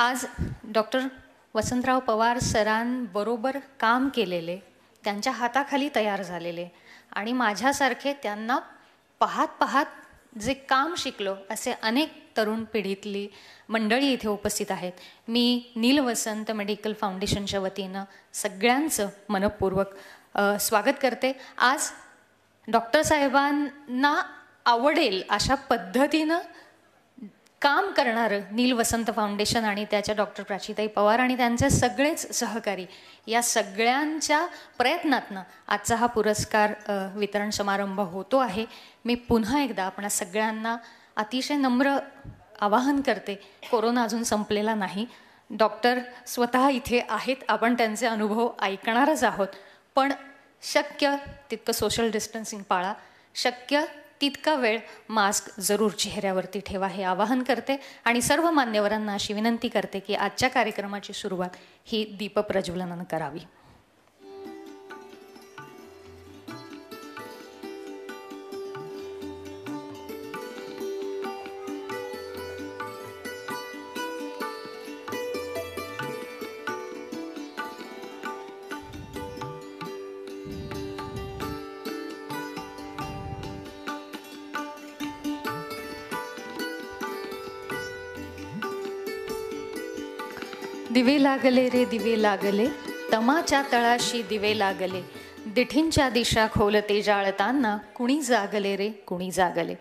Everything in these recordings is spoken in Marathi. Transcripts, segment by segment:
आज डॉक्टर वसंतराव पवार सरांबरोबर काम केलेले त्यांच्या हाताखाली तयार झालेले आणि माझ्यासारखे त्यांना पाहत पाहत जे काम शिकलो असे अनेक तरुण पिढीतली मंडळी इथे उपस्थित आहेत मी नील वसंत मेडिकल फाउंडेशनच्या वतीनं सगळ्यांचं मनपूर्वक स्वागत करते आज डॉक्टर साहेबांना आवडेल अशा पद्धतीनं काम करणारं नील वसंत फाउंडेशन आणि त्याच्या डॉक्टर प्राचीताई पवार आणि त्यांचे सगळेच सहकारी या सगळ्यांच्या प्रयत्नातनं आजचा हा पुरस्कार वितरण समारंभ होतो आहे मी पुन्हा एकदा आपणा सगळ्यांना अतिशय नम्र आवाहन करते कोरोना अजून संपलेला नाही डॉक्टर स्वतः इथे आहेत आपण त्यांचे अनुभव ऐकणारच आहोत पण शक्य तितकं सोशल डिस्टन्सिंग पाळा शक्य तितका वेळ मास्क जरूर चेहऱ्यावरती ठेवा हे आवाहन करते आणि सर्व मान्यवरांना अशी विनंती करते की आजच्या कार्यक्रमाची सुरुवात ही दीपप्रज्वलनानं करावी दिवे लागले रे दिवे लागले तमाच्या तळाशी दिवे लागले दिठींच्या दिशा ते जाळताना कुणी जागले रे कुणी जागले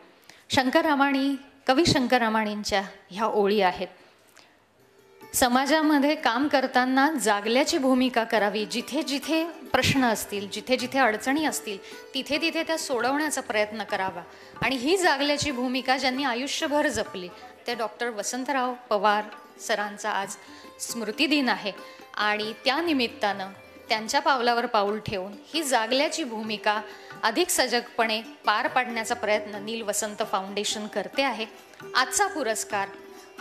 शंकररामाणी कवी रामाणींच्या ह्या ओळी आहेत समाजामध्ये काम करताना जागल्याची भूमिका करावी जिथे जिथे प्रश्न असतील जिथे जिथे अडचणी असतील तिथे तिथे त्या सोडवण्याचा प्रयत्न करावा आणि ही जागल्याची भूमिका ज्यांनी आयुष्यभर जपली ते डॉक्टर वसंतराव पवार सरांचा आज स्मृतिदिन आहे आणि त्यानिमित्तानं त्यांच्या पावलावर पाऊल ठेवून ही जागल्याची भूमिका अधिक सजगपणे पार पाडण्याचा प्रयत्न नील वसंत फाउंडेशन करते आहे आजचा पुरस्कार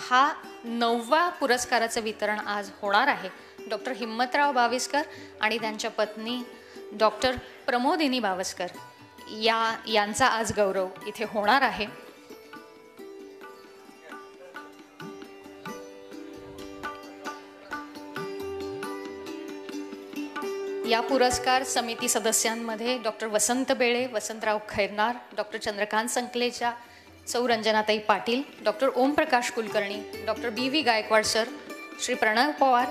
हा नववा पुरस्काराचं वितरण आज होणार आहे डॉक्टर हिम्मतराव बाविस्कर आणि त्यांच्या पत्नी डॉक्टर प्रमोदिनी बावसकर या यांचा आज गौरव इथे होणार आहे या पुरस्कार समिती सदस्यांमध्ये डॉक्टर वसंत बेळे वसंतराव खैरनार डॉक्टर चंद्रकांत संकलेचा सौ Ranjanatai Patil doctor Omprakash Kulkarni doctor B V Gaikwad sir Shri Pranav Pawar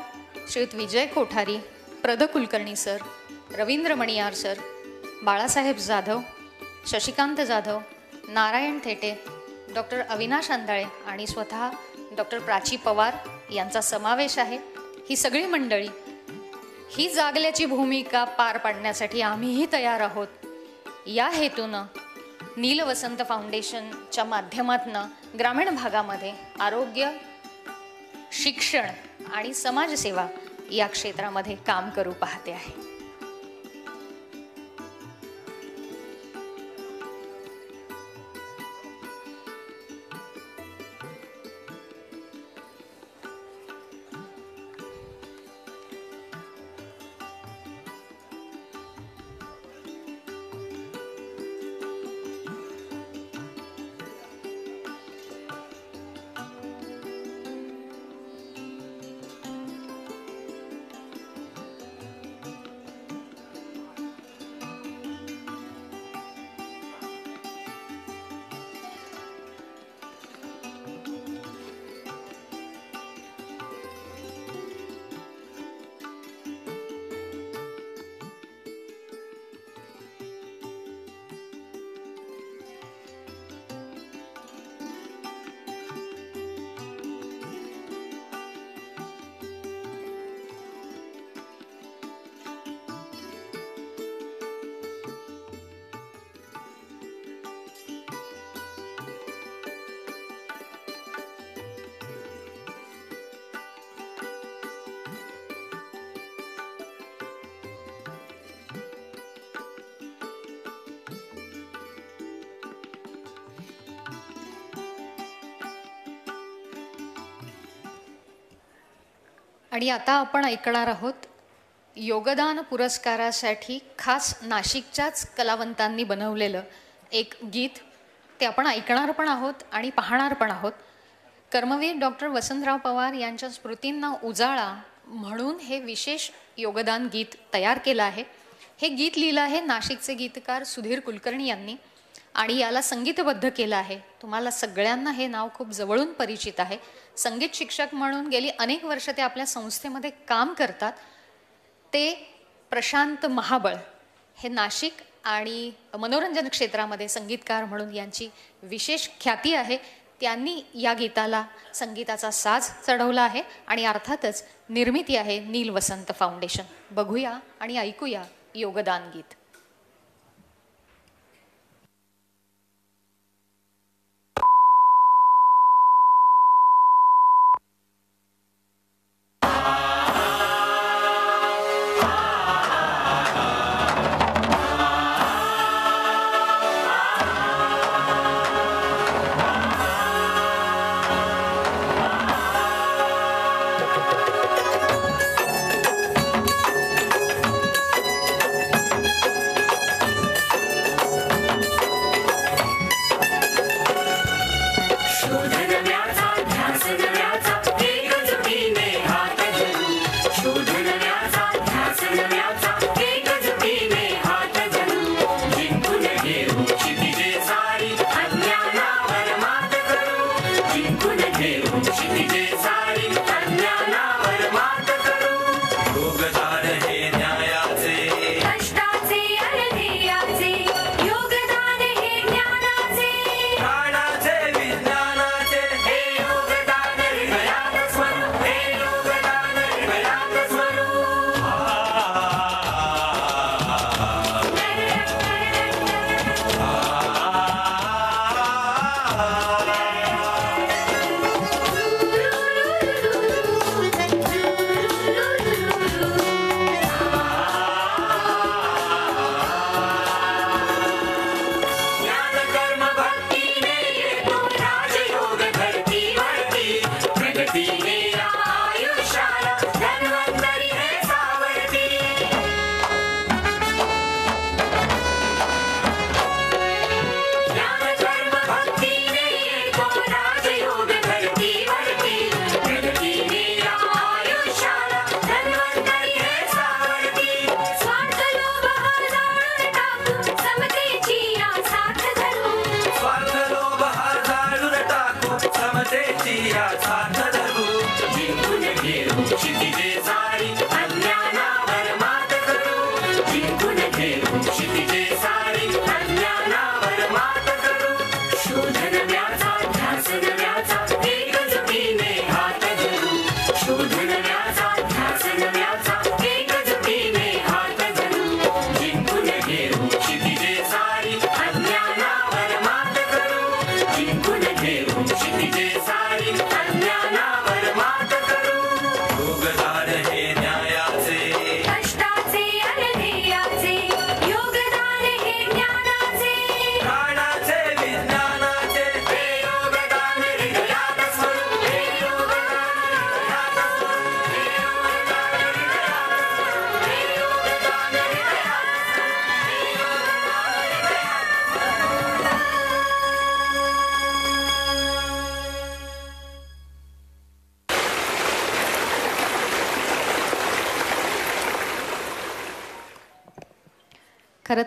Shriyut Vijay Kothari प्रद Kulkarni sir Ravindra Maniyar sir Balasaheb Jadhav Shashikant Jadhav Narayan Thete doctor Avinash Andhale आणि स्वतः डॉक्टर प्राची पवार यांचा समावेश आहे ही सगळी मंडळी ही जागल्याची भूमिका पार पाडण्यासाठी आम्हीही तयार आहोत या हेतूनं नीलवसंत फाउंडेशनच्या माध्यमातनं ग्रामीण भागामध्ये आरोग्य शिक्षण आणि समाजसेवा या क्षेत्रामध्ये काम करू पाहते आहे आणि आता आपण ऐकणार आहोत योगदान पुरस्कारासाठी खास नाशिकच्याच कलावंतांनी बनवलेलं एक गीत ते आपण ऐकणार पण आहोत आणि पाहणार पण आहोत कर्मवीर डॉक्टर वसंतराव पवार यांच्या स्मृतींना उजाळा म्हणून हे विशेष योगदान गीत तयार केलं आहे हे गीत लिहिलं आहे नाशिकचे गीतकार सुधीर कुलकर्णी यांनी आणि याला संगीतबद्ध केलं आहे तुम्हाला सगळ्यांना हे नाव खूप जवळून परिचित आहे संगीत शिक्षक म्हणून गेली अनेक वर्ष ते आपल्या संस्थेमध्ये काम करतात ते प्रशांत महाबळ हे नाशिक आणि मनोरंजन क्षेत्रामध्ये संगीतकार म्हणून यांची विशेष ख्याती आहे त्यांनी या गीताला संगीताचा साज चढवला आहे आणि अर्थातच निर्मिती आहे नील वसंत फाउंडेशन बघूया आणि ऐकूया योगदान गीत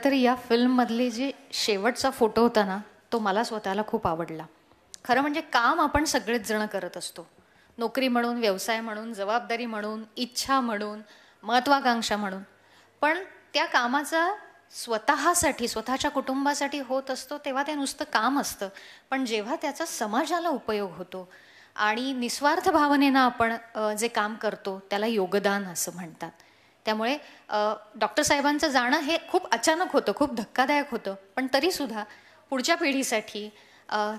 तर या फिल्ममधले जे शेवटचा फोटो होता ना तो मला स्वतःला खूप आवडला खरं म्हणजे काम आपण सगळेच जण करत असतो नोकरी म्हणून व्यवसाय म्हणून जबाबदारी म्हणून इच्छा म्हणून महत्त्वाकांक्षा म्हणून पण त्या कामाचा स्वतःसाठी स्वतःच्या कुटुंबासाठी होत असतो तेव्हा ते नुसतं काम असतं पण जेव्हा त्याचा समाजाला उपयोग होतो आणि निस्वार्थ भावनेनं आपण जे काम करतो त्याला योगदान असं म्हणतात त्यामुळे डॉक्टर साहेबांचं जाणं हे खूप अचानक होतं खूप धक्कादायक होतं पण तरीसुद्धा पुढच्या पिढीसाठी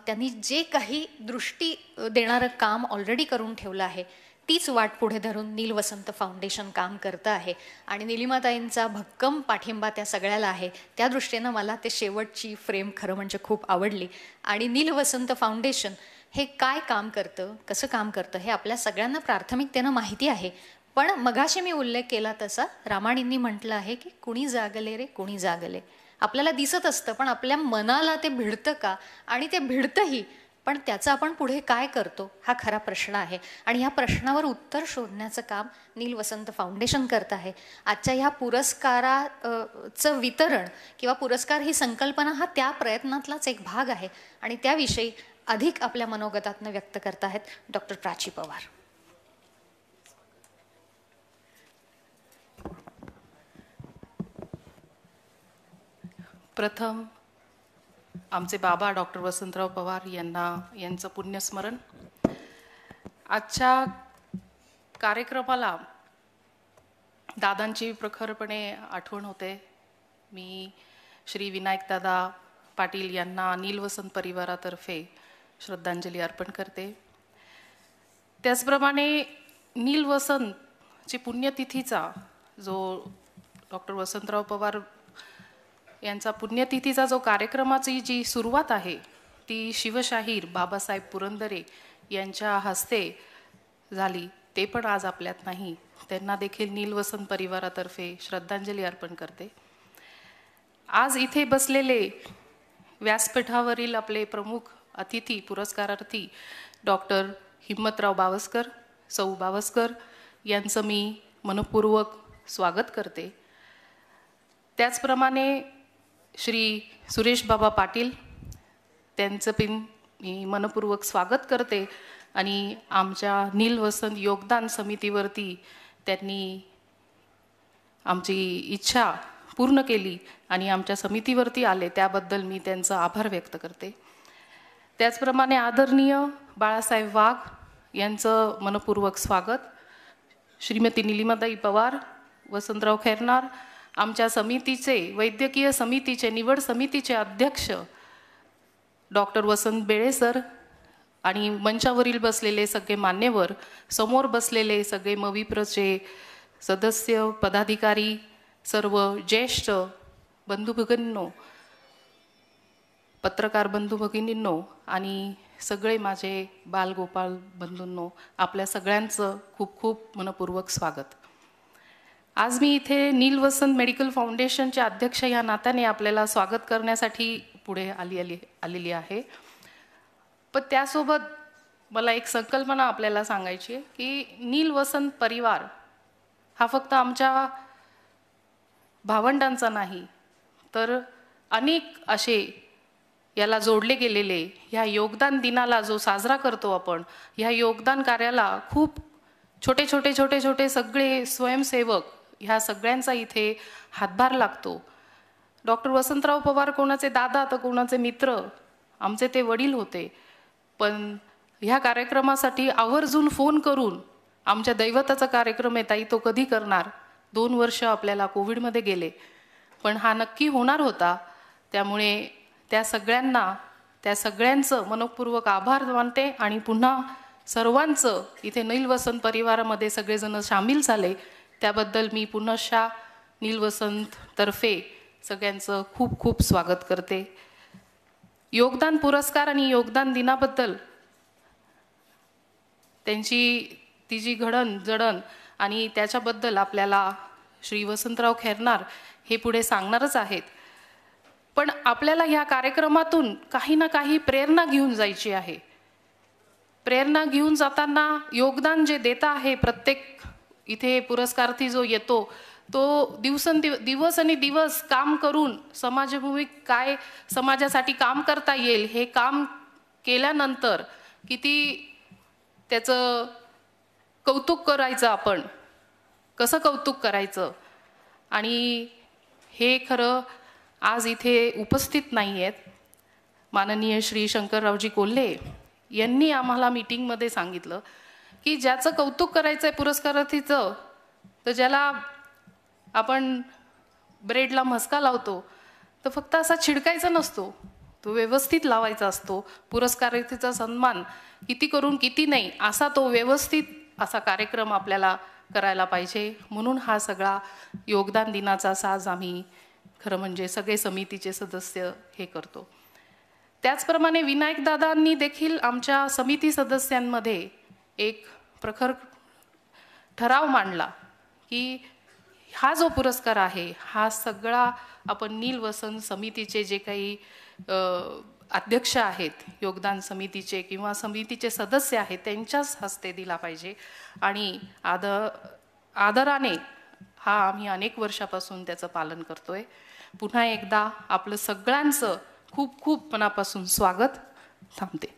त्यांनी जे काही दृष्टी देणारं काम ऑलरेडी करून ठेवलं आहे तीच वाट पुढे धरून नीलवसंत फाउंडेशन काम करतं आहे आणि निलिमाताईंचा भक्कम पाठिंबा त्या सगळ्याला आहे त्या दृष्टीनं मला ते शेवटची फ्रेम खरं म्हणजे खूप आवडली आणि नीलवसंत फाउंडेशन हे काय काम करतं कसं काम करतं हे आपल्या सगळ्यांना प्राथमिकतेनं माहिती आहे पण मगाशी मी उल्लेख केला तसा रामाणींनी म्हटलं आहे की कुणी जागले रे कुणी जागले आपल्याला दिसत असतं पण आपल्या मनाला ते भिडतं का आणि ते भिडतंही पण त्याचं आपण पुढे काय करतो हा खरा प्रश्न आहे आणि ह्या प्रश्नावर उत्तर शोधण्याचं काम नील वसंत फाउंडेशन करत आहे आजच्या ह्या पुरस्काराचं वितरण किंवा पुरस्कार ही संकल्पना हा त्या प्रयत्नातलाच एक भाग आहे आणि त्याविषयी अधिक आपल्या मनोगतातनं व्यक्त करत आहेत डॉक्टर प्राची पवार प्रथम आमचे बाबा डॉक्टर वसंतराव पवार यांना यांचं पुण्यस्मरण आजच्या कार्यक्रमाला दादांची प्रखरपणे आठवण होते मी श्री दादा पाटील यांना अनिल वसंत परिवारातर्फे श्रद्धांजली अर्पण करते त्याचप्रमाणे नील वसंतची पुण्यतिथीचा जो डॉक्टर वसंतराव पवार यांचा पुण्यतिथीचा जो कार्यक्रमाची जी सुरुवात आहे ती शिवशाहीर बाबासाहेब पुरंदरे यांच्या हस्ते झाली ते पण आज आपल्यात नाही त्यांना देखील नीलवसंत परिवारातर्फे श्रद्धांजली अर्पण करते आज इथे बसलेले व्यासपीठावरील आपले प्रमुख अतिथी पुरस्कारार्थी डॉक्टर हिम्मतराव बावस्कर सौ बावस्कर यांचं मी मनपूर्वक स्वागत करते त्याचप्रमाणे श्री सुरेश बाबा पाटील त्यांचं पिम मी मनपूर्वक स्वागत करते आणि आमच्या नील योगदान समितीवरती त्यांनी आमची इच्छा पूर्ण केली आणि आमच्या समितीवरती आले त्याबद्दल मी त्यांचं आभार व्यक्त करते त्याचप्रमाणे आदरणीय बाळासाहेब वाघ यांचं मनपूर्वक स्वागत श्रीमती निलिमाताई पवार वसंतराव खैरनार आमच्या समितीचे वैद्यकीय समितीचे निवड समितीचे अध्यक्ष डॉक्टर वसंत बेळे सर आणि मंचावरील बसलेले सगळे मान्यवर समोर बसलेले सगळे मविप्रचे सदस्य पदाधिकारी सर्व ज्येष्ठ बंधुभगिनींनो पत्रकार बंधू भगिनींनो आणि सगळे माझे बालगोपाळ बंधूंनो आपल्या सगळ्यांचं खूप खूप मनपूर्वक स्वागत आज मी इथे नीलवसंत मेडिकल फाउंडेशनचे अध्यक्ष या नात्याने आपल्याला स्वागत करण्यासाठी पुढे आली आली आलेली आहे पण त्यासोबत मला एक संकल्पना आपल्याला सांगायची आहे की नीलवसंत परिवार हा फक्त आमच्या भावंडांचा नाही तर अनेक असे याला जोडले गेलेले ह्या योगदान दिनाला जो साजरा करतो आपण ह्या योगदान कार्याला खूप छोटे छोटे छोटे छोटे सगळे स्वयंसेवक ह्या सगळ्यांचा इथे हातभार लागतो डॉक्टर वसंतराव पवार कोणाचे दादा तर कोणाचे मित्र आमचे ते वडील होते पण ह्या कार्यक्रमासाठी आवर्जून फोन करून आमच्या दैवताचा कार्यक्रम आहे ताई तो कधी करणार दोन वर्ष आपल्याला कोविडमध्ये गेले पण हा नक्की होणार होता त्यामुळे त्या सगळ्यांना त्या सगळ्यांचं मनपूर्वक आभार मानते आणि पुन्हा सर्वांचं इथे नैल वसंत परिवारामध्ये सगळेजण सामील झाले त्याबद्दल मी पुनशा नीलवसंत तर्फे सगळ्यांचं खूप खूप स्वागत करते योगदान पुरस्कार आणि योगदान दिनाबद्दल त्यांची ती जी घडण जडण आणि त्याच्याबद्दल आपल्याला श्री वसंतराव खेरणार हे पुढे सांगणारच आहेत पण आपल्याला ह्या कार्यक्रमातून काही ना काही प्रेरणा घेऊन जायची आहे प्रेरणा घेऊन जाताना योगदान जे देता आहे प्रत्येक इथे पुरस्कारार्थी जो येतो तो दिवसंदिव दिवस आणि दिवस काम करून समाजभूमी काय समाजासाठी काम करता येईल हे काम केल्यानंतर किती त्याचं कौतुक करायचं आपण कसं कौतुक करायचं आणि हे खरं आज इथे उपस्थित नाही आहेत माननीय श्री शंकररावजी कोल्हे यांनी आम्हाला मीटिंगमध्ये सांगितलं की ज्याचं कौतुक करायचं आहे पुरस्कारार्थीचं तर ज्याला आपण ब्रेडला म्हसका लावतो तर फक्त असा छिडकायचा नसतो तो व्यवस्थित लावायचा असतो पुरस्कारार्थीचा सन्मान किती करून किती नाही असा तो व्यवस्थित असा कार्यक्रम आपल्याला करायला पाहिजे म्हणून हा सगळा योगदान दिनाचा साज आम्ही खरं म्हणजे सगळे समितीचे सदस्य हे करतो त्याचप्रमाणे विनायकदादांनी देखील आमच्या समिती सदस्यांमध्ये एक प्रखर ठराव मांडला की हा जो पुरस्कार आहे हा सगळा आपण नीलवसन समितीचे जे काही अध्यक्ष आहेत योगदान समितीचे किंवा समितीचे सदस्य आहेत त्यांच्याच हस्ते दिला पाहिजे आणि आद आदराने हा आम्ही अनेक वर्षापासून त्याचं पालन करतोय पुन्हा एकदा आपलं सगळ्यांचं खूप खूप मनापासून स्वागत थांबते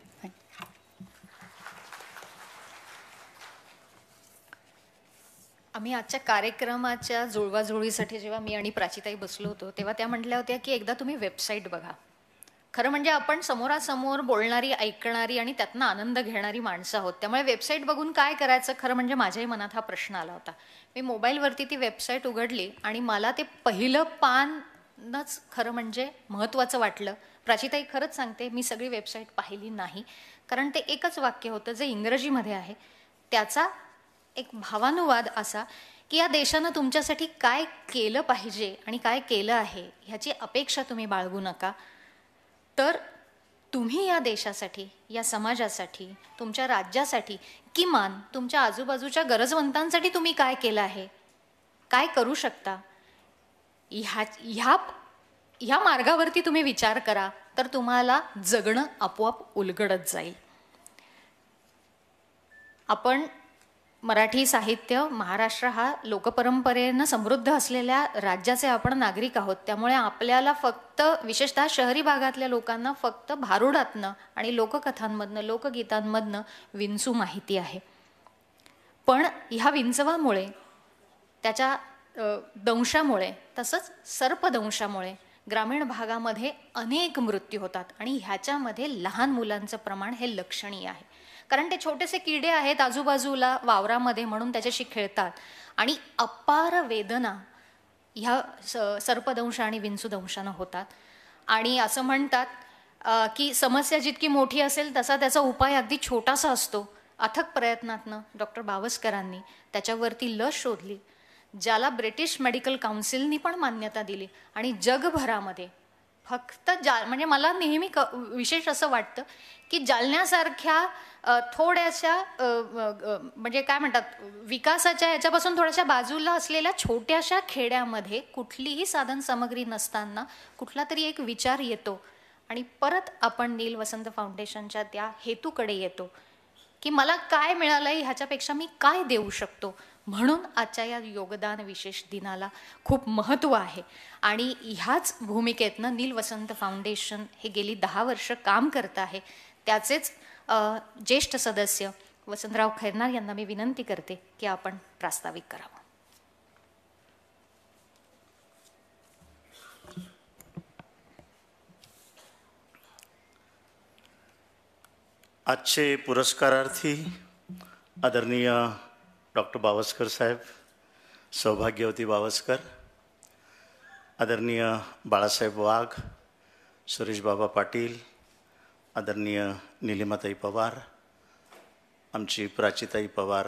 आम्ही आजच्या कार्यक्रमाच्या जुळवाजुळवीसाठी जेव्हा मी आणि प्राचीताई बसलो होतो तेव्हा त्या म्हटल्या होत्या की एकदा तुम्ही वेबसाईट बघा खरं म्हणजे आपण समोरासमोर बोलणारी ऐकणारी आणि त्यातनं आनंद घेणारी माणसं आहोत त्यामुळे वेबसाईट बघून काय करायचं खरं म्हणजे माझ्याही मनात हा प्रश्न आला होता मी मोबाईलवरती ती वेबसाईट उघडली आणि मला ते पहिलं पानच खरं म्हणजे महत्त्वाचं वाटलं प्राचीताई खरंच सांगते मी सगळी वेबसाईट पाहिली नाही कारण ते एकच वाक्य होतं जे इंग्रजीमध्ये आहे त्याचा एक भावानुवाद असा की या देशानं तुमच्यासाठी काय केलं पाहिजे आणि काय केलं आहे ह्याची अपेक्षा तुम्ही बाळगू नका तर तुम्ही या देशासाठी या समाजासाठी तुमच्या राज्यासाठी किमान तुमच्या आजूबाजूच्या गरजवंतांसाठी तुम्ही काय केलं आहे काय करू शकता ह्या ह्या ह्या मार्गावरती तुम्ही विचार करा तर तुम्हाला जगणं आपोआप उलगडत जाईल आपण मराठी साहित्य महाराष्ट्र हा लोकपरंपरेनं समृद्ध असलेल्या राज्याचे आपण नागरिक आहोत त्यामुळे आपल्याला फक्त विशेषतः शहरी भागातल्या लोकांना फक्त भारुडातनं आणि लोककथांमधनं लोकगीतांमधनं विंचू माहिती आहे पण ह्या विंचवामुळे त्याच्या दंशामुळे तसंच सर्पदंशामुळे ग्रामीण भागामध्ये अनेक मृत्यू होतात आणि ह्याच्यामध्ये लहान मुलांचं प्रमाण हे लक्षणीय आहे कारण ते छोटेसे किडे आहेत आजूबाजूला वावरामध्ये म्हणून त्याच्याशी खेळतात आणि अपार वेदना ह्या स सर्पदंश आणि विंचुदंशानं होतात आणि असं म्हणतात की समस्या जितकी मोठी असेल तसा त्याचा उपाय अगदी छोटासा असतो अथक प्रयत्नातनं डॉक्टर बावस्करांनी त्याच्यावरती लस शोधली ज्याला ब्रिटिश मेडिकल काउन्सिलनी पण मान्यता दिली आणि जगभरामध्ये फक्त जा म्हणजे मला नेहमी क विशेष असं वाटतं की जालन्यासारख्या थोड्याशा म्हणजे काय म्हणतात विकासाच्या याच्यापासून थोड्याशा बाजूला असलेल्या छोट्याशा खेड्यामध्ये कुठलीही साधन सामग्री नसताना कुठला तरी एक विचार येतो आणि परत आपण नील वसंत फाउंडेशनच्या त्या हेतूकडे येतो की मला काय मिळालं ह्याच्यापेक्षा मी काय देऊ शकतो म्हणून आजच्या या योगदान विशेष दिनाला खूप महत्त्व आहे आणि ह्याच भूमिकेतनं नील वसंत फाउंडेशन हे गेली दहा वर्ष काम करत आहे त्याचेच ज्येष्ठ सदस्य वसंतराव खैरनार यांना मी विनंती करते की आपण प्रास्ताविक करावं आजचे पुरस्कारार्थी आदरणीय डॉक्टर बावस्कर साहेब सौभाग्यवती बावस्कर आदरणीय बाळासाहेब वाघ सुरेशबाबा पाटील आदरणीय निलिमाताई पवार आमची प्राचीताई पवार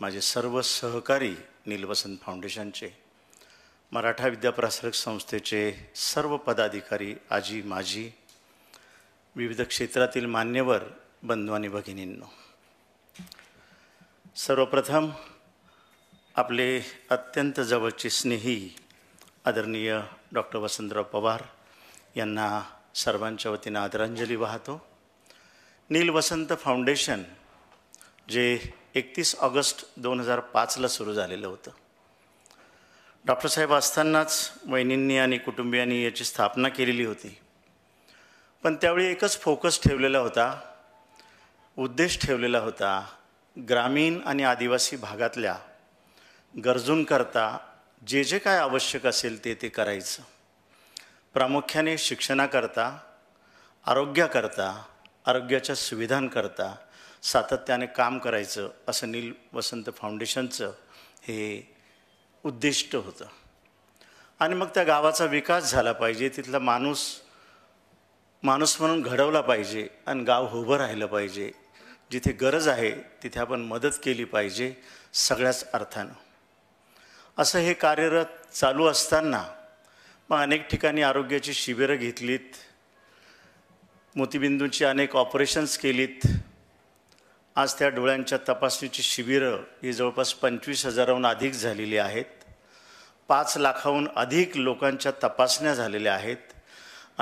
माझे सर्व सहकारी नीलवसंत फाउंडेशनचे मराठा विद्याप्रसारक संस्थेचे सर्व पदाधिकारी आजी माजी विविध क्षेत्रातील मान्यवर बंधू आणि भगिनींनो सर्वप्रथम आपले अत्यंत जवळचे स्नेही आदरणीय डॉक्टर वसंतराव पवार यांना सर्वांच्या वतीनं आदरांजली वाहतो नील वसंत फाउंडेशन जे एकतीस ऑगस्ट दोन हजार पाचला सुरू झालेलं होतं डॉक्टरसाहेब असतानाच वहिनींनी आणि कुटुंबियांनी याची स्थापना केलेली होती पण त्यावेळी एकच फोकस ठेवलेला होता उद्देश ठेवलेला होता ग्रामीण आणि आदिवासी भागातल्या गरजूंकरता जे जे काय आवश्यक असेल ते ते करायचं प्रामुख्याने शिक्षणाकरता आरोग्याकरता आरोग्याच्या सुविधांकरता सातत्याने काम करायचं असं नील वसंत फाउंडेशनचं हे उद्दिष्ट होतं आणि मग त्या गावाचा विकास झाला पाहिजे तिथला माणूस माणूस म्हणून घडवला पाहिजे आणि गाव उभं राहिलं पाहिजे जिथे गरज आहे तिथे आपण मदत केली पाहिजे सगळ्याच अर्थानं असं हे कार्यरत चालू असताना मग अनेक ठिकाणी आरोग्याची शिबिरं घेतलीत मोतीबिंदूंची अनेक ऑपरेशन्स केलीत आज त्या डोळ्यांच्या तपासणीची शिबिरं ही जवळपास पंचवीस हजाराहून अधिक झालेली आहेत पाच लाखाहून अधिक लोकांच्या तपासण्या झालेल्या आहेत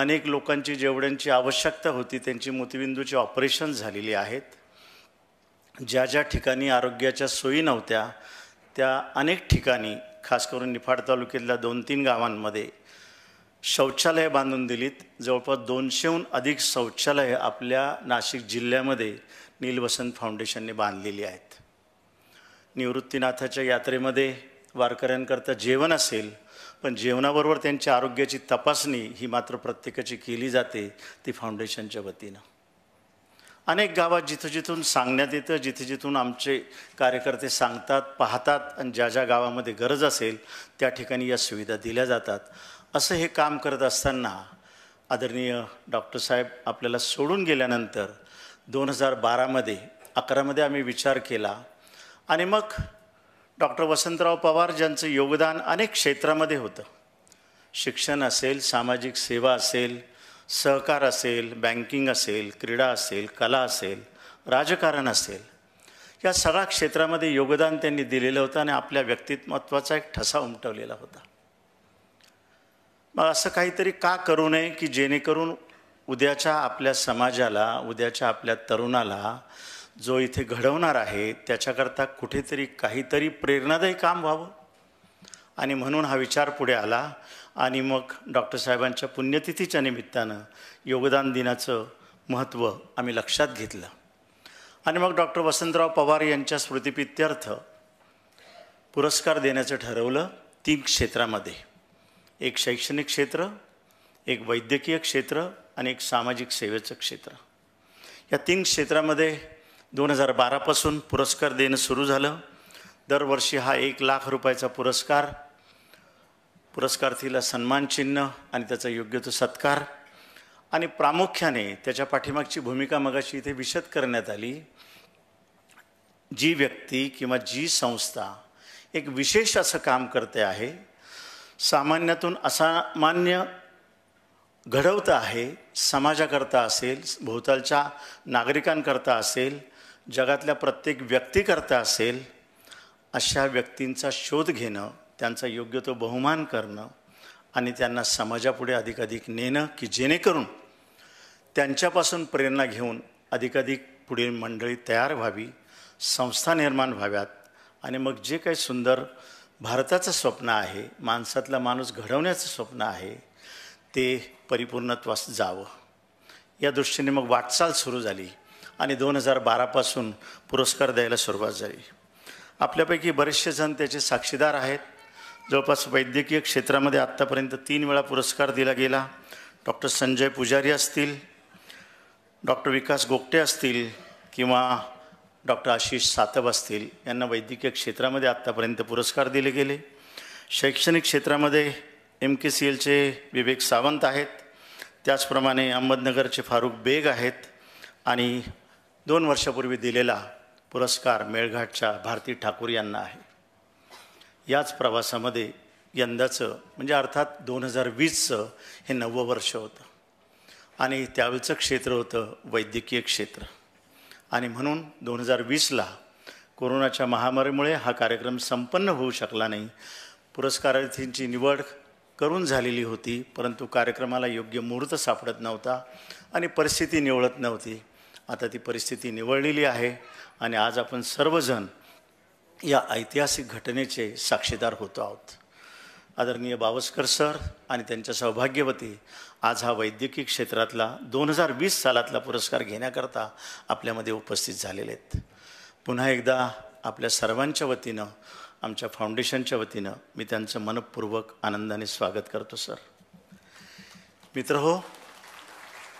अनेक लोकांची जेवढ्यांची आवश्यकता होती त्यांची मोतीबिंदूची ऑपरेशन झालेली आहेत ज्या ज्या ठिकाणी आरोग्याच्या सोयी नव्हत्या त्या अनेक ठिकाणी खास करून निफाड तालुक्यातल्या दोन तीन गावांमध्ये शौचालय बांधून दिलीत जवळपास दोनशेहून अधिक शौचालय आपल्या नाशिक जिल्ह्यामध्ये नीलवसंत फाउंडेशनने बांधलेली आहेत निवृत्तीनाथाच्या यात्रेमध्ये वारकऱ्यांकरता जेवण असेल पण जेवणाबरोबर त्यांच्या आरोग्याची तपासणी ही मात्र प्रत्येकाची केली जाते ती फाउंडेशनच्या वतीनं अनेक गावात जिथं जिथून सांगण्यात येतं जिथे जिथून आमचे कार्यकर्ते सांगतात पाहतात आणि ज्या ज्या गावामध्ये गरज असेल त्या ठिकाणी या सुविधा दिल्या जातात असं हे काम करत असताना आदरणीय डॉक्टर साहेब आपल्याला सोडून गेल्यानंतर दोन हजार बारामध्ये अकरामध्ये आम्ही विचार केला आणि मग डॉक्टर वसंतराव पवार ज्यांचं योगदान अनेक क्षेत्रामध्ये होतं शिक्षण असेल सामाजिक सेवा असेल सहकार असेल बँकिंग असेल क्रीडा असेल कला असेल राजकारण असेल या सगळ्या क्षेत्रामध्ये योगदान त्यांनी दिलेलं होतं आणि आपल्या व्यक्तिमत्वाचा एक ठसा उमटवलेला होता मग असं काहीतरी का करू नये की जेणेकरून उद्याच्या आपल्या समाजाला उद्याच्या आपल्या तरुणाला जो इथे घडवणार आहे त्याच्याकरता कुठेतरी काहीतरी प्रेरणादायी काम व्हावं आणि म्हणून हा विचार पुढे आला आणि मग डॉक्टर साहेबांच्या पुण्यतिथीच्या निमित्तानं योगदान दिनाचं महत्त्व आम्ही लक्षात घेतलं आणि मग डॉक्टर वसंतराव पवार यांच्या स्मृतिपित्यर्थ पुरस्कार देण्याचं ठरवलं तीन क्षेत्रामध्ये एक शैक्षणिक क्षेत्र एक वैद्यकीय क्षेत्र आणि एक सामाजिक सेवेचं क्षेत्र या तीन क्षेत्रामध्ये दोन हजार बारापासून पुरस्कार देणं सुरू झालं दरवर्षी हा एक लाख रुपयाचा पुरस्कार सन्मान सन्मानचिन्ह आणि त्याचा योग्य तो सत्कार आणि प्रामुख्याने त्याच्या पाठीमागची भूमिका मगाशी इथे विशद करण्यात आली जी व्यक्ती किंवा जी संस्था एक विशेष असं काम करते आहे सामान्यातून असामान्य घडवतं आहे समाजाकरता असेल भोवतालच्या नागरिकांकरता असेल जगातल्या प्रत्येक व्यक्तीकरता असेल अशा व्यक्तींचा शोध घेणं त्यांचा योग्य तो बहुमान करणं आणि त्यांना समाजापुढे अधिकाधिक नेणं की जेणेकरून त्यांच्यापासून प्रेरणा घेऊन अधिकाधिक पुढे मंडळी तयार व्हावी संस्था निर्माण व्हाव्यात आणि मग जे काही सुंदर भारताचं स्वप्न आहे माणसातला माणूस घडवण्याचं स्वप्न आहे ते परिपूर्णत्वास जावं या दृष्टीने मग वाटचाल सुरू झाली आणि दोन हजार बारापासून पुरस्कार द्यायला सुरुवात झाली आपल्यापैकी बरेचसे जण त्याचे साक्षीदार आहेत जवळपास वैद्यकीय क्षेत्रामध्ये आत्तापर्यंत तीन वेळा पुरस्कार दिला गेला डॉक्टर संजय पुजारी असतील डॉक्टर विकास गोगटे असतील किंवा डॉक्टर आशिष सातव असतील यांना वैद्यकीय क्षेत्रामध्ये आत्तापर्यंत पुरस्कार दिले गेले शैक्षणिक क्षेत्रामध्ये एम के सी एलचे विवेक सावंत आहेत त्याचप्रमाणे अहमदनगरचे फारुख बेग आहेत आणि दोन वर्षापूर्वी दिलेला पुरस्कार मेळघाटच्या भारती ठाकूर यांना आहे याच प्रवासामध्ये यंदाचं म्हणजे अर्थात दोन हजार वीसचं हे नववं वर्ष होतं आणि त्यावेळचं क्षेत्र होतं वैद्यकीय क्षेत्र आणि म्हणून दोन हजार वीसला कोरोनाच्या महामारीमुळे हा कार्यक्रम संपन्न होऊ शकला नाही पुरस्कारार्थींची निवड करून झालेली होती परंतु कार्यक्रमाला योग्य मुहूर्त सापडत नव्हता आणि परिस्थिती निवळत नव्हती आता ती परिस्थिती निवळलेली आहे आणि आज आपण सर्वजण या ऐतिहासिक घटनेचे साक्षीदार होतो आहोत आदरणीय बावस्कर सर आणि त्यांच्या सौभाग्यवती आज हा वैद्यकीय क्षेत्रातला दोन हजार वीस सालातला पुरस्कार घेण्याकरता आपल्यामध्ये उपस्थित झालेले आहेत पुन्हा एकदा आपल्या सर्वांच्या वतीनं आमच्या फाउंडेशनच्या वतीनं मी त्यांचं मनपूर्वक आनंदाने स्वागत करतो सर मित्र हो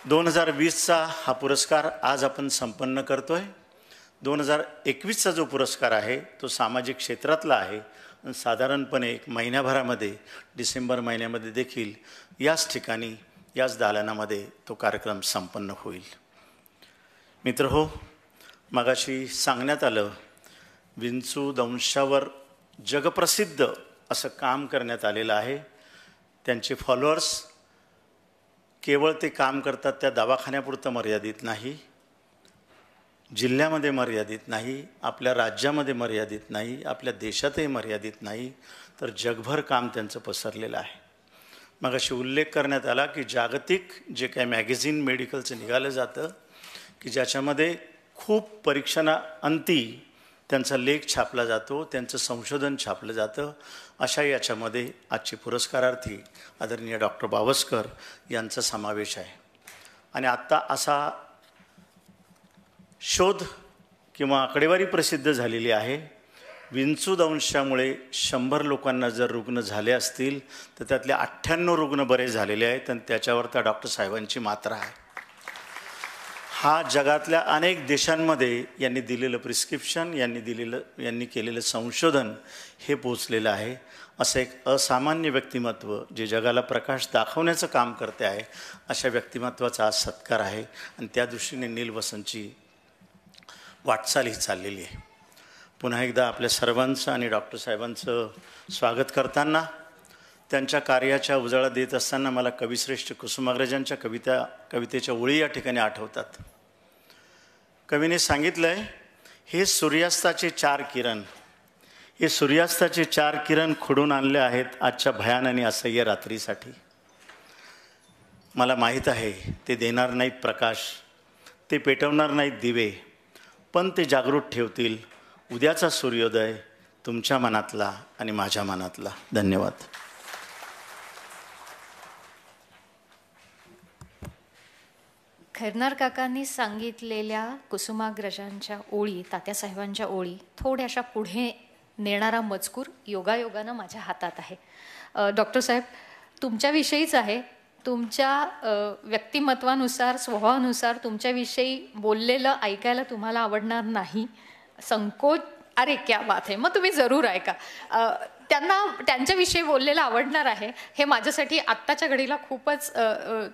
दोन हजार वीसचा हा पुरस्कार आज आपण संपन्न करतो आहे दोन हजार एकवीसचा जो पुरस्कार आहे तो सामाजिक क्षेत्रातला आहे साधारणपणे एक महिन्याभरामध्ये डिसेंबर महिन्यामध्ये देखील याच ठिकाणी याच दालनामध्ये तो कार्यक्रम संपन्न होईल मित्र हो मगाशी सांगण्यात आलं विंचू दंशावर जगप्रसिद्ध असं काम करण्यात आलेलं आहे त्यांचे फॉलोअर्स केवळ ते काम करतात त्या दवाखान्यापुरतं मर्यादित नाही जिल्ह्यामध्ये मर्यादित नाही आपल्या राज्यामध्ये मर्यादित नाही आपल्या देशातही मर्यादित नाही तर जगभर काम त्यांचं पसरलेलं आहे मग अशी उल्लेख करण्यात आला की जागतिक जे काही मॅगझिन मेडिकलचं निघालं जातं की ज्याच्यामध्ये खूप परीक्षणा अंती त्यांचा लेख छापला जातो त्यांचं संशोधन छापलं जातं अशा याच्यामध्ये आजचे पुरस्कारार्थी आदरणीय डॉक्टर बावस्कर यांचा समावेश आहे आणि आत्ता असा शोध किंवा आकडेवारी प्रसिद्ध झालेली आहे विंचू दंशामुळे शंभर लोकांना जर रुग्ण झाले असतील तर त्यातले अठ्ठ्याण्णव रुग्ण बरे झालेले आहेत आणि त्याच्यावर त्या डॉक्टर साहेबांची मात्रा आहे हा जगातल्या अनेक देशांमध्ये यांनी दिलेलं प्रिस्क्रिप्शन यांनी दिलेलं यांनी केलेलं संशोधन हे पोचलेलं आहे असं एक असामान्य व्यक्तिमत्व जे जगाला प्रकाश दाखवण्याचं काम करते आहे अशा व्यक्तिमत्वाचा आज सत्कार आहे आणि त्या दृष्टीने नील वसंतची वाटचाल ही चाललेली आहे पुन्हा एकदा आपल्या सर्वांचं आणि डॉक्टर साहेबांचं स्वागत करताना त्यांच्या कार्याच्या उजाळा देत असताना मला कवीश्रेष्ठ कुसुमाग्रजांच्या कविता कवितेच्या ओळी या ठिकाणी आठवतात कवीने सांगितलं आहे हे सूर्यास्ताचे चार किरण हे सूर्यास्ताचे चार किरण खुडून आणले आहेत आजच्या भयान आणि असह्य रात्रीसाठी मला माहीत आहे ते देणार नाहीत प्रकाश ते पेटवणार नाहीत दिवे पण ते जागृत ठेवतील उद्याचा सूर्योदय तुमच्या मनातला आणि माझ्या मनातला धन्यवाद खैरनार काकांनी सांगितलेल्या कुसुमाग्रजांच्या ओळी तात्यासाहेबांच्या ओळी थोड्याशा पुढे नेणारा मजकूर योगायोगानं माझ्या हातात आहे डॉक्टर साहेब तुमच्याविषयीच आहे तुमच्या व्यक्तिमत्वानुसार स्वभावानुसार तुमच्याविषयी बोललेलं ऐकायला तुम्हाला आवडणार नाही संकोच अरे क्या बात आहे मग तुम्ही जरूर ऐका त्यांना त्यांच्याविषयी बोललेलं आवडणार आहे हे माझ्यासाठी आत्ताच्या घडीला खूपच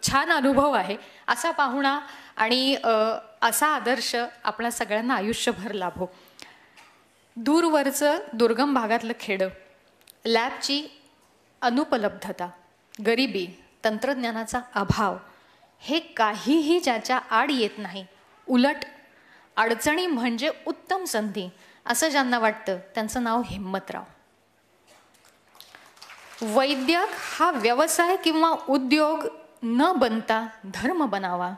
छान अनुभव आहे असा पाहुणा आणि असा आदर्श आपल्या सगळ्यांना आयुष्यभर लाभो दूरवरचं दुर्गम भागातलं खेडं लॅबची अनुपलब्धता गरिबी तंत्रज्ञानाचा अभाव हे काहीही ज्याच्या आड येत नाही उलट अडचणी म्हणजे उत्तम संधी असं ज्यांना वाटतं त्यांचं नाव हिंमतराव वैद्यक हा व्यवसाय किंवा उद्योग न बनता धर्म बनावा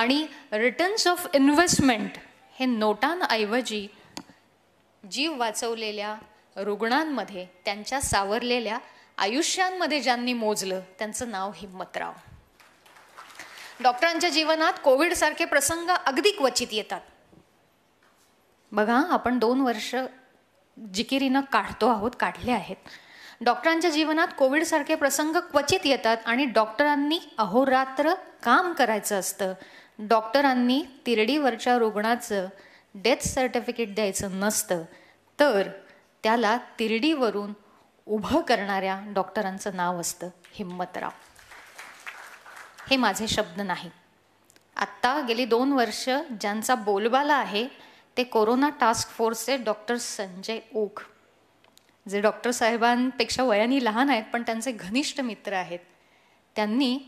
आणि रिटर्न्स ऑफ इन्व्हेस्टमेंट हे नोटांऐवजी जीव वाचवलेल्या रुग्णांमध्ये त्यांच्या सावरलेल्या आयुष्यांमध्ये ज्यांनी मोजलं त्यांचं नाव हिम्मतराव डॉक्टरांच्या जीवनात कोविडसारखे प्रसंग अगदी क्वचित येतात बघा आपण दोन वर्ष जिकिरीनं काढतो आहोत काढले आहेत डॉक्टरांच्या जीवनात कोविडसारखे प्रसंग क्वचित येतात आणि डॉक्टरांनी अहोरात्र काम करायचं असतं डॉक्टरांनी तिरडीवरच्या रुग्णाचं डेथ सर्टिफिकेट द्यायचं नसतं तर त्याला तिरडीवरून उभं करणाऱ्या डॉक्टरांचं नाव असतं हिम्मतराव हे माझे शब्द नाही आत्ता गेली दोन वर्ष ज्यांचा बोलबाला आहे ते कोरोना टास्क फोर्सचे डॉक्टर संजय ओक जे डॉक्टर साहेबांपेक्षा वयाने लहान आहेत पण त्यांचे घनिष्ठ मित्र आहेत त्यांनी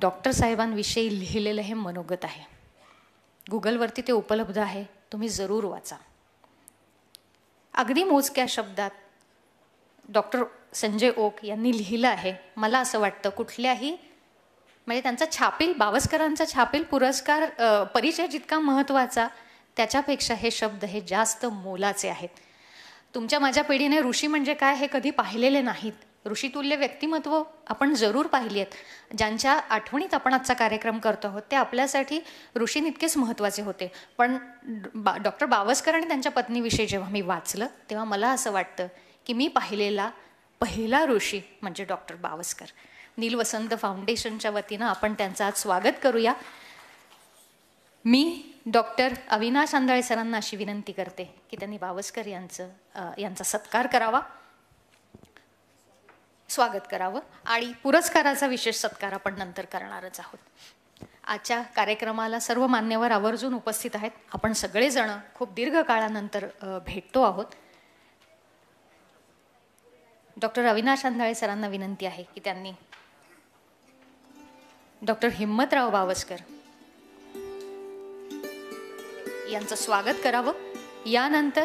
डॉक्टर साहेबांविषयी लिहिलेलं हे मनोगत आहे गुगलवरती ते उपलब्ध आहे तुम्ही जरूर वाचा अगदी मोजक्या शब्दात डॉक्टर संजय ओक यांनी लिहिलं आहे मला असं वाटतं कुठल्याही म्हणजे त्यांचा छापील बावस्करांचा छापील पुरस्कार परिचय जितका महत्त्वाचा त्याच्यापेक्षा हे शब्द हे जास्त मोलाचे आहेत तुमच्या माझ्या पिढीने ऋषी म्हणजे काय हे कधी पाहिलेले नाहीत ऋषीतुल्य व्यक्तिमत्व आपण जरूर पाहिली आहेत ज्यांच्या आठवणीत आपण आजचा कार्यक्रम करतो आहोत ते आपल्यासाठी ऋषी इतकेच महत्त्वाचे होते पण बा डॉक्टर बावस्कर आणि त्यांच्या पत्नीविषयी जेव्हा मी वाचलं तेव्हा मला असं वाटतं की मी पाहिलेला पहिला ऋषी म्हणजे डॉक्टर बावस्कर नीलवसंत फाउंडेशनच्या वतीनं आपण त्यांचं आज स्वागत करूया मी डॉक्टर अविनाश आंधळे सरांना अशी विनंती करते की त्यांनी बावस्कर यांचं यांचा सत्कार करावा स्वागत करावं आणि पुरस्काराचा विशेष सत्कार आपण नंतर करणारच आहोत आजच्या कार्यक्रमाला सर्व मान्यवर आवर्जून उपस्थित आहेत आपण सगळेजण खूप दीर्घ काळानंतर भेटतो आहोत डॉक्टर अविनाश अंधाळे सरांना विनंती आहे की त्यांनी डॉक्टर हिम्मतराव बावस्कर यांचं स्वागत करावं यानंतर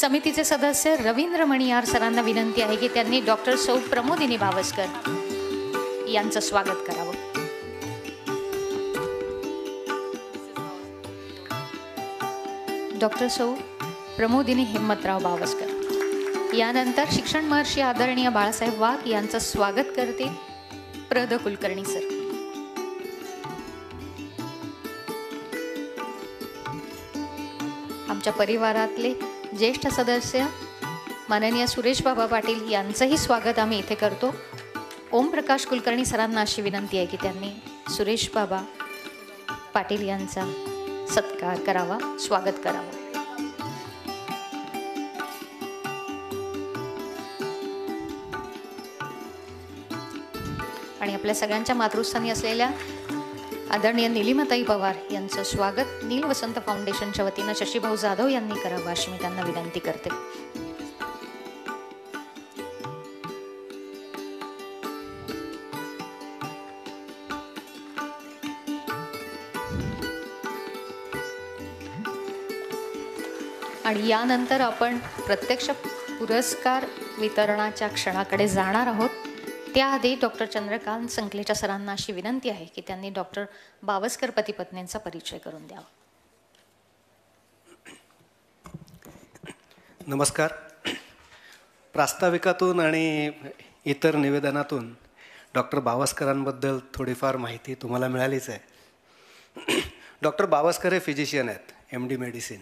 समितीचे सदस्य रवींद्र मणियार सरांना विनंती आहे की त्यांनी डॉक्टर सौ प्रमोदिनी बावस्कर यांचं स्वागत करावं डॉक्टर सौ प्रमोदिनी हिम्मतराव बावस्कर यानंतर शिक्षण महर्षी आदरणीय बाळासाहेब वाघ यांचं स्वागत करते प्रद कुलकर्णी सर आमच्या परिवारातले ज्येष्ठ सदस्य माननीय सुरेश बाबा पाटील यांचंही स्वागत आम्ही इथे करतो ओमप्रकाश कुलकर्णी सरांना अशी विनंती आहे की त्यांनी सुरेश बाबा पाटील यांचा सत्कार करावा स्वागत करावा आपल्या सगळ्यांच्या मातृस्थानी असलेल्या आदरणीय नीलिमाताई पवार यांचं स्वागत नील वसंत फाउंडेशनच्या वतीनं शशीभाऊ जाधव यांनी करावं अशी मी त्यांना विनंती करते आणि यानंतर आपण प्रत्यक्ष पुरस्कार वितरणाच्या क्षणाकडे जाणार आहोत त्याआधी डॉक्टर चंद्रकांत संकलेच्या सरांना अशी विनंती आहे की त्यांनी डॉक्टर बावस्कर पतीपत्नींचा परिचय करून द्यावा नमस्कार प्रास्ताविकातून आणि इतर निवेदनातून डॉक्टर बावस्करांबद्दल थोडीफार माहिती तुम्हाला मिळालीच आहे डॉक्टर बावस्कर हे फिजिशियन आहेत एम डी मेडिसिन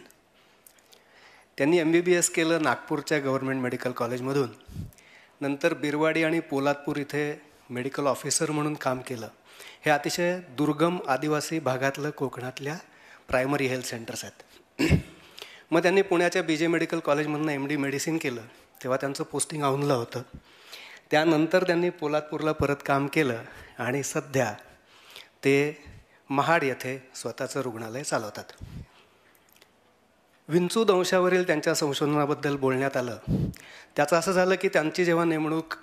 त्यांनी एम बी बी एस केलं नागपूरच्या गव्हर्नमेंट मेडिकल कॉलेजमधून नंतर बिरवाडी आणि पोलादपूर इथे मेडिकल ऑफिसर म्हणून काम केलं हे अतिशय दुर्गम आदिवासी भागातलं कोकणातल्या प्रायमरी हेल्थ सेंटर्स आहेत मग त्यांनी पुण्याच्या बी जे मेडिकल कॉलेजमधून एम डी मेडिसिन केलं तेव्हा त्यांचं पोस्टिंग औंधलं होतं त्यानंतर त्यांनी पोलादपूरला परत काम केलं आणि सध्या ते महाड येथे स्वतःचं रुग्णालय चालवतात विंचू दंशावरील त्यांच्या संशोधनाबद्दल बोलण्यात आलं त्याचं असं झालं की त्यांची जेव्हा नेमणूक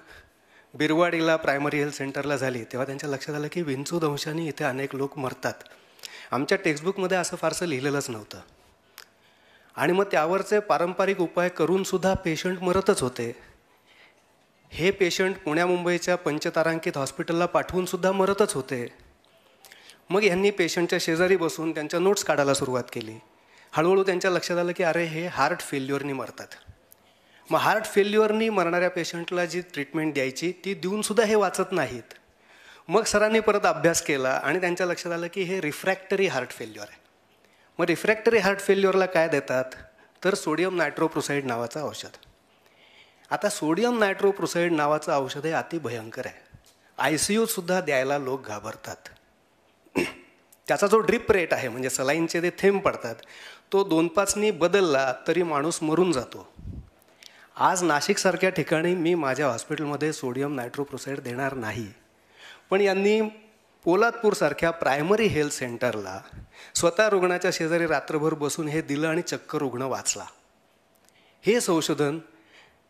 बिरवाडीला प्रायमरी हेल्थ सेंटरला झाली तेव्हा त्यांच्या लक्षात आलं की विंचू दंशाने इथे अनेक लोक मरतात आमच्या टेक्स्टबुकमध्ये असं फारसं लिहिलेलंच नव्हतं आणि मग त्यावरचे पारंपरिक उपाय करूनसुद्धा पेशंट मरतच होते हे पेशंट पुण्या मुंबईच्या पंचतारांकित हॉस्पिटलला पाठवूनसुद्धा मरतच होते मग यांनी पेशंटच्या शेजारी बसून त्यांच्या नोट्स काढायला सुरुवात केली हळूहळू त्यांच्या लक्षात आलं की अरे हे हार्ट फेल्युअरनी मरतात मग हार्ट फेल्युअरनी मरणाऱ्या पेशंटला जी ट्रीटमेंट द्यायची ती देऊनसुद्धा हे वाचत नाहीत मग सरांनी परत अभ्यास केला आणि त्यांच्या लक्षात आलं की हे रिफ्रॅक्टरी हार्ट फेल्युअर आहे मग रिफ्रॅक्टरी हार्ट फेल्युअरला काय देतात तर सोडियम नायट्रोप्रोसाईड नावाचं औषध आता सोडियम नायट्रोप्रोसाईड नावाचं औषध हे अतिभयंकर आहे आय सी यूसुद्धा द्यायला लोक घाबरतात त्याचा जो ड्रिप रेट आहे म्हणजे सलाईनचे ते थेंब पडतात तो दोन पाचनी बदलला तरी माणूस मरून जातो आज नाशिकसारख्या ठिकाणी मी माझ्या हॉस्पिटलमध्ये सोडियम नायट्रोप्रोसाईड देणार नाही पण यांनी पोलादपूरसारख्या प्रायमरी हेल्थ सेंटरला स्वतः रुग्णाच्या शेजारी रात्रभर बसून हे दिलं आणि चक्क रुग्ण वाचला हे संशोधन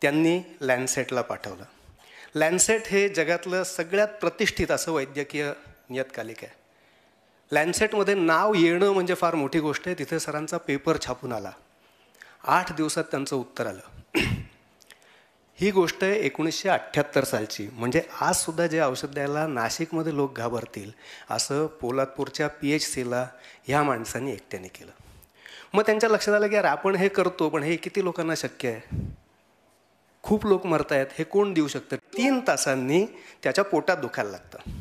त्यांनी लँडसेटला पाठवलं लॅन्सेट हे जगातलं सगळ्यात प्रतिष्ठित असं वैद्यकीय नियतकालिक आहे लँडसेटमध्ये नाव येणं म्हणजे फार मोठी गोष्ट आहे तिथे सरांचा पेपर छापून आला आठ दिवसात त्यांचं उत्तर आलं ही गोष्ट आहे एकोणीसशे अठ्ठ्याहत्तर सालची म्हणजे आजसुद्धा जे औषध द्यायला नाशिकमध्ये लोक घाबरतील असं पोलादपूरच्या पी एच सीला ह्या माणसांनी एकट्याने केलं मग त्यांच्या लक्षात आलं की अरे आपण हे करतो पण हे किती लोकांना शक्य आहे खूप लोक मरत आहेत हे कोण देऊ शकतं तीन तासांनी त्याच्या पोटात दुखायला लागतं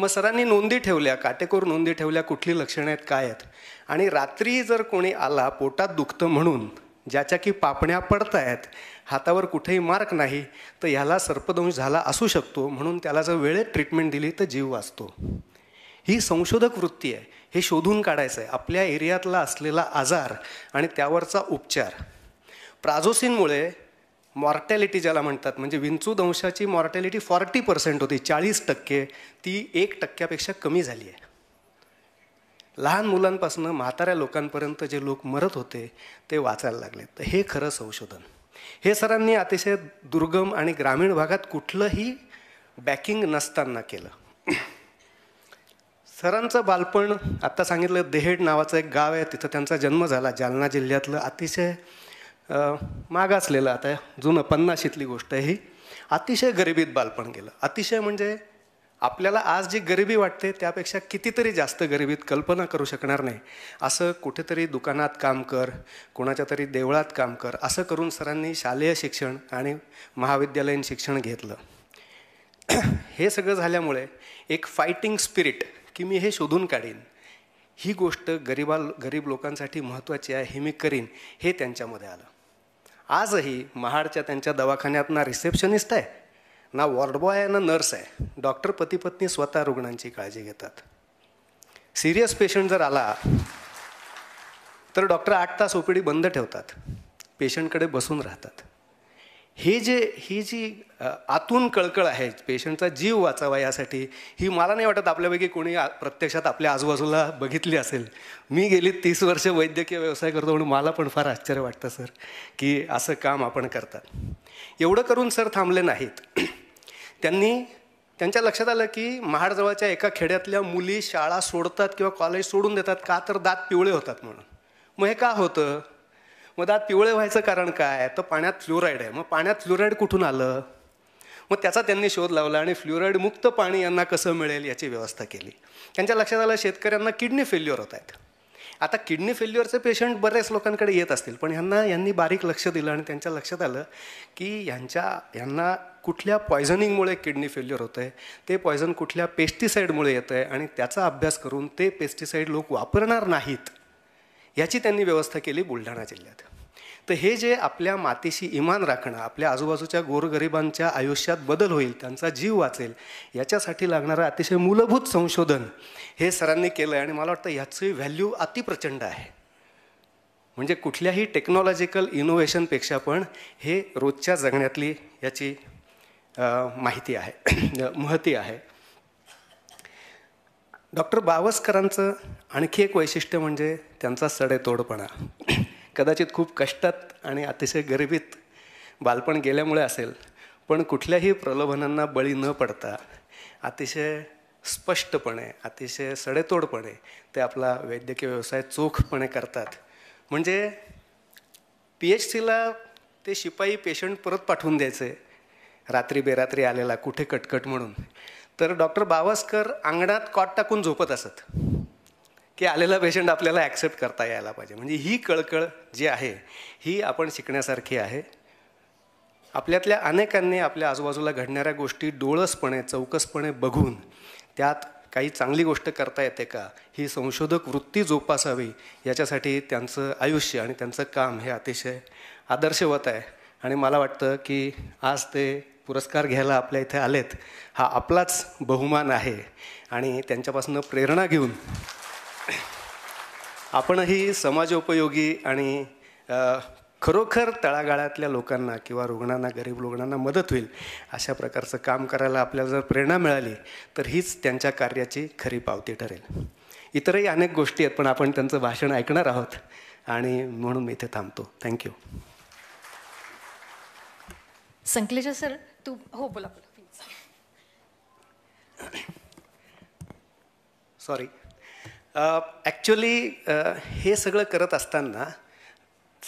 मग सरांनी नोंदी ठेवल्या काटेकोर नोंदी ठेवल्या कुठली लक्षणं आहेत काय आहेत आणि रात्री जर कोणी आला पोटात दुखतं म्हणून ज्याच्या की पापण्या पडत आहेत हातावर कुठेही मार्क नाही तर ह्याला सर्पदंश झाला असू शकतो म्हणून त्याला जर वेळेत ट्रीटमेंट दिली तर जीव वाचतो ही संशोधक वृत्ती आहे हे शोधून काढायचं आहे आपल्या एरियातला असलेला आजार आणि त्यावरचा उपचार प्राझोसिनमुळे मॉर्टॅलिटी ज्याला म्हणतात म्हणजे विंचू दंशाची मॉर्टॅलिटी फॉर्टी पर्सेंट होती चाळीस टक्के ती एक टक्क्यापेक्षा कमी झाली आहे लहान मुलांपासून म्हाताऱ्या लोकांपर्यंत जे लोक मरत होते ते वाचायला लागले तर हे खरं संशोधन हे सरांनी अतिशय दुर्गम आणि ग्रामीण भागात कुठलंही बॅकिंग नसताना केलं सरांचं बालपण आत्ता सांगितलं देहेड नावाचं एक गाव आहे तिथं त्यांचा जन्म झाला जालना जिल्ह्यातलं अतिशय मागासलेलं आता जुनं पन्नाशीतली गोष्ट ही अतिशय गरिबीत बालपण गेलं अतिशय म्हणजे आपल्याला आज जी गरिबी वाटते त्यापेक्षा कितीतरी जास्त गरिबीत कल्पना करू शकणार नाही असं कुठेतरी दुकानात काम कर कोणाच्या तरी देवळात काम कर असं करून सरांनी शालेय शिक्षण आणि महाविद्यालयीन शिक्षण घेतलं हे सगळं झाल्यामुळे एक फायटिंग स्पिरिट की मी हे शोधून काढीन ही गोष्ट गरिबा गरीब लोकांसाठी महत्त्वाची आहे हे मी करीन हे त्यांच्यामध्ये आलं आजही महाडच्या त्यांच्या दवाखान्यात ना रिसेप्शनिस्ट आहे ना वॉर्डबॉय आहे ना नर्स आहे डॉक्टर पती पत्नी स्वतः रुग्णांची काळजी घेतात सिरियस पेशंट जर आला तर डॉक्टर आठ तास ओपीडी बंद ठेवतात पेशंटकडे बसून राहतात हे जे ही जी आतून कळकळ आहे पेशंटचा जीव वाचावा यासाठी ही मला नाही वाटत आपल्यापैकी कोणी प्रत्यक्षात आपल्या आजूबाजूला बघितली असेल मी गेली तीस वर्ष वैद्यकीय व्यवसाय करतो म्हणून मला पण फार आश्चर्य वाटतं सर की असं काम आपण करतात एवढं करून सर थांबले नाहीत त्यांनी त्यांच्या लक्षात आलं की महाडजवळच्या एका खेड्यातल्या मुली शाळा सोडतात किंवा कॉलेज सोडून देतात का तर दात पिवळे होतात म्हणून मग हे का होतं मग दात पिवळे व्हायचं कारण काय तर पाण्यात फ्लुराईड आहे मग पाण्यात फ्लुराईड कुठून आलं मग त्याचा त्यांनी शोध लावला आणि फ्लुराईड मुक्त पाणी यांना कसं मिळेल याची व्यवस्था केली त्यांच्या लक्षात आलं शेतकऱ्यांना किडनी फेल्युअर होत आहेत आता किडनी फेल्युअरचे पेशंट बऱ्याच लोकांकडे येत असतील पण ह्यांना यांनी बारीक लक्ष दिलं आणि त्यांच्या लक्षात आलं की ह्यांच्या यांना कुठल्या पॉयझनिंगमुळे किडनी फेल्युअर होतं आहे ते पॉयझन कुठल्या पेस्टिसाईडमुळे येतं आहे आणि त्याचा अभ्यास करून ते पेस्टिसाईड लोक वापरणार नाहीत याची त्यांनी व्यवस्था केली बुलढाणा जिल्ह्यात तर हे जे आपल्या मातीशी इमान राखणं आपल्या आजूबाजूच्या गोरगरिबांच्या आयुष्यात बदल होईल त्यांचा जीव वाचेल याच्यासाठी लागणारं अतिशय मूलभूत संशोधन हे सरांनी केलं आहे आणि मला वाटतं ह्याची व्हॅल्यू अतिप्रचंड आहे म्हणजे कुठल्याही टेक्नॉलॉजिकल इनोव्हेशनपेक्षा पण हे रोजच्या जगण्यातली याची माहिती आहे महती आहे डॉक्टर बावस्करांचं आणखी एक वैशिष्ट्य म्हणजे त्यांचा सडेतोडपणा कदाचित खूप कष्टात आणि अतिशय गरिबीत बालपण गेल्यामुळे असेल पण कुठल्याही प्रलोभनांना बळी न पडता अतिशय स्पष्टपणे अतिशय सडेतोडपणे ते आपला वैद्यकीय व्यवसाय चोखपणे करतात म्हणजे पी एच सीला ते शिपाई पेशंट परत पाठवून द्यायचे रात्री बेरात्री आलेला कुठे कटकट म्हणून तर डॉक्टर बावस्कर अंगणात कॉट टाकून झोपत असत की आलेला पेशंट आपल्याला ॲक्सेप्ट करता यायला पाहिजे म्हणजे ही कळकळ जी आहे ही आपण शिकण्यासारखी आहे आपल्यातल्या अनेकांनी आपल्या आजूबाजूला घडणाऱ्या गोष्टी डोळसपणे चौकसपणे बघून त्यात काही चांगली गोष्ट करता येते का ही संशोधक वृत्ती जोपासावी याच्यासाठी त्यांचं आयुष्य आणि त्यांचं काम हे अतिशय आदर्शवत आहे आणि मला वाटतं की आज ते पुरस्कार घ्यायला आपल्या इथे आलेत हा आपलाच बहुमान आहे आणि त्यांच्यापासून प्रेरणा घेऊन आपणही समाजोपयोगी आणि खरोखर तळागाळातल्या लोकांना किंवा रुग्णांना गरीब रुग्णांना मदत होईल अशा प्रकारचं काम करायला आपल्याला जर प्रेरणा मिळाली तर हीच त्यांच्या कार्याची खरी पावती ठरेल इतरही अनेक गोष्टी आहेत पण आपण त्यांचं भाषण ऐकणार आहोत आणि म्हणून मी इथे थांबतो थँक्यू संकलेजा सर तू हो बोला बोला सॉरी ॲक्च्युली हे सगळं करत असताना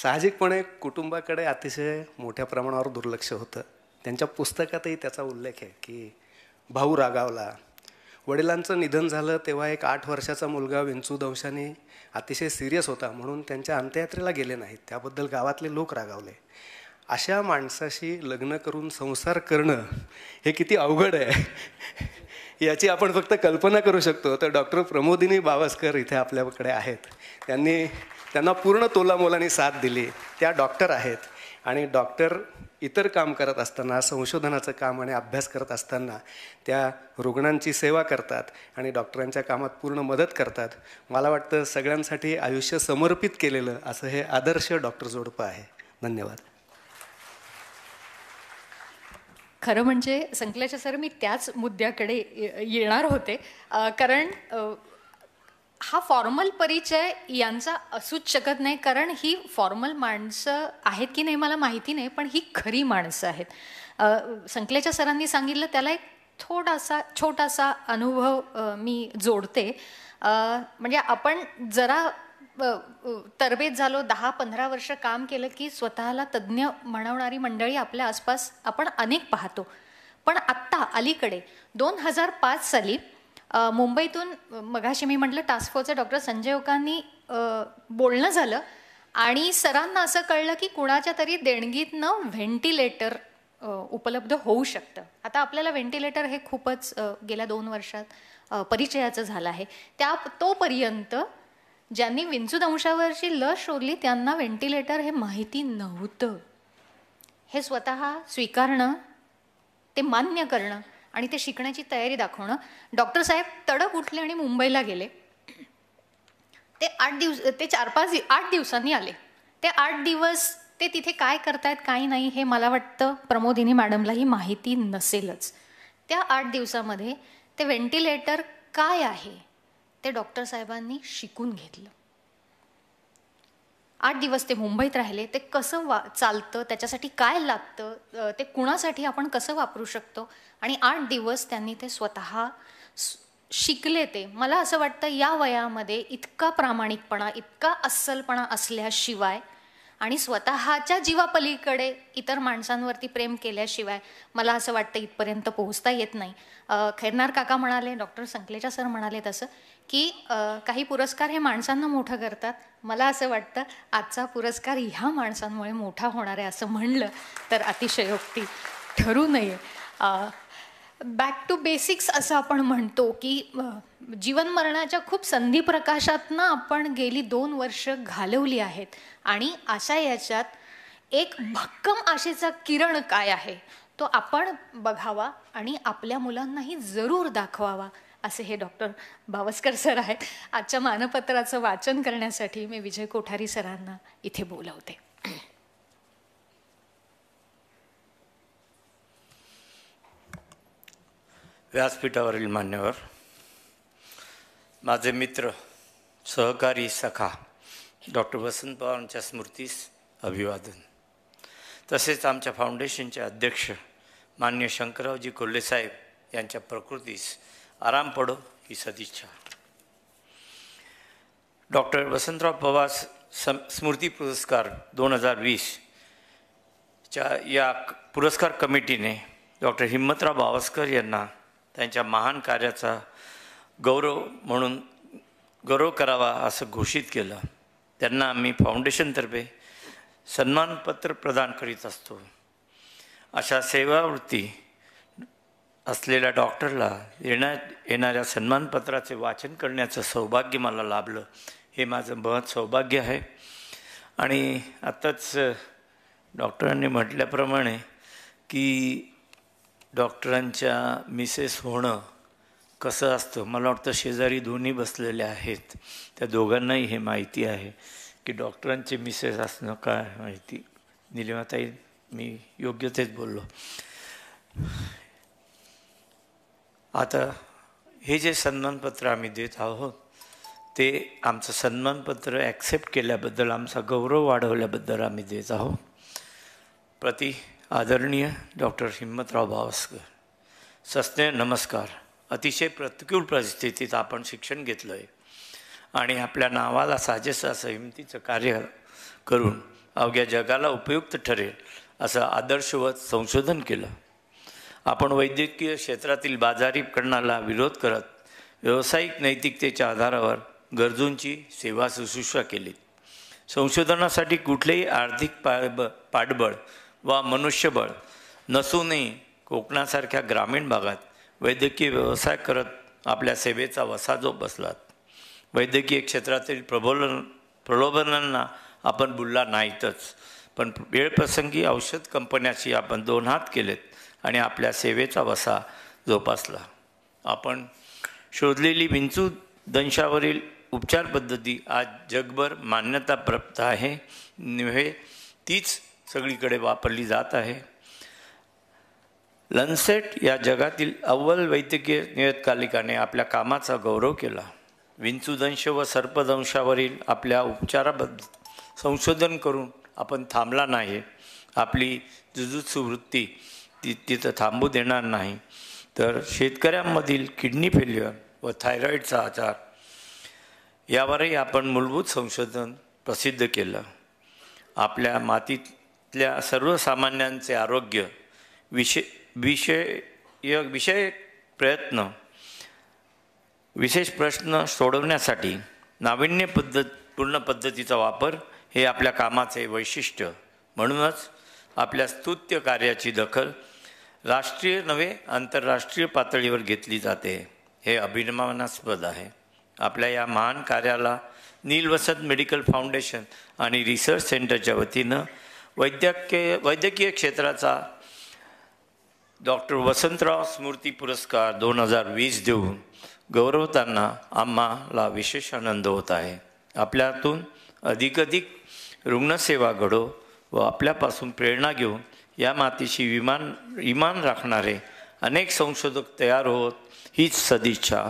साहजिकपणे कुटुंबाकडे अतिशय मोठ्या प्रमाणावर दुर्लक्ष होतं त्यांच्या पुस्तकातही त्याचा उल्लेख आहे की भाऊ रागावला वडिलांचं निधन झालं तेव्हा एक आठ वर्षाचा मुलगा विंचू दौशाने अतिशय सिरियस होता म्हणून त्यांच्या अंत्ययात्रेला गेले नाहीत त्याबद्दल गावातले लोक रागावले अशा माणसाशी लग्न करून संसार करणं हे किती अवघड आहे याची आपण फक्त कल्पना करू शकतो तर डॉक्टर प्रमोदिनी बावस्कर इथे आपल्याकडे आहेत त्यांनी त्यांना पूर्ण तोलामोलाने साथ दिली त्या डॉक्टर आहेत आणि डॉक्टर इतर काम करत असताना संशोधनाचं काम आणि अभ्यास करत असताना त्या रुग्णांची सेवा करतात आणि डॉक्टरांच्या कामात पूर्ण मदत करतात मला वाटतं सगळ्यांसाठी आयुष्य समर्पित केलेलं असं हे आदर्श डॉक्टर जोडपं आहे धन्यवाद खरं म्हणजे संकल्याच्या सर मी त्याच मुद्द्याकडे येणार होते कारण हा फॉर्मल परिचय यांचा असूच शकत नाही कारण ही फॉर्मल माणसं आहेत की नाही मला माहिती नाही पण ही खरी माणसं आहेत संकल्याच्या सरांनी सांगितलं त्याला एक थोडासा छोटासा अनुभव मी जोडते म्हणजे आपण जरा तरबेज झालो दहा पंधरा वर्ष काम केलं की स्वतःला तज्ज्ञ म्हणवणारी मंडळी आपल्या आसपास आपण अनेक पाहतो पण आत्ता अलीकडे दोन हजार पाच साली मुंबईतून मघाशी मी म्हटलं टास्क फोर्सचे डॉक्टर संजय ओकांनी बोलणं झालं आणि सरांना असं कळलं की कुणाच्या तरी देणगीतनं व्हेंटिलेटर उपलब्ध होऊ शकतं आता आपल्याला व्हेंटिलेटर हे खूपच गेल्या दोन वर्षात परिचयाचं झालं आहे त्या तोपर्यंत ज्यांनी विंचूदंशावरची लस शोधली त्यांना व्हेंटिलेटर हे माहिती नव्हतं हे स्वतः स्वीकारणं ते मान्य करणं आणि ते शिकण्याची तयारी दाखवणं डॉक्टर साहेब तडक उठले आणि मुंबईला गेले ते आठ दिवस ते चार पाच आठ दिवसांनी आले ते आठ दिवस ते तिथे काय करतायत काय नाही हे मला वाटतं प्रमोदिनी मॅडमलाही माहिती नसेलच त्या आठ दिवसामध्ये ते व्हेंटिलेटर काय आहे ते डॉक्टर साहेबांनी शिकून घेतलं आठ दिवस ते मुंबईत राहिले ते कसं वा चालतं त्याच्यासाठी काय लागतं ते कुणासाठी आपण कसं वापरू शकतो आणि आठ दिवस त्यांनी ते स्वतः शिकले ते मला असं वाटतं या वयामध्ये इतका प्रामाणिकपणा इतका अस्सलपणा असल्याशिवाय आणि स्वतःच्या जीवापलीकडे इतर माणसांवरती प्रेम केल्याशिवाय मला असं वाटतं इथपर्यंत पोहोचता येत नाही खैरनार काका म्हणाले डॉक्टर संकलेचा सर म्हणाले तसं की काही पुरस्कार हे माणसांना मोठं करतात मला असं वाटतं आजचा पुरस्कार ह्या माणसांमुळे मोठा होणार आहे असं म्हणलं तर अतिशयोक्ती ठरू नये बॅक टू बेसिक्स असं आपण म्हणतो की जीवन मरणाच्या खूप संधी प्रकाशातनं आपण गेली दोन वर्ष घालवली आहेत आणि अशा याच्यात एक भक्कम आशेचा किरण काय आहे तो आपण बघावा आणि आपल्या मुलांनाही जरूर दाखवावा असे हे डॉक्टर बावस्कर सर आहेत आजच्या मानपत्राचं वाचन करण्यासाठी मी विजय कोठारी सरांना इथे बोलवते व्यासपीठावरील मान्यवर माझे मित्र सहकारी सखा डॉक्टर वसंत पवारांच्या स्मृतीस अभिवादन तसेच आमच्या फाउंडेशनचे अध्यक्ष मान्य शंकररावजी कोल्हेसाहेब यांच्या प्रकृतीस आराम पडो ही सदिच्छा डॉक्टर वसंतराव पवार सम स्मृती पुरस्कार दोन हजार वीसच्या या पुरस्कार कमिटीने डॉक्टर हिम्मतराव बावस्कर यांना त्यांच्या महान कार्याचा गौरव म्हणून गौरव करावा असं घोषित केलं त्यांना आम्ही फाउंडेशनतर्फे सन्मानपत्र प्रदान करीत असतो अशा सेवावृत्ती असलेल्या डॉक्टरला येण्या येणाऱ्या सन्मानपत्राचे वाचन करण्याचं सौभाग्य मला लाभलं हे माझं महत् सौभाग्य आहे आणि आत्ताच डॉक्टरांनी म्हटल्याप्रमाणे की डॉक्टरांच्या मिसेस होणं कसं असतं मला वाटतं शेजारी दोन्ही बसलेल्या आहेत त्या दोघांनाही हे माहिती आहे की डॉक्टरांचे मिसेस असणं काय माहिती निलिमाताई मी योग्य तेच बोललो आता हे जे सन्मानपत्र आम्ही देत आहोत ते आमचं सन्मानपत्र ॲक्सेप्ट केल्याबद्दल आमचा गौरव वाढवल्याबद्दल आम्ही देत आहोत प्रति आदरणीय डॉक्टर हिम्मतराव भावस्कर सस्ने नमस्कार अतिशय प्रतिकूल परिस्थितीत आपण शिक्षण घेतलं आहे आणि आपल्या नावाला साजेसं असं हिमतीचं कार्य करून अवघ्या जगाला उपयुक्त ठरेल असं आदर्शवत संशोधन केलं आपण वैद्यकीय क्षेत्रातील बाजारीकरणाला विरोध करत व्यावसायिक नैतिकतेच्या आधारावर गरजूंची सेवा शुश्रूषा केली संशोधनासाठी कुठलेही आर्थिक पाब पाठबळ वा मनुष्यबळ नसूनही कोकणासारख्या ग्रामीण भागात वैद्यकीय व्यवसाय करत आपल्या सेवेचा वसा जो बसलात वैद्यकीय क्षेत्रातील प्रबोलन प्रलोभनांना आपण बोलला नाहीतच पण वेळप्रसंगी औषध कंपन्याशी आपण दोन हात केलेत आणि आपल्या सेवेचा वसा जोपासला आपण शोधलेली विंचू दंशावरील उपचार पद्धती आज जगभर मान्यता प्राप्त आहे नव्हे तीच सगळीकडे वापरली जात आहे लन्सेट या जगातील अव्वल वैद्यकीय नियतकालिकाने आपल्या कामाचा गौरव केला विंचूदंश व सर्पदंशावरील आपल्या उपचाराबद्दल संशोधन करून आपण थांबला नाही आपली जुजुत्सुवृत्ती ती तिथं थांबू देणार नाही तर शेतकऱ्यांमधील किडनी फेल्युअर व थायरॉईडचा आजार यावरही आपण मूलभूत संशोधन प्रसिद्ध केलं आपल्या मातीतल्या सर्वसामान्यांचे आरोग्य विषय विषय विषय प्रयत्न विशेष प्रश्न सोडवण्यासाठी नाविन्य पद्धत पूर्ण पद्धतीचा वापर हे आपल्या कामाचे वैशिष्ट्य म्हणूनच आपल्या स्तुत्य कार्याची दखल राष्ट्रीय नव्हे आंतरराष्ट्रीय पातळीवर घेतली जाते हे अभिमानास्पद आहे आपल्या या महान कार्याला नीलवसंत मेडिकल फाउंडेशन आणि रिसर्च सेंटरच्या वतीनं वैद्यकीय वैद्यकीय क्षेत्राचा डॉक्टर वसंतराव स्मृती पुरस्कार दोन हजार वीस देऊन गौरवताना आम्हाला विशेष आनंद होत आहे आपल्यातून अधिकाधिक रुग्णसेवा घडो व आपल्यापासून प्रेरणा घेऊन या मातीशी विमान इमान राखणारे अनेक संशोधक तयार होत हीच सदिच्छा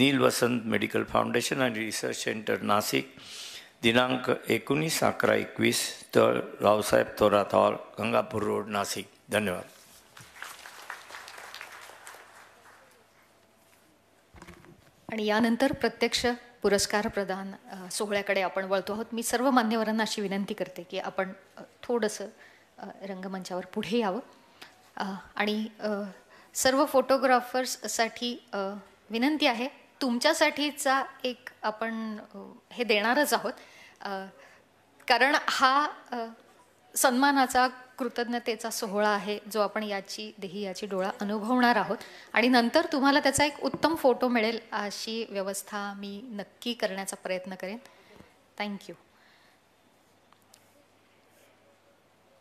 नील वसंत मेडिकल फाउंडेशन आणि रिसर्च सेंटर नाशिक दिनांक एकोणीस अकरा एकवीस तळ रावसाहेब थोरात हॉल गंगापूर रोड नाशिक धन्यवाद आणि यानंतर प्रत्यक्ष पुरस्कार प्रदान सोहळ्याकडे आपण वळतो आहोत मी सर्व मान्यवरांना अशी विनंती करते की आपण थोडंसं रंगमंचावर पुढे यावं आणि सर्व फोटोग्राफर्ससाठी विनंती आहे तुमच्यासाठीचा एक आपण हे देणारच आहोत कारण हा सन्मानाचा कृतज्ञतेचा सोहळा आहे जो आपण याची देही याची डोळा अनुभवणार आहोत आणि नंतर तुम्हाला त्याचा एक उत्तम फोटो मिळेल अशी व्यवस्था मी नक्की करण्याचा प्रयत्न करेन थँक्यू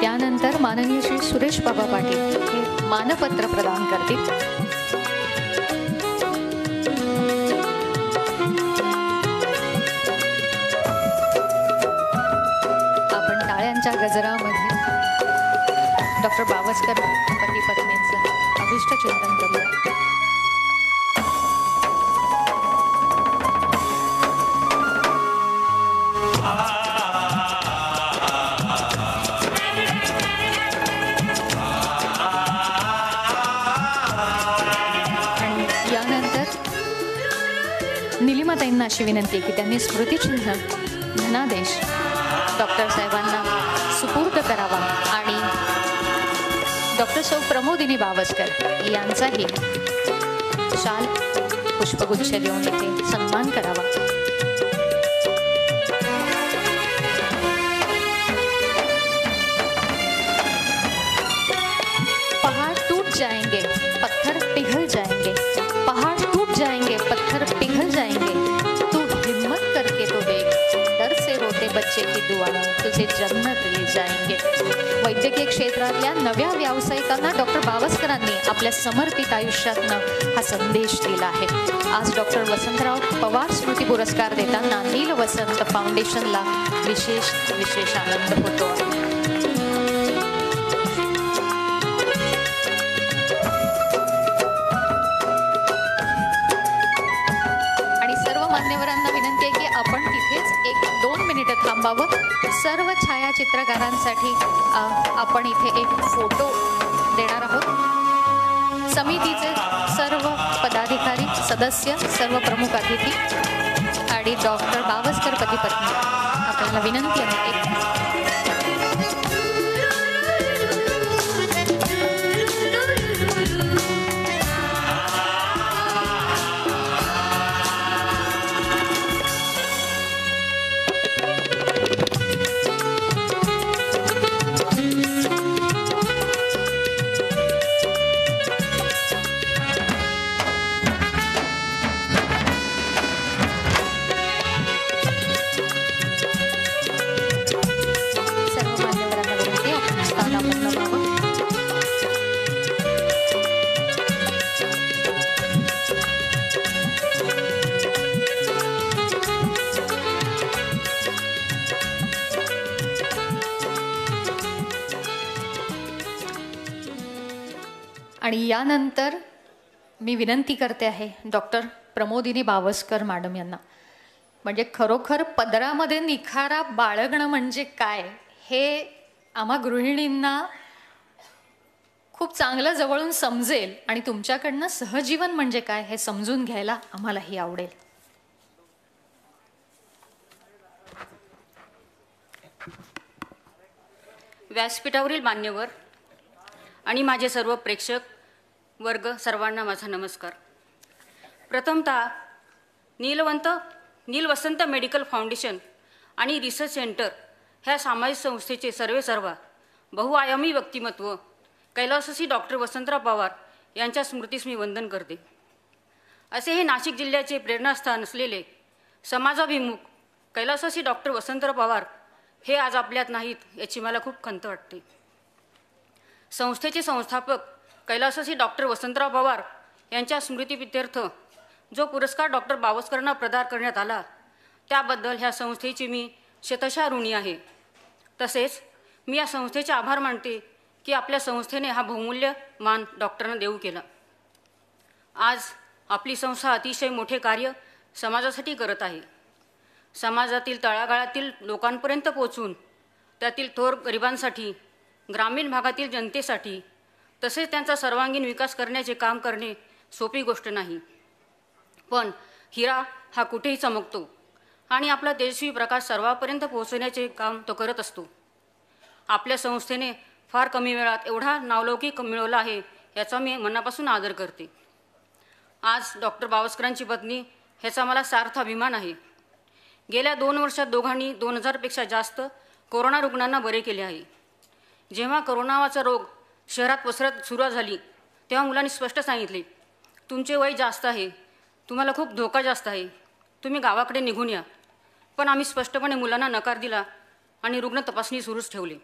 त्यानंतर माननीय श्री सुरेश बाबा पाटील मानपत्र प्रदान करतील आपण टाळ्यांच्या गजरामध्ये डॉक्टर बावस्कर पती पत्नींचं अभिष्ट चिंतन करूया सर्वांना अशी विनंती आहे की त्यांनी स्मृतिचिन्ह धनादेश डॉक्टर साहेबांना सुपूर्द करावा आणि डॉक्टर सौ प्रमोदिनी बावसकर यांचाही शाल पुष्पगुच्छ देऊन येथे सन्मान करावा जाएंगे पत्थर पिघल जाएंगे पहाड़ टूट जाएंगे पत्थर पिघल जाएंगे पैशाची दुवा तुझे जाएंगे वैद्यकीय क्षेत्रातल्या नव्या व्यावसायिकांना डॉक्टर बावस्करांनी आपल्या समर्पित आयुष्यातनं हा संदेश दिला आहे आज डॉक्टर वसंतराव पवार स्मृती पुरस्कार देताना नील वसंत फाउंडेशनला विशेष विशेष आनंद होतो सर्व छायाचित्रकारांसाठी आपण इथे एक फोटो देणार आहोत समितीचे सर्व पदाधिकारी सदस्य सर्व प्रमुख अतिथी आणि डॉक्टर बावस्कर पती पत्नी आपल्याला विनंती आहे आणि यानंतर मी विनंती करते आहे डॉक्टर प्रमोदिनी बावस्कर मॅडम यांना म्हणजे खरोखर पदरामध्ये निखारा बाळगणं म्हणजे काय हे आम्हा गृहिणींना खूप चांगलं जवळून समजेल आणि तुमच्याकडनं सहजीवन म्हणजे काय हे समजून घ्यायला आम्हालाही आवडेल व्यासपीठावरील मान्यवर आणि माझे सर्व प्रेक्षक वर्ग सर्वांना माझा नमस्कार प्रथमत नीलवंत नीलवसंत मेडिकल फाउंडेशन आणि रिसर्च सेंटर ह्या सामाजिक संस्थेचे सर्वेसर्वा बहुआयामी व्यक्तिमत्व कैलासशी डॉक्टर वसंतराव पवार यांच्या स्मृतीस मी वंदन करते असे हे नाशिक जिल्ह्याचे प्रेरणास्थान असलेले समाजाभिमुख कैलासशी डॉक्टर वसंतराव पवार हे आज आपल्यात नाहीत याची मला खूप खंत वाटते संस्थेचे संस्थापक कैलासासी डॉक्टर वसंतराव पवार यांच्या स्मृतीपित्यर्थ जो पुरस्कार डॉक्टर बावस्करांना प्रदान करण्यात आला त्याबद्दल ह्या संस्थेची मी शतशा ऋणी आहे तसेच मी या संस्थेचे आभार मानते की आपल्या संस्थेने हा बहुमूल्य मान डॉक्टरांना देऊ केला आज आपली संस्था अतिशय मोठे कार्य समाजासाठी करत आहे समाजातील तळागाळातील लोकांपर्यंत पोचून त्यातील थोर गरिबांसाठी ग्रामीण भागातील जनतेसाठी तसेच त्यांचा सर्वांगीण विकास करण्याचे काम करणे सोपी गोष्ट नाही पण हिरा हा कुठेही चमकतो आणि आपला तेजस्वी प्रकाश सर्वापर्यंत पोहोचवण्याचे काम तो करत असतो आपल्या संस्थेने फार कमी वेळात एवढा नावलौकिक मिळवला आहे याचा मी मनापासून आदर करते आज डॉक्टर बावस्करांची पत्नी ह्याचा मला सार्थ अभिमान आहे गेल्या दोन वर्षात दोघांनी दोन हजारपेक्षा जास्त कोरोना रुग्णांना बरे केले आहे जेव्हा कोरोनावाचा रोग शहरात पसरत सुरुवात झाली तेव्हा मुलांनी स्पष्ट सांगितले तुमचे वय जास्त आहे तुम्हाला खूप धोका जास्त आहे तुम्ही गावाकडे निघून या पण आम्ही स्पष्टपणे मुलांना नकार दिला आणि रुग्ण तपासणी सुरूच ठेवली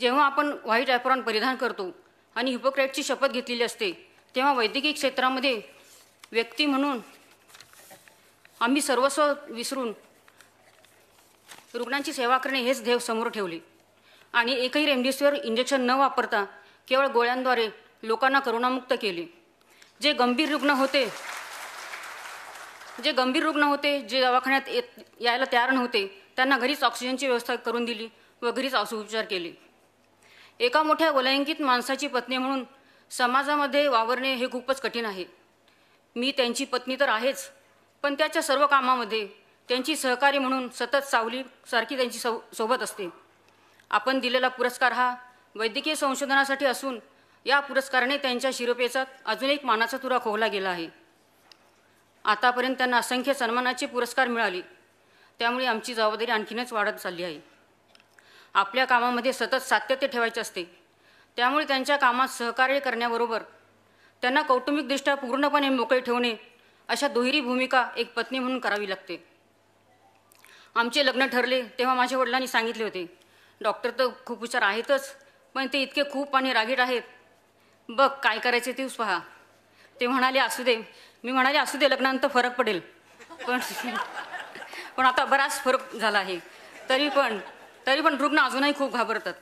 जेव्हा आपण व्हाईट ॲपरॉन परिधान करतो आणि हिपोक्रेटची शपथ घेतलेली असते तेव्हा वैद्यकीय क्षेत्रामध्ये व्यक्ती म्हणून आम्ही सर्वस्व विसरून रुग्णांची सेवा करणे हेच ध्येय समोर ठेवले आणि एकही रेमडेसिवीर इंजेक्शन न वापरता केवळ गोळ्यांद्वारे लोकांना करोनामुक्त केले जे गंभीर रुग्ण होते जे गंभीर रुग्ण होते जे दवाखान्यात येत यायला तयार नव्हते त्यांना घरीच ऑक्सिजनची व्यवस्था करून दिली व घरीच औषधोपचार केले एका मोठ्या वलयंकित माणसाची पत्नी म्हणून समाजामध्ये वावरणे हे खूपच कठीण आहे मी त्यांची पत्नी तर आहेच पण त्याच्या सर्व कामामध्ये त्यांची सहकारी म्हणून सतत सावलीसारखी त्यांची सो, सोबत असते आपण दिलेला पुरस्कार हा वैद्यकीय संशोधनासाठी असून या पुरस्काराने त्यांच्या शिरोपेचा अजून एक मानाचा तुरा खोवला गेला आहे आतापर्यंत त्यांना असंख्य सन्मानाचे पुरस्कार मिळाले त्यामुळे आमची जबाबदारी आणखीनच वाढत चालली आहे आपल्या कामामध्ये सतत सातत्य ठेवायचे असते त्यामुळे त्यांच्या कामात सहकार्य करण्याबरोबर त्यांना कौटुंबिकदृष्ट्या पूर्णपणे मोकळे ठेवणे अशा दुहेरी भूमिका एक पत्नी म्हणून करावी लागते आमचे लग्न ठरले तेव्हा माझ्या वडिलांनी सांगितले होते डॉक्टर तर खूप हुशार आहेतच पण ते इतके खूप आणि रागीट आहेत बघ काय करायचे तेच पहा ते म्हणाले असू दे मी म्हणाले असू दे लग्नानंतर फरक पडेल पण पण आता बराच फरक झाला आहे तरी पण तरी पण रुग्ण अजूनही खूप घाबरतात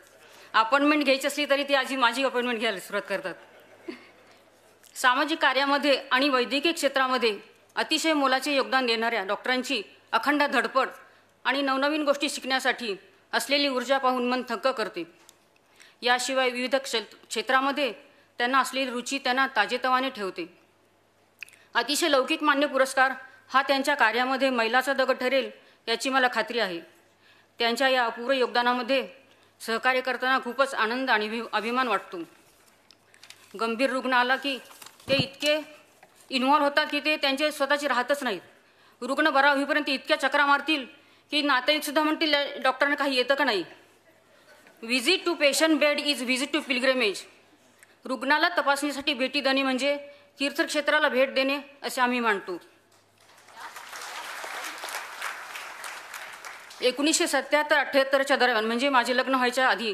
अपॉइंटमेंट घ्यायची असली तरी ती आजी माझी अपॉइंटमेंट घ्यायला सुरुवात करतात सामाजिक कार्यामध्ये आणि वैद्यकीय क्षेत्रामध्ये अतिशय मोलाचे योगदान देणाऱ्या डॉक्टरांची अखंड धडपड आणि नवनवीन गोष्टी शिकण्यासाठी असलेली ऊर्जा पाहून मन थक्क करते याशिवाय विविध क्ष क्षेत्रामध्ये त्यांना असलेली रुची त्यांना ताजेतवाने ठेवते अतिशय लौकिक मान्य पुरस्कार हा त्यांच्या कार्यामध्ये महिलाचा दगड ठरेल याची मला खात्री आहे त्यांच्या या अपूर्व योगदानामध्ये सहकार्य करताना खूपच आनंद आणि अभिमान वाटतो गंभीर रुग्ण आला की ते इतके इन्व्हॉल्व होतात की ते त्यांचे स्वतःचे राहतच नाहीत रुग्ण बरा होईपर्यंत इतक्या चक्रा मारतील की नाते सुद्धा म्हणतील डॉक्टरांना काही येतं का नाही visit to patient bed is visit to pilgrimage रुग्णाला तपासणीसाठी भेटी देणे म्हणजे तीर्थक्षेत्राला भेट देणे असे आम्ही मानतो एकोणीसशे सत्याहत्तर अठ्ठ्याहत्तरच्या दरम्यान म्हणजे माझे लग्न व्हायच्या आधी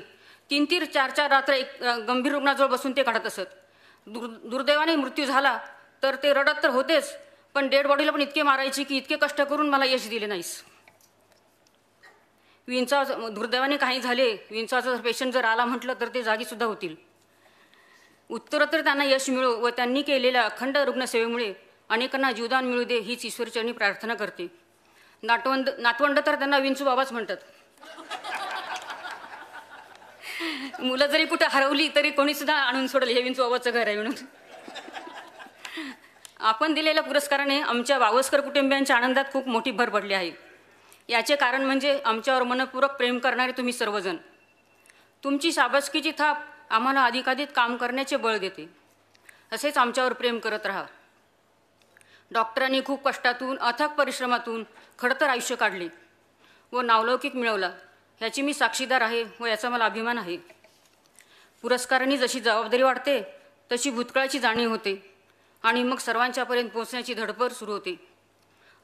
तीन तीन चार चार रात्र एक गंभीर रुग्णाजवळ बसून ते काढत असत दुर् दुर्दैवाने मृत्यू झाला तर ते रडत तर होतेच पण डेड बॉडीला पण इतके मारायची की इतके कष्ट करून मला यश दिले नाहीस विंचा दुर्दैवाने काही झाले विंचाचा जर पेशंट जर आला म्हटलं तर ते जागीसुद्धा होतील उत्तरोत्तर त्यांना यश मिळो व त्यांनी केलेल्या अखंड रुग्णसेवेमुळे अनेकांना जीवदान मिळू दे हीच ईश्वरचरणी प्रार्थना करते नाटवंड नातवंड तर त्यांना विंचू बाबाच म्हणतात मुलं जरी कुठे हरवली तरी कोणीसुद्धा आणून सोडलं हे विंचू बाबाचं घर आहे म्हणून आपण दिलेल्या पुरस्काराने आमच्या वावस्कर कुटुंबियांच्या आनंदात खूप मोठी भर पडली आहे याचे कारण म्हणजे आमच्यावर मनपूरक प्रेम करणारे तुम्ही सर्वजण तुमची शाबासकीची थाप आम्हाला अधिकाधिक काम करण्याचे बळ देते असेच आमच्यावर प्रेम करत राहा डॉक्टरांनी खूप कष्टातून अथक परिश्रमातून खडतर आयुष्य काढले व नावलौकिक मिळवला ह्याची मी साक्षीदार आहे व याचा मला अभिमान आहे पुरस्कारांनी जशी जबाबदारी वाढते तशी भूतकाळाची जाणीव होते आणि मग सर्वांच्यापर्यंत पोहोचण्याची धडपड सुरू होते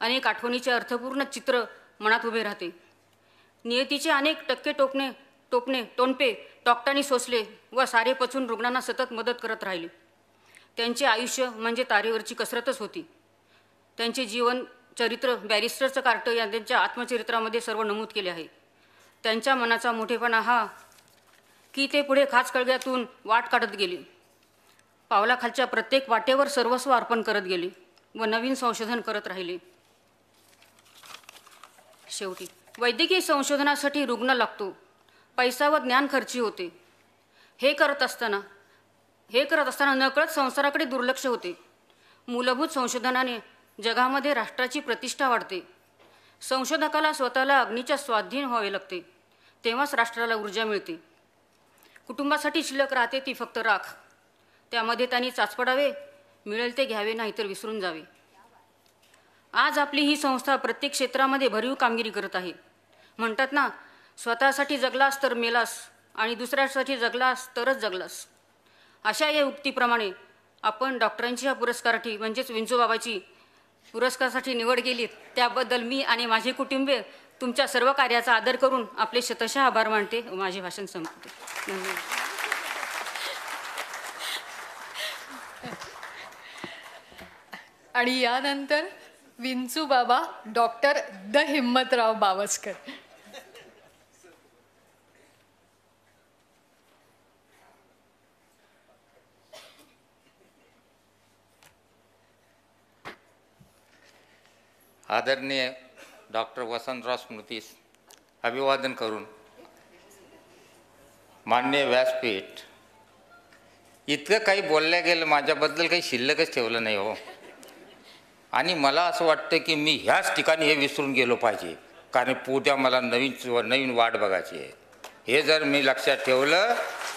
अनेक आठवणीचे अर्थपूर्ण चित्र मनात उभे राहते नियतीचे अनेक टक्के टोकणे टोपणे टोनपे टॉकटाने सोसले व सारे पचून रुग्णांना सतत मदत करत राहिले त्यांचे आयुष्य म्हणजे तारेवरची कसरतच होती त्यांचे जीवन चरित्र बॅरिस्टरचं कार्ट या त्यांच्या आत्मचरित्रामध्ये सर्व नमूद केले आहे त्यांच्या मनाचा मोठेपणा हा की ते पुढे खास कळग्यातून वाट काढत गेले पावलाखालच्या प्रत्येक वाटेवर सर्वस्व अर्पण करत गेले व नवीन संशोधन करत राहिले शेवटी वैद्यकीय संशोधनासाठी रुग्ण लागतो पैसा व ज्ञान खर्ची होते हे करत असताना हे करत असताना नकळत संसाराकडे दुर्लक्ष होते मूलभूत संशोधनाने जगामध्ये राष्ट्राची प्रतिष्ठा वाढते संशोधकाला स्वतःला अग्नीच्या स्वाधीन व्हावे लागते तेव्हाच राष्ट्राला ऊर्जा मिळते कुटुंबासाठी शिल्लक राहते ती फक्त राख त्यामध्ये त्यांनी चाचपडावे मिळेल ते घ्यावे नाहीतर विसरून जावे आज आपली ही संस्था प्रत्येक क्षेत्रामध्ये भरीव कामगिरी करत आहे म्हणतात ना स्वतःसाठी जगलास तर मेलास आणि दुसऱ्यासाठी जगलास तरच जगलास अशा या उक्तीप्रमाणे आपण डॉक्टरांची या पुरस्कारासाठी म्हणजेच विंचूबाबाची पुरस्कारासाठी निवड केली त्याबद्दल मी आणि माझे कुटुंबीय तुमच्या सर्व कार्याचा आदर करून आपले शतशा आभार मानते माझे भाषण संपते आणि यानंतर विंचू बाबा डॉक्टर द हिम्मतराव बावस्कर आदरणीय डॉक्टर वसंतराव स्मृतीस अभिवादन करून मान्य व्यासपीठ इतकं काही बोलल्या गेलं माझ्याबद्दल काही शिल्लकच ठेवलं नाही हो आणि मला असं वाटतं की मी ह्याच ठिकाणी हे विसरून गेलो पाहिजे कारण पुढ्या मला नवीन नवीन वाट बघायची आहे हे जर मी लक्षात ठेवलं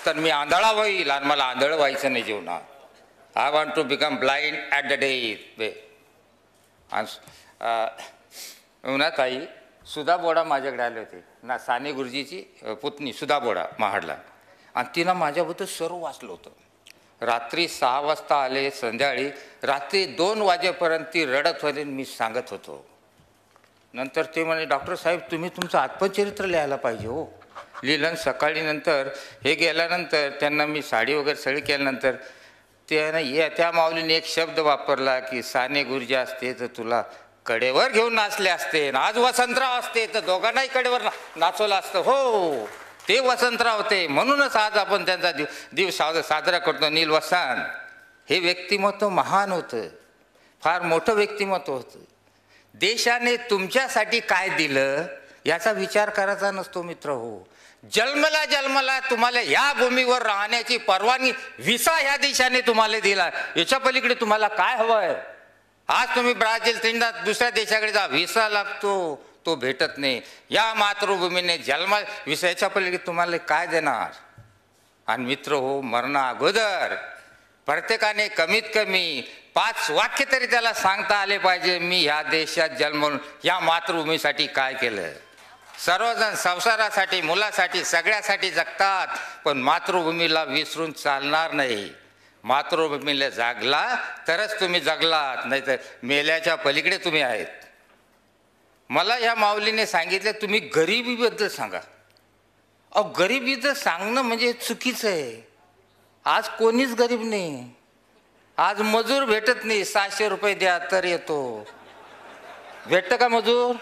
तर मी आंधळा होईल आणि मला आंधळ व्हायचं नाही जीवनात I want to become blind at the day ना ताई सुधा बोडा माझ्याकडे आले होते ना साने गुरुजीची पुतणी सुधा बोडा महाडला आणि तिनं माझ्याबद्दल सर्व वाचलं होतं रात्री सहा वाजता आले संध्याकाळी रात्री दोन वाजेपर्यंत ती रडत होते मी सांगत होतो नंतर ते म्हणे डॉक्टर साहेब तुम्ही तुमचं आत्मचरित्र लिहायला पाहिजे हो लिहिलं सकाळी नंतर हे गेल्यानंतर त्यांना मी साडी वगैरे सगळी केल्यानंतर त्यानं या त्या माऊलीने एक शब्द वापरला की साने गुरुजी असते तर तुला कडेवर घेऊन नाचले असते आज वसंतराव असते तर दोघांनाही कडेवर नाचवलं असतं हो ते वसंतराव होते म्हणूनच आज आपण त्यांचा दिव दिवस साजरा करतो नील वसंत हे व्यक्तिमत्व महान होतं फार मोठं व्यक्तिमत्व होतं देशाने तुमच्यासाठी काय दिलं याचा विचार करायचा नसतो मित्र हो जन्मला जन्मला तुम्हाला या भूमीवर राहण्याची परवानगी विसा ह्या देशाने तुम्हाला दिला याच्या पलीकडे तुम्हाला काय हवं आहे आज तुम्ही ब्राझील दुसऱ्या देशाकडे जा विसा लागतो तो भेटत नाही या मातृभूमीने जन्म विषयाच्या पलीकडे तुम्हाला काय देणार आणि मित्र हो मरणा अगोदर प्रत्येकाने कमीत कमी पाच वाक्य तरी त्याला सांगता आले पाहिजे मी ह्या देशात जन्मून या मातृभूमीसाठी काय केलं सर्वजण संसारासाठी मुलासाठी सगळ्यासाठी जगतात पण मातृभूमीला विसरून चालणार नाही मातृभूमीला जागला तरच तुम्ही जगलात नाहीतर मेल्याच्या पलीकडे तुम्ही आहेत मला या माऊलीने सांगितलं तुम्ही गरिबीबद्दल सांगा अहो गरिबीचं सांगणं म्हणजे चुकीचं आहे आज कोणीच गरीब नाही आज मजूर भेटत नाही सहाशे रुपये द्या तर येतो भेटतं का मजूर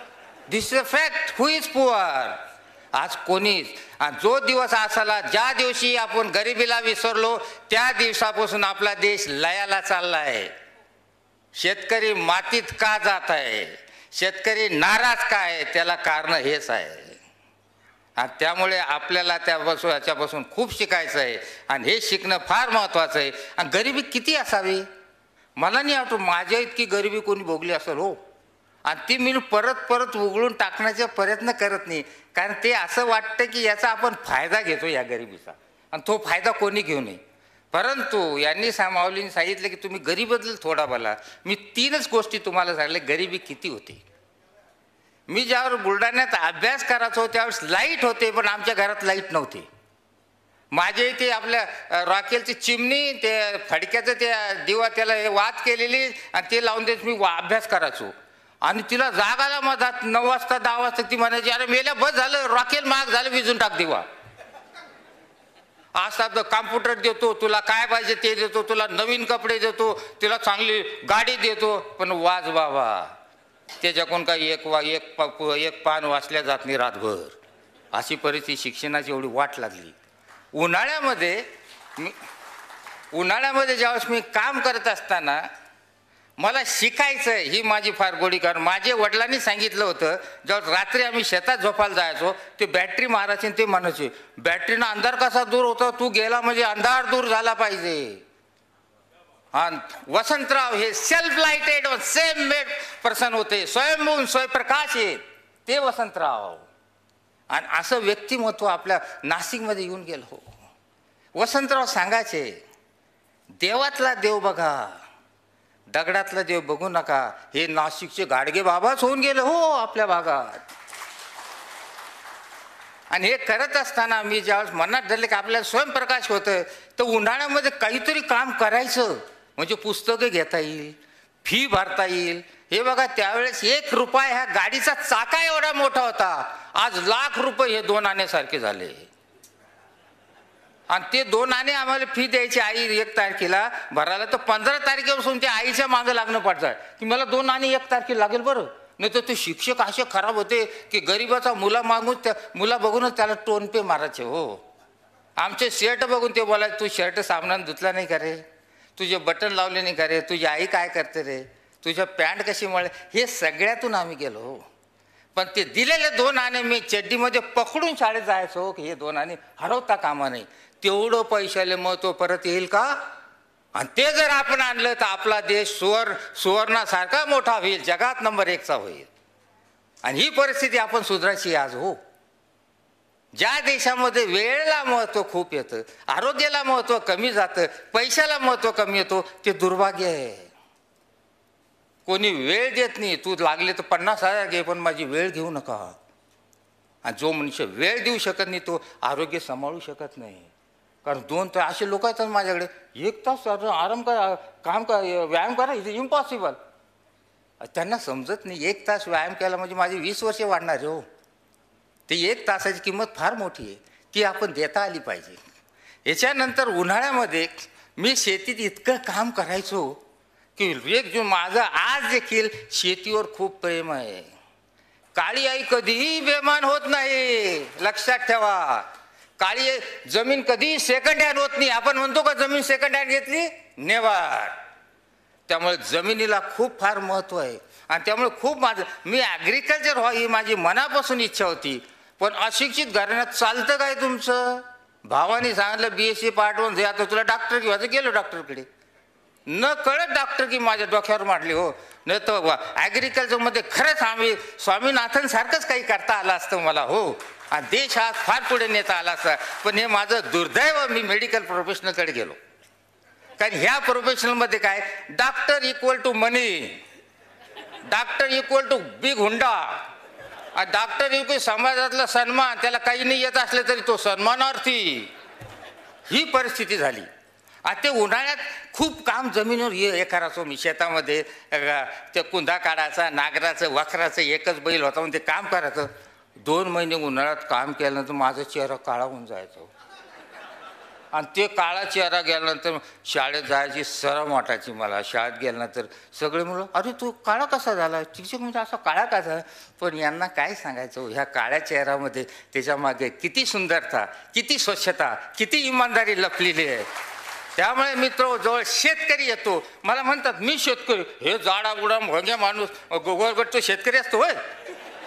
this a fact who is poor आज कोणीच जो दिवस असाला ज्या दिवशी आपण गरिबीला विसरलो त्या दिवसापासून आपला देश लयाला चालला आहे शेतकरी मातीत का जात आहे शेतकरी नाराज काय आहे त्याला कारण हेच आहे आणि त्यामुळे आपल्याला त्यापासून याच्यापासून खूप शिकायचं आहे आणि हे शिकणं फार महत्त्वाचं आहे आणि गरिबी किती असावी मला नाही वाटतो माझ्या इतकी गरिबी कोणी भोगली असेल हो आणि ती मी परत परत उघडून टाकण्याचा प्रयत्न करत नाही कारण ते असं वाटतं की याचा आपण फायदा घेतो या गरिबीचा आणि तो फायदा कोणी घेऊ नये परंतु यांनी सा सांगितलं की तुम्ही गरीबदल थोडा बोला मी तीनच गोष्टी तुम्हाला सांगले गरिबी किती होती मी ज्यावर बुलढाण्यात अभ्यास करायचो त्यावेळेस लाईट होते पण आमच्या घरात लाईट नव्हती माझे ते आपल्या रॉकेलची चिमणी ते फडक्याचं ते दिवा त्याला हे वाद केलेली आणि ते लावून देत मी अभ्यास करायचो आणि तिला जागाला माझा नऊ वाजता दहा वाजता ती म्हणायची अरे मेल्या बस झालं रॉकेल महाग झालं विजून टाक दिवा आज तर कॉम्प्युटर देतो तुला काय पाहिजे ते देतो तुला नवीन कपडे देतो तुला चांगली गाडी देतो पण वाज बाबा त्याच्याकडून काही एक वा एक एक पान वाचल्या जात नाही रातभर अशी परिस्थिती शिक्षणाची एवढी वाट लागली उन्हाळ्यामध्ये मी उन्हाळ्यामध्ये ज्यावेळेस मी काम करत असताना मला शिकायचं आहे ही माझी फार गोडी कारण माझे वडिलांनी सांगितलं होतं जेव्हा रात्री आम्ही शेतात झोपायला जायचो ते बॅटरी मारायची ते म्हणायचे बॅटरीनं अंधार कसा दूर होतो तू गेला म्हणजे अंधार दूर झाला पाहिजे आणि वसंतराव हे सेल्फ लाईटेड व सेम मेड पर्सन होते स्वयंभून स्वयंप्रकाश आहे ते वसंतराव आणि असं व्यक्तिमत्व आपल्या नाशिकमध्ये येऊन गेलं हो वसंतराव सांगायचे देवातला देव बघा दगडातला देव बघू नका हे नाशिकचे गाडगे बाबाच होऊन गेले हो आपल्या भागात आणि हे करत असताना मी ज्यावेळेस मनात धरले की आपल्याला स्वयंप्रकाश होतं तर उन्हाळ्यामध्ये काहीतरी काम करायचं म्हणजे पुस्तके घेता येईल फी भरता येईल हे बघा त्यावेळेस एक रुपया ह्या गाडीचा चाका एवढा मोठा होता आज लाख रुपये हे दोन आणण्यासारखे झाले आणि ते दोन आणे आम्हाला फी द्यायची आई एक तारखेला भरायला तर पंधरा तारखेपासून त्या आईच्या मागं लागणं पडतं की मला दोन आणि एक तारखेला लागेल बरं नाही तर ते शिक्षक असे खराब होते की गरिबाचा मुला मागून त्या मुला बघूनच त्याला टोन पे मारायचे हो आमचे शर्ट बघून ते बोलाय तू शर्ट सामनानं धुतला नाही का रे तुझे बटन लावले नाही का रे तुझी आई काय करते रे तुझ्या पॅन्ट कशी मळे हे सगळ्यातून आम्ही गेलो हो पण ते दिलेले दोन आणे मी चड्डीमध्ये पकडून शाळेत जायचो की हे दोन आणे हरवता कामा नाही तेवढं पैशाले महत्त्व परत येईल का आणि ते जर आपण आणलं तर आपला देश सुवर्ण सुवर्णासारखा मोठा होईल जगात नंबर एकचा होईल आणि ही परिस्थिती आपण सुधारायची आज हो ज्या देशामध्ये वेळेला महत्त्व खूप येतं आरोग्याला महत्त्व कमी जातं पैशाला महत्त्व कमी येतो ते दुर्भाग्य आहे कोणी वेळ देत नाही तू लागले तर पन्नास हजार घे पण माझी वेळ घेऊ नका आणि जो मनुष्य वेळ देऊ शकत नाही तो आरोग्य सांभाळू शकत नाही कारण दोन तास असे लोक येतात माझ्याकडे एक तास आराम करा काम करा व्यायाम करा इज इम्पॉसिबल त्यांना समजत नाही एक तास व्यायाम केला म्हणजे माझी वीस वर्षे वाढणार हो ते एक तासाची किंमत फार मोठी आहे ती आपण देता आली पाहिजे याच्यानंतर उन्हाळ्यामध्ये मी शेतीत इतकं काम करायचो की एक जो माझं आज देखील शेतीवर खूप प्रेम आहे काळी आई कधीही बेमान होत नाही लक्षात ठेवा काळी जमीन कधी सेकंड हँड होत नाही आपण म्हणतो का जमीन सेकंड हँड घेतली नेवार त्यामुळे जमिनीला खूप फार महत्त्व आहे आणि त्यामुळे खूप माझं मी ॲग्रिकल्चर व्हा हो- ही माझी मनापासून इच्छा होती पण अशिक्षित घराण्यात चालतं काय तुमचं भावाने सांगितलं B S C part one आता तुला डॉक्टर किंवा गेलो डॉक्टरकडे न कळत डॉक्टर की माझ्या डोक्यावर मांडले हो न तर ॲग्रिकल्चरमध्ये खरंच आम्ही स्वामीनाथन सारखंच काही करता आलं असतं मला हो आणि देश हा फार पुढे नेता आला असता पण हे माझं दुर्दैव मी मेडिकल प्रोफेशनलकडे गेलो कारण ह्या प्रोफेशनलमध्ये काय doctor equal to money doctor equal to big hunda आणि डॉक्टर इक्वल समाजातला सन्मान त्याला काही नाही येत असले तरी तो सन्मानार्थी ही परिस्थिती झाली आणि ते उन्हाळ्यात खूप काम जमिनीवर ये हे करायचो मी शेतामध्ये त्या कुंदा काढायचा नागराचं वखराचं एकच बैल होता म्हणून ते काम करायचं दोन महिने उन्हाळ्यात काम केल्यानंतर माझा चेहरा काळा होऊन जायचो आणि ते काळा चेहरा गेल्यानंतर शाळेत जायची सरम वाटायची मला शाळेत गेल्यानंतर सगळे मुलं अरे तू काळा कसा झाला शिक्षक म्हणजे असा काळा का झाला पण यांना काय सांगायचं हो? ह्या काळ्या चेहऱ्यामध्ये त्याच्या मागे किती सुंदरता किती स्वच्छता किती इमानदारी लपलेली आहे त्यामुळे मित्र जवळ शेतकरी येतो मला म्हणतात मी शेतकरी हे जाडा उडा भोंग्या माणूस गोगरगट तो शेतकरी असतो होय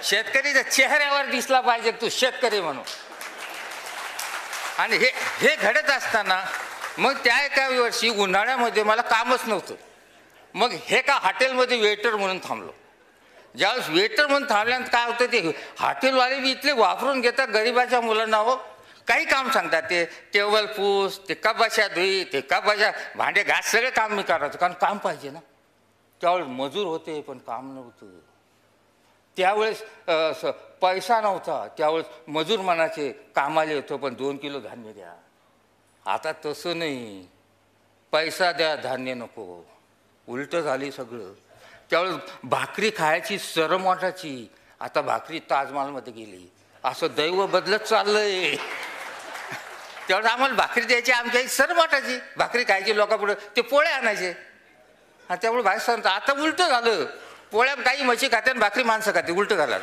शेतकरीच्या चेहऱ्यावर दिसला पाहिजे तू शेतकरी म्हणून आणि हे हे घडत असताना मग त्या एका वर्षी उन्हाळ्यामध्ये मला कामच नव्हतं मग हे का हॉटेलमध्ये वेटर म्हणून थांबलो ज्यावेळेस वेटर म्हणून थांबल्यानंतर काय होतं ते हॉटेलवाले मी इथले वापरून घेतात गरिबाच्या मुलांना हो काही काम सांगतात ते टेबल पूस ते कपाशा धुई ते कपाशा भांडे घास सगळे काम मी करायचो कारण काम पाहिजे ना त्यावेळेस मजूर होते पण काम नव्हतं त्यावेळेस पैसा नव्हता त्यावेळेस मजूर मनाचे कामाले येतो पण दोन किलो धान्य द्या आता तसं नाही पैसा द्या धान्य नको उलटं झाली सगळं त्यावेळेस भाकरी खायची सरम आता भाकरी ताजमहालमध्ये गेली असं दैव बदलत चाललंय त्यावेळेस आम्हाला भाकरी द्यायची आमच्या सरम वाटायची भाकरी खायची लोकांपुढं ते पोळे आणायचे आणि त्यामुळे भाई सांगता आता उलटं झालं पोळ्या काही म्हशी खाते आणि भाकरी माणसं खाते उलटं झाला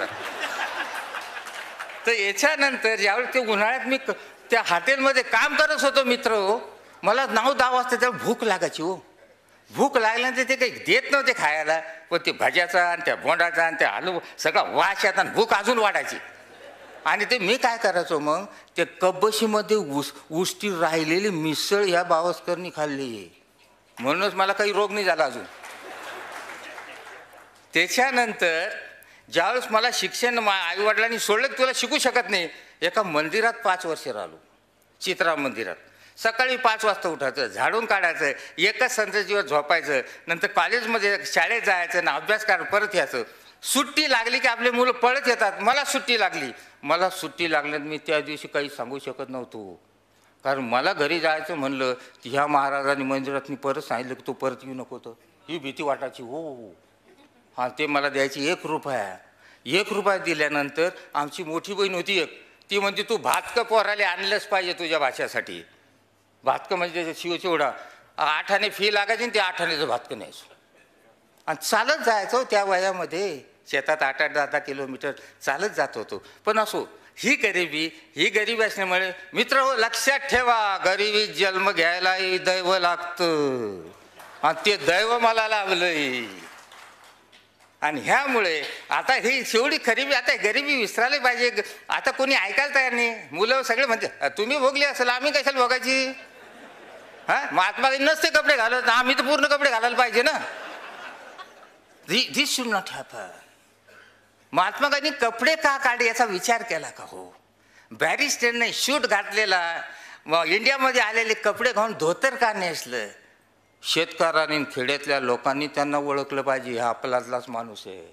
तर याच्यानंतर ज्यावेळेस ते उन्हाळ्यात मी त्या हॉटेलमध्ये काम करत होतो मित्र हो, मला नऊ दहा वाजता त्यावर भूक लागायची हो भूक लागल्यानंतर ते काही देत नव्हते खायला पण ते भाज्याचा आणि त्या बोंडाचा आणि त्या आलू सगळा वाश येतात आणि भूक अजून वाढायची आणि ते मी काय करायचो मग ते कब्बशीमध्ये उस उष्टी राहिलेली मिसळ ह्या बावस्करनी खाल्ली म्हणूनच मला काही रोग नाही झाला अजून त्याच्यानंतर ज्यावेळेस मला शिक्षण मा आईवडिलांनी सोडलं तुला शिकू शकत नाही एका मंदिरात पाच वर्षे राहिलो चित्रा मंदिरात सकाळी पाच वाजता उठायचं झाडून काढायचं एकच संतजीवर झोपायचं नंतर कॉलेजमध्ये शाळेत जायचं आणि अभ्यास कर परत यायचं सुट्टी लागली की आपले मुलं पळत येतात मला सुट्टी लागली मला सुट्टी लागल्यात मी त्या दिवशी काही सांगू शकत नव्हतो कारण मला घरी जायचं म्हणलं की ह्या महाराजांनी मंदिरात मी परत सांगितलं की तू परत येऊ नको तर ही भीती वाटायची हो हो, हो. हां ते मला द्यायची एक रुपया एक रुपया दिल्यानंतर आमची मोठी बहीण होती एक ती म्हणते तू भातकं पोराले आणलंच पाहिजे तुझ्या भाषासाठी भातकं म्हणजे चिवडा आठाने फी लागायची आणि ते आठानेचं भातकं न्यायचो आणि चालत जायचो हो त्या वयामध्ये शेतात आठ आठ दहा दहा किलोमीटर चालत जात होतो पण असो ही गरिबी ही गरिबी असल्यामुळे मित्र हो लक्षात ठेवा गरिबी जन्म घ्यायलाही दैव लागतं आणि ते दैव मला लाभलंय आणि ह्यामुळे आता ही शेवटी खरीबी आता गरिबी विसरायला पाहिजे आता कोणी ऐकायला तयार नाही मुलं सगळे म्हणते तुम्ही भोगले असेल आम्ही कशाला भोगायची हा महात्मा गांधी नसते कपडे घालत आम्ही तर पूर्ण कपडे घालायला पाहिजे ना this should not happen Mahatma Gandhi कपडे का काढे याचा विचार केला का हो बॅरिस्टरने शूट घातलेला इंडियामध्ये आलेले कपडे घाऊन धोतर का नेसलं शेतकऱ्यांनी खेड्यातल्या लोकांनी त्यांना ओळखलं पाहिजे हा आपलातलाच माणूस आहे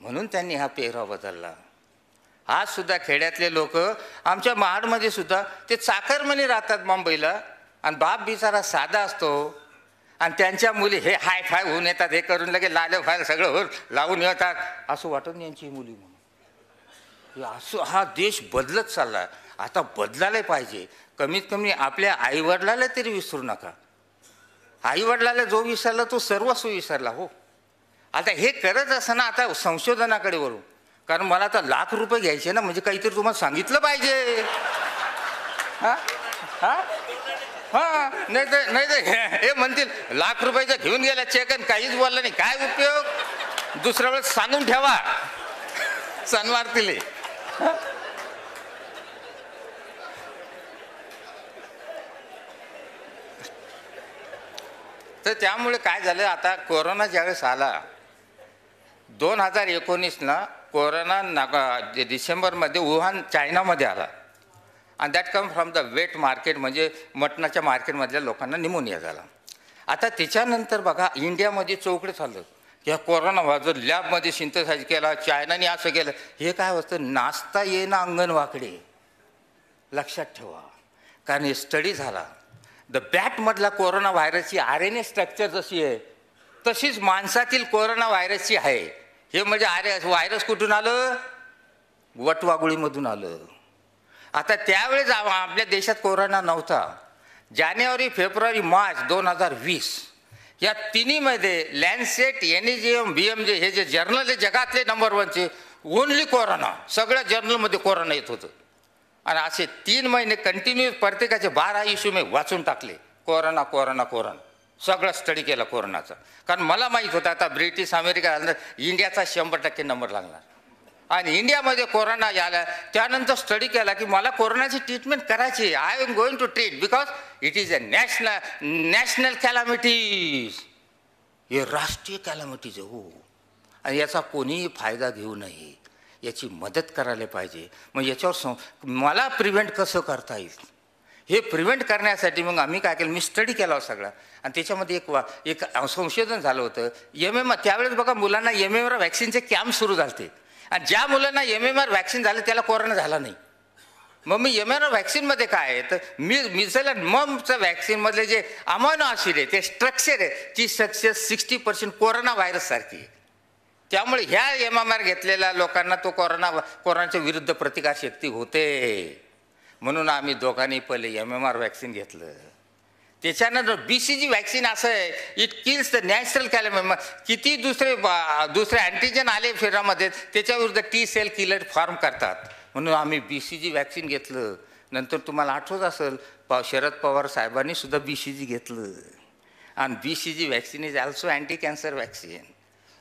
म्हणून त्यांनी हा पेहराव बदलला आज सुद्धा खेड्यातले लोक आमच्या महाडमध्ये सुद्धा ते चाकरमने राहतात मुंबईला आणि बाप बिचारा साधा असतो आणि त्यांच्या मुली हे हाय फाय होऊन येतात हे करून लगे लाल फाय सगळं होऊन लावून येतात असं वाटून यांची मुली म्हणून असं हा देश बदलत चालला आता बदलायला पाहिजे कमीत कमी आपल्या आईवडिलाला तरी विसरू नका आईवडिलाला जो विसरला तो सर्वस्व विसरला हो आता हे करत असताना आता संशोधनाकडे वरू कारण मला आता लाख रुपये घ्यायचे ना म्हणजे काहीतरी तुम्हाला सांगितलं पाहिजे नाही तर नाही हे म्हणतील लाख रुपयाचा घेऊन गेला चेक आणि काहीच बोलला नाही काय उपयोग दुसऱ्या वेळेस सांगून ठेवा सणवार तिले तर त्यामुळे काय झालं आता कोरोना ज्यावेळेस आला दोन हजार एकोणीसला कोरोना नागा डिसेंबरमध्ये वुहान चायनामध्ये आला आणि that come from the wet market म्हणजे मटणाच्या मार्केटमधल्या लोकांना निमोनिया झाला आता त्याच्यानंतर बघा इंडियामध्ये चौकडे झालं की कोरोना वाजत लॅबमध्ये सिंथसाईज केला चायनाने असं केलं हे काय होतं नाचता ये अंगण वाकडे लक्षात ठेवा कारण हे स्टडी झाला द बॅटमधला कोरोना व्हायरसची आर एन ए स्ट्रक्चर जशी आहे तशीच माणसातील कोरोना व्हायरसची आहे हे म्हणजे आर व्हायरस कुठून आलं वटवागुळीमधून आलं आता त्यावेळेस आपल्या देशात कोरोना नव्हता जानेवारी फेब्रुवारी मार्च दोन हजार वीस या तिन्हीमध्ये Lancet N E J M B M J हे जे जर्नल जगातले नंबर वनचे ओनली कोरोना सगळ्या जर्नलमध्ये कोरोना येत होतं आणि असे तीन महिने कंटिन्यू प्रत्येकाचे बारा इश्यू मी वाचून टाकले कोरोना कोरोना कोरोना सगळं स्टडी केलं कोरोनाचं कारण मला माहीत होतं आता ब्रिटिश अमेरिका इंडियाचा शंभर टक्के नंबर लागणार आणि इंडियामध्ये कोरोना आला त्यानंतर स्टडी केला की मला कोरोनाची ट्रीटमेंट करायची I am going to treat because it is a national national calamities हे राष्ट्रीय कॅलॅमिटीज हो आणि याचा कोणीही फायदा घेऊ नये याची मदत करायला पाहिजे मग याच्यावर सं मला प्रिव्हेंट कसं करता येईल हे प्रिव्हेंट करण्यासाठी मग आम्ही काय केलं मी स्टडी केला होता सगळा आणि त्याच्यामध्ये एक वा एक संशोधन झालं होतं एम एम त्यावेळेस बघा मुलांना एम एम आर वॅक्सिनचे कॅम्प सुरू झालेत आणि ज्या मुलांना एम एम आर वॅक्सिन झालं त्याला कोरोना झाला नाही मग मी एम एम आर वॅक्सिनमध्ये काय आहे तर मी मिझल अँड ममचं व्हॅक्सिनमधले जे अमायनो आसिड आहे ते स्ट्रक्चर आहे ती स्ट्रक्चर सिक्स्टी पर्सेंट कोरोना व्हायरससारखी आहे त्यामुळे ह्या आर घेतलेल्या लोकांना तो कोरोना कोरोनाच्या विरुद्ध प्रतिकारशक्ती होते म्हणून आम्ही दोघांनी पहिले एम एम आर व्हॅक्सिन घेतलं त्याच्यानंतर बी सी जी व्हॅक्सिन असं आहे it kills the natural calm किती दुसरे दुसरे अँटीजन आले शरीरामध्ये त्याच्याविरुद्ध टी सेल किलर फॉर्म करतात म्हणून आम्ही बी सी जी व्हॅक्सिन घेतलं नंतर तुम्हाला आठवत असेल प शरद पवार साहेबांनी सुद्धा बी सी जी घेतलं आणि B C G vaccine is also anti cancer vaccine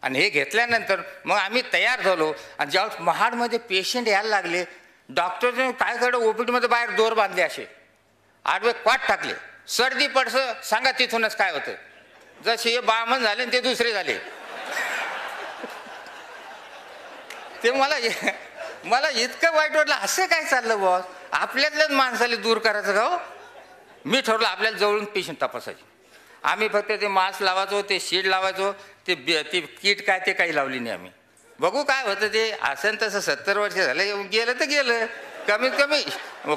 आणि हे घेतल्यानंतर मग आम्ही तयार झालो आणि जेव्हा महाडमध्ये पेशंट यायला लागले डॉक्टरने काय केलं ओपीडीमध्ये बाहेर दोर बांधले असे आडवे क्वाट टाकले सर्दी पडसं सांगा तिथूनच काय होतं जसे हे बामन झाले ते दुसरे झाले ते मला मला इतकं वाईट वाटलं असं काय चाललं बॉस आपल्यातल्याच माणसाला दूर करायचं गाव हो? मी ठरवलं आपल्याला जवळून पेशंट तपासायची आम्ही फक्त ते मास्क लावायचो ते शीड लावायचो ते ती किट काय ते काही लावली नाही आम्ही बघू काय होतं ते असं तसं सत्तर वर्ष झालं गेलं तर गेलं कमीत कमी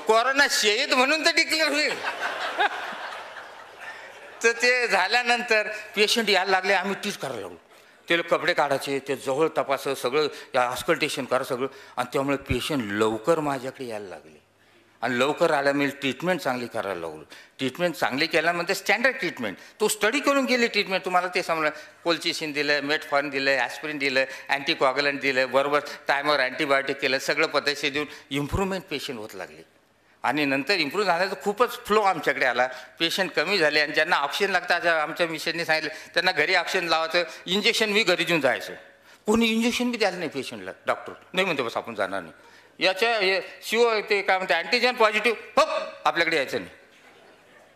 कोरोना शहीद म्हणून तर डिक्लेअर होईल तर ते झाल्यानंतर पेशंट यायला लागले आम्ही ट्रीट करायला लागलो त्याला कपडे काढायचे ते जवळ तपास सगळं हॉस्कल्टेशन करा सगळं आणि त्यामुळे पेशंट लवकर माझ्याकडे यायला लागले आणि लवकर आल्या मी ट्रीटमेंट चांगली करायला लागलो ट्रीटमेंट चांगली केला स्टँडर्ड ट्रीटमेंट तो स्टडी करून गेली ट्रीटमेंट तुम्हाला ते समजा कोलचिसिन दिलं मेटफॉर्न दिलं ॲस्प्रिन दिलं अँटीकॉगलंट दिलं बरोबर टायमावर अँटीबायोटिक केलं सगळं पद्धतशीर देऊन इम्प्रूव्हमेंट पेशंट होत लागले आणि नंतर इम्प्रूव्ह झाल्यानंतर खूपच फ्लो आमच्याकडे आला पेशंट कमी झाले आणि ज्यांना ऑक्सिजन लागतं आमच्या मिशनने सांगितलं त्यांना घरी ऑक्सिजन लावायचं इंजेक्शन मी घरी देऊन जायचं कोणी इंजेक्शन बी द्यायला नाही पेशंटला डॉक्टर नाही म्हणते बस आपण जाणार नाही याच्या शिव ते काय म्हणते अँटीजन पॉझिटिव्ह हो आपल्याकडे यायचं नाही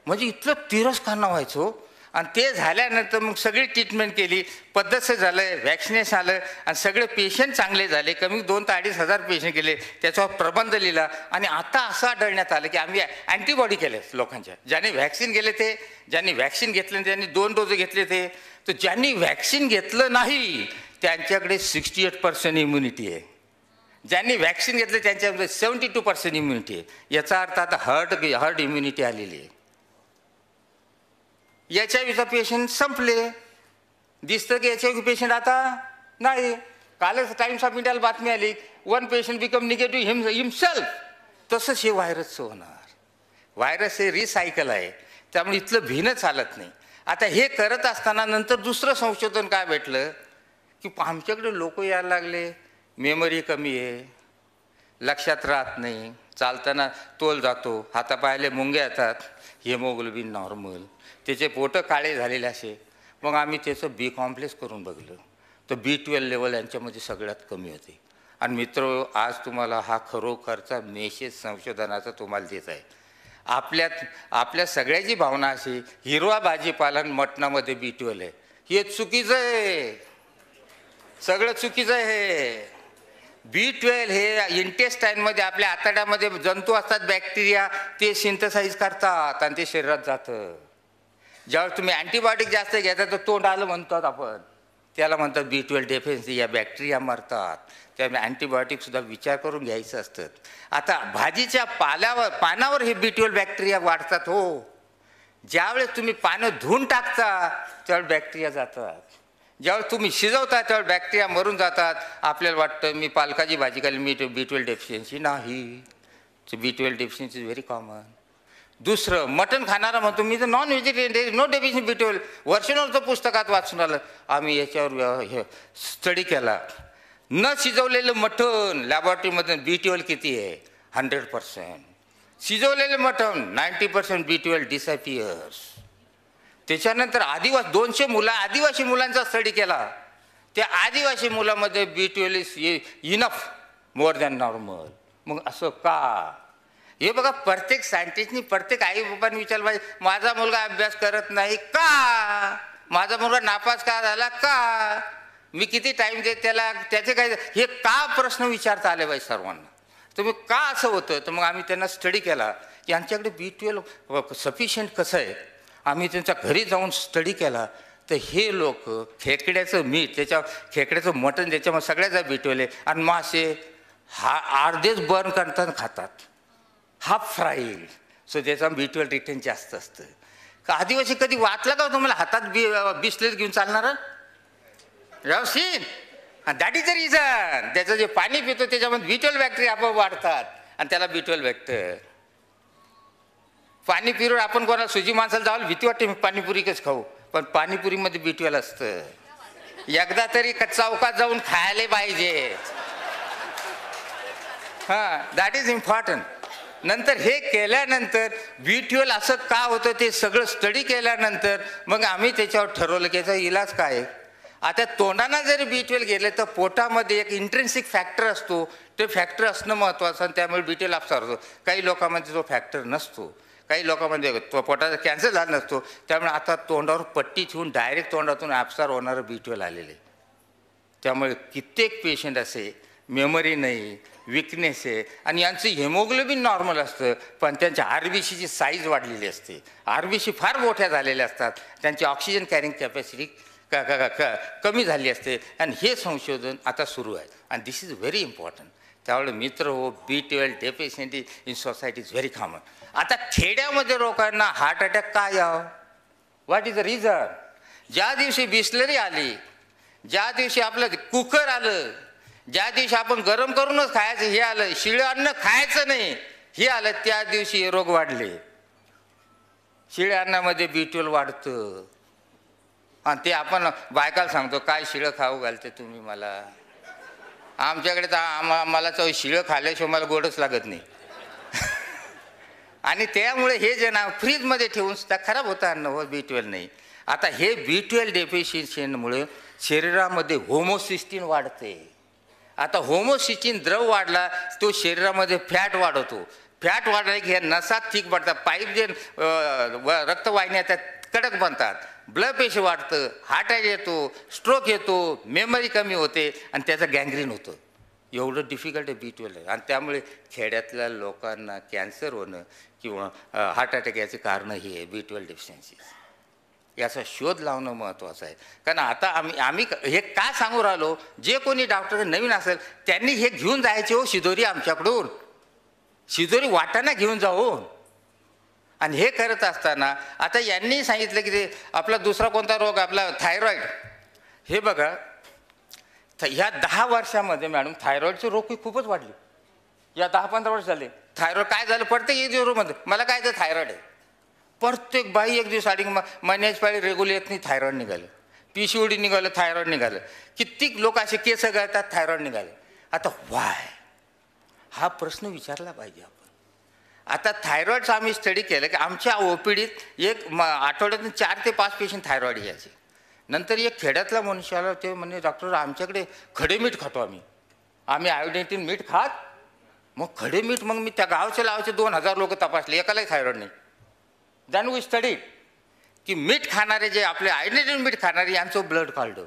म्हणजे इतकं तिरस्कारणा व्हायचो आणि ते झाल्यानंतर मग सगळी ट्रीटमेंट केली पद्धतसं झालं वॅक्सिनेशन आलं आणि सगळे पेशंट चांगले झाले कमी दोन ते अडीच हजार पेशंट गेले त्याच्यावर प्रबंध लिहिला आणि आता असं आढळण्यात आलं की आम्ही अँटीबॉडी केले लोकांच्या ज्यांनी व्हॅक्सिन गेले ते ज्यांनी व्हॅक्सिन घेतले त्यांनी दोन डोज घेतले ते तर ज्यांनी व्हॅक्सिन घेतलं नाही त्यांच्याकडे सिक्स्टी एट पर्सेंट इम्युनिटी आहे ज्यांनी व्हॅक्सिन घेतलं त्यांच्याकडे सेवन्टी टू पर्सेंट इम्युनिटी आहे याचा अर्थ आता हर्ड हर्ड इम्युनिटी आलेली आहे एच आय व्हीचा पेशंट संपले दिसतं की एच आय व्ही पेशंट आता नाही कालच टाइम्स ऑफ इंडियाला बातमी आली one patient become negative him himself तसंच हे व्हायरसचं होणार व्हायरस हे रिसायकल आहे त्यामुळे इथलं भिनं चालत नाही आता हे करत असताना नंतर दुसरं संशोधन काय भेटलं की आमच्याकडे लोक यायला लागले मेमरी कमी आहे लक्षात राहत नाही चालताना तोल जातो हातापायले मुंग्या येतात हिमोग्लोबिन नॉर्मल त्याचे पोटं काळे झालेले असे मग आम्ही त्याचं बी कॉम्प्लेक्स करून बघलं तर बी ट्वेल्व लेवल यांच्यामध्ये सगळ्यात कमी होते आणि मित्र आज तुम्हाला हा खरोखरचा मेसेज संशोधनाचा तुम्हाला देत आहे आपल्यात आपल्या सगळ्याची भावना अशी हिरवा भाजीपालन मटणामध्ये बी ट्वेल आहे हे चुकीचं आहे सगळं चुकीचं आहे बी ट्वेल्व हे इंटेस्टाईनमध्ये आपल्या आतड्यामध्ये जंतू असतात बॅक्टेरिया ते सिंथसाईज करतात आणि ते शरीरात जातं ज्यावेळेस तुम्ही अँटीबायोटिक जास्त घेता तर तोंड आलं म्हणतात आपण त्याला म्हणतात बी ट्वेल्व डेफिन्सी या बॅक्टेरिया मरतात त्यामुळे अँटीबायोटिकसुद्धा विचार करून घ्यायचं असतं आता भाजीच्या पाल्यावर पानावर हे बी ट्वेल्व बॅक्टेरिया वाढतात हो ज्यावेळेस तुम्ही पानं धुवून टाकता त्यावेळेस बॅक्टेरिया जातात ज्यावेळेस तुम्ही शिजवता त्यावेळेस बॅक्टेरिया मरून जातात आपल्याला वाटतं मी पालकाची भाजी खाली मी बी ट्वेल्व डेफिशियन्सी नाही B twelve deficiency is very common दुसरं मटण खाणारा म्हणतो मी तर non vegetarian no deficiency B twelve वर्षनोरचं पुस्तकात वाचून आलं आम्ही याच्यावर हे स्टडी केला न शिजवलेलं मटण लॅबॉरेटरीमधून बी ट्युएल किती आहे हंड्रेड पर्सेंट शिजवलेलं मटण ninety percent B twelve disappears त्याच्यानंतर आदिवासी दोनशे मुलं आदिवासी मुलांचा स्टडी केला त्या आदिवासी मुलामध्ये B twelve is enough more than normal मग असं का हे बघा प्रत्येक सायंटिस्टनी प्रत्येक आई बाबांनी विचारलं पाहिजे माझा मुलगा अभ्यास करत नाही का माझा मुलगा नापास का झाला का मी किती टाईम देत त्याला त्याचे काय हे का प्रश्न विचारता आले पाहिजे सर्वांना तुम्ही का असं होतं तर मग आम्ही त्यांना स्टडी केला की आमच्याकडे बी ट्वेल्व सफिशियंट कसं आहे आम्ही त्यांच्या घरी जाऊन स्टडी केला तर हे लोक खेकड्याचं मीठ त्याच्या खेकड्याचं मटण ज्याच्यामध्ये सगळ्याचा बी ट्वेल्व आहे आणि मासे हा अर्धेच बर्न करतात खातात हाफ फ्राईल सो त्याचा बी ट्वेल्व रिटर्न जास्त असतं का आदिवासी कधी वाचला का हो तुम्हाला हातात बी बिस्लेट घेऊन चालणार व्यवस्थित दॅट इज अ रिझन त्याचं जे पाणी पितो त्याच्यामध्ये बी ट्वेल्व बॅक्टेरिया वाढतात आणि त्याला बी ट्वेल्व भेटतं पाणी पिरून आपण कोणाला सुजी माणसाला जावं भीती वाटते पाणीपुरी खाऊ पण पाणीपुरीमध्ये बी ट्वेल्व असतं एकदा तरी चौकात जाऊन खायला पाहिजे हां दॅट इज इम्पॉर्टंट नंतर हे केल्यानंतर बी ट्युएल असं का होतं ते सगळं स्टडी केल्यानंतर मग आम्ही त्याच्यावर ठरवलं की याचा इलाज काय आहे आता तोंडाना जरी बी ट्युएल गेले तर पोटामध्ये एक इंट्रेन्सिक फॅक्टर असतो ते फॅक्टर असणं महत्त्वाचं आणि त्यामुळे बी एल आपसार होतो काही लोकांमध्ये तो फॅक्टर नसतो काही लोकांमध्ये तो पोटाचा कॅन्सर झाला नसतो त्यामुळे आता तोंडावर पट्टी ठेवून डायरेक्ट तोंडातून आपसार होणारं बी आलेलं आलेले त्यामुळे कित्येक पेशंट असे मेमरी नाही विकनेस आहे आणि यांचं हेमोग्लोबिन नॉर्मल असतं पण त्यांच्या आर बी सीची साईज वाढलेली असते आर बी सी फार मोठ्या झालेल्या असतात त्यांची ऑक्सिजन कॅरिंग कॅपॅसिटी क कमी झाली असते आणि हे संशोधन आता सुरू आहे आणि दिस इज व्हेरी इम्पॉर्टंट त्यामुळे मित्र हो B twelve deficiency in society is very common आता खेड्यामध्ये लोकांना हार्ट अटॅक का यावं व्हॉट इज द रिझन ज्या दिवशी बिस्लरी आली ज्या दिवशी आपलं कुकर आलं ज्या दिवशी आपण गरम करूनच खायचं हे आलं शिळ अन्न खायचं नाही हे आलं त्या दिवशी रोग वाढले शिळ अन्नामध्ये बी ट्वेल्व वाढतं आणि ते आपण बायकाला सांगतो काय शिळं खाऊ घालते तुम्ही मला आमच्याकडे तर आम्हा मला चव शिळं खाल्ल्याशिवाय मला गोडच लागत नाही आणि त्यामुळे हे जे ना फ्रीजमध्ये ठेवून सुद्धा खराब होतं अन्न हो बी ट्वेल नाही आता हे बी ट्वेल डेफिशियन्सीमुळे शरीरामध्ये होमोसिस्टीन वाढते आता होमोसिचिन द्रव वाढला तो शरीरामध्ये फॅट वाढवतो फॅट वाढला की ह्या नसात ठीक पडतात पाईप जे रक्तवाहिन्या त्या कडक बनतात ब्लड प्रेशर वाढतं हार्ट अटॅक येतो स्ट्रोक येतो मेमरी कमी होते आणि त्याचं गँग्रीन होतं एवढं डिफिकल्ट आहे बी ट्वेल्व आणि त्यामुळे खेड्यातल्या लोकांना कॅन्सर होणं किंवा हार्ट अटॅक याचे कारण ही आहे बी ट्वेल्व याचा शोध लावणं महत्त्वाचं आहे कारण आता आम्ही आम्ही हे का सांगू राहिलो जे कोणी डॉक्टर नवीन असेल त्यांनी हे घेऊन जायचे हो शिदोरी आमच्याकडून शिदोरी वाटाना घेऊन जाऊ हो. आणि हे करत असताना आता यांनी सांगितलं की ते आपला दुसरा कोणता रोग आपला थायरॉईड हे बघा ह्या दहा वर्षामध्ये मॅडम थायरॉईडचे रोग खूपच वाढले या दहा पंधरा वर्ष झाले थायरॉईड काय झालं पडते येरोमध्ये मला काय ते थायरॉईड आहे प्रत्येक बाई एक दिवस अडीच महिन्याची पाळी रेग्युलर येत नाही थायरॉइड निघालं पी सी ओडी निघालं थायरॉइड निघालं कित्येक लोक असे केस गळतात थायरॉइड निघाले आता वाय हा प्रश्न विचारला पाहिजे आपण आता थायरॉईडचं आम्ही स्टडी केलं की आमच्या ओपीडीत एक म आठवड्यातून चार ते पाच पेशंट थायरॉईड घ्यायचे नंतर एक खेड्यातला मनुष्य आला ते म्हणजे डॉक्टर आमच्याकडे खडे मीठ खातो आम्ही आम्ही आयोडेटीन मीठ खात मग खडे मीठ मग मी त्या गावच्या लावचे दोन हजार लोक तपासले एकालाही थायरॉईड नाही दॅन वी स्टडी की मीठ खाणारे जे आपले आयडेंटिटी मीठ खाणारे यांचं ब्लड काढलं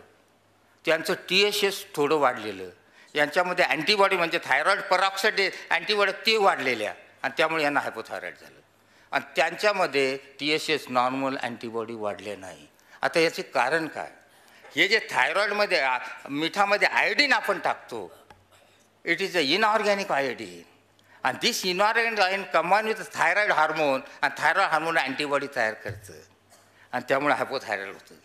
त्यांचं टी एस एस थोडं वाढलेलं यांच्यामध्ये अँटीबॉडी म्हणजे थायरॉईड पराऑक्साईड अँटीबॉडी ते वाढलेल्या आणि त्यामुळे यांना हायपोथायरॉईड झालं आणि त्यांच्यामध्ये T S S normal antibody वाढले नाही आता याचे कारण काय हे जे थायरॉईडमध्ये मिठामध्ये आयोडीन आपण टाकतो it is a inorganic iodine आणि this inorganic line combine with thyroid hormone आणि थायरॉईड हार्मोन अँटीबॉडी तयार करतं आणि त्यामुळे हायपोथायरॉईड होतं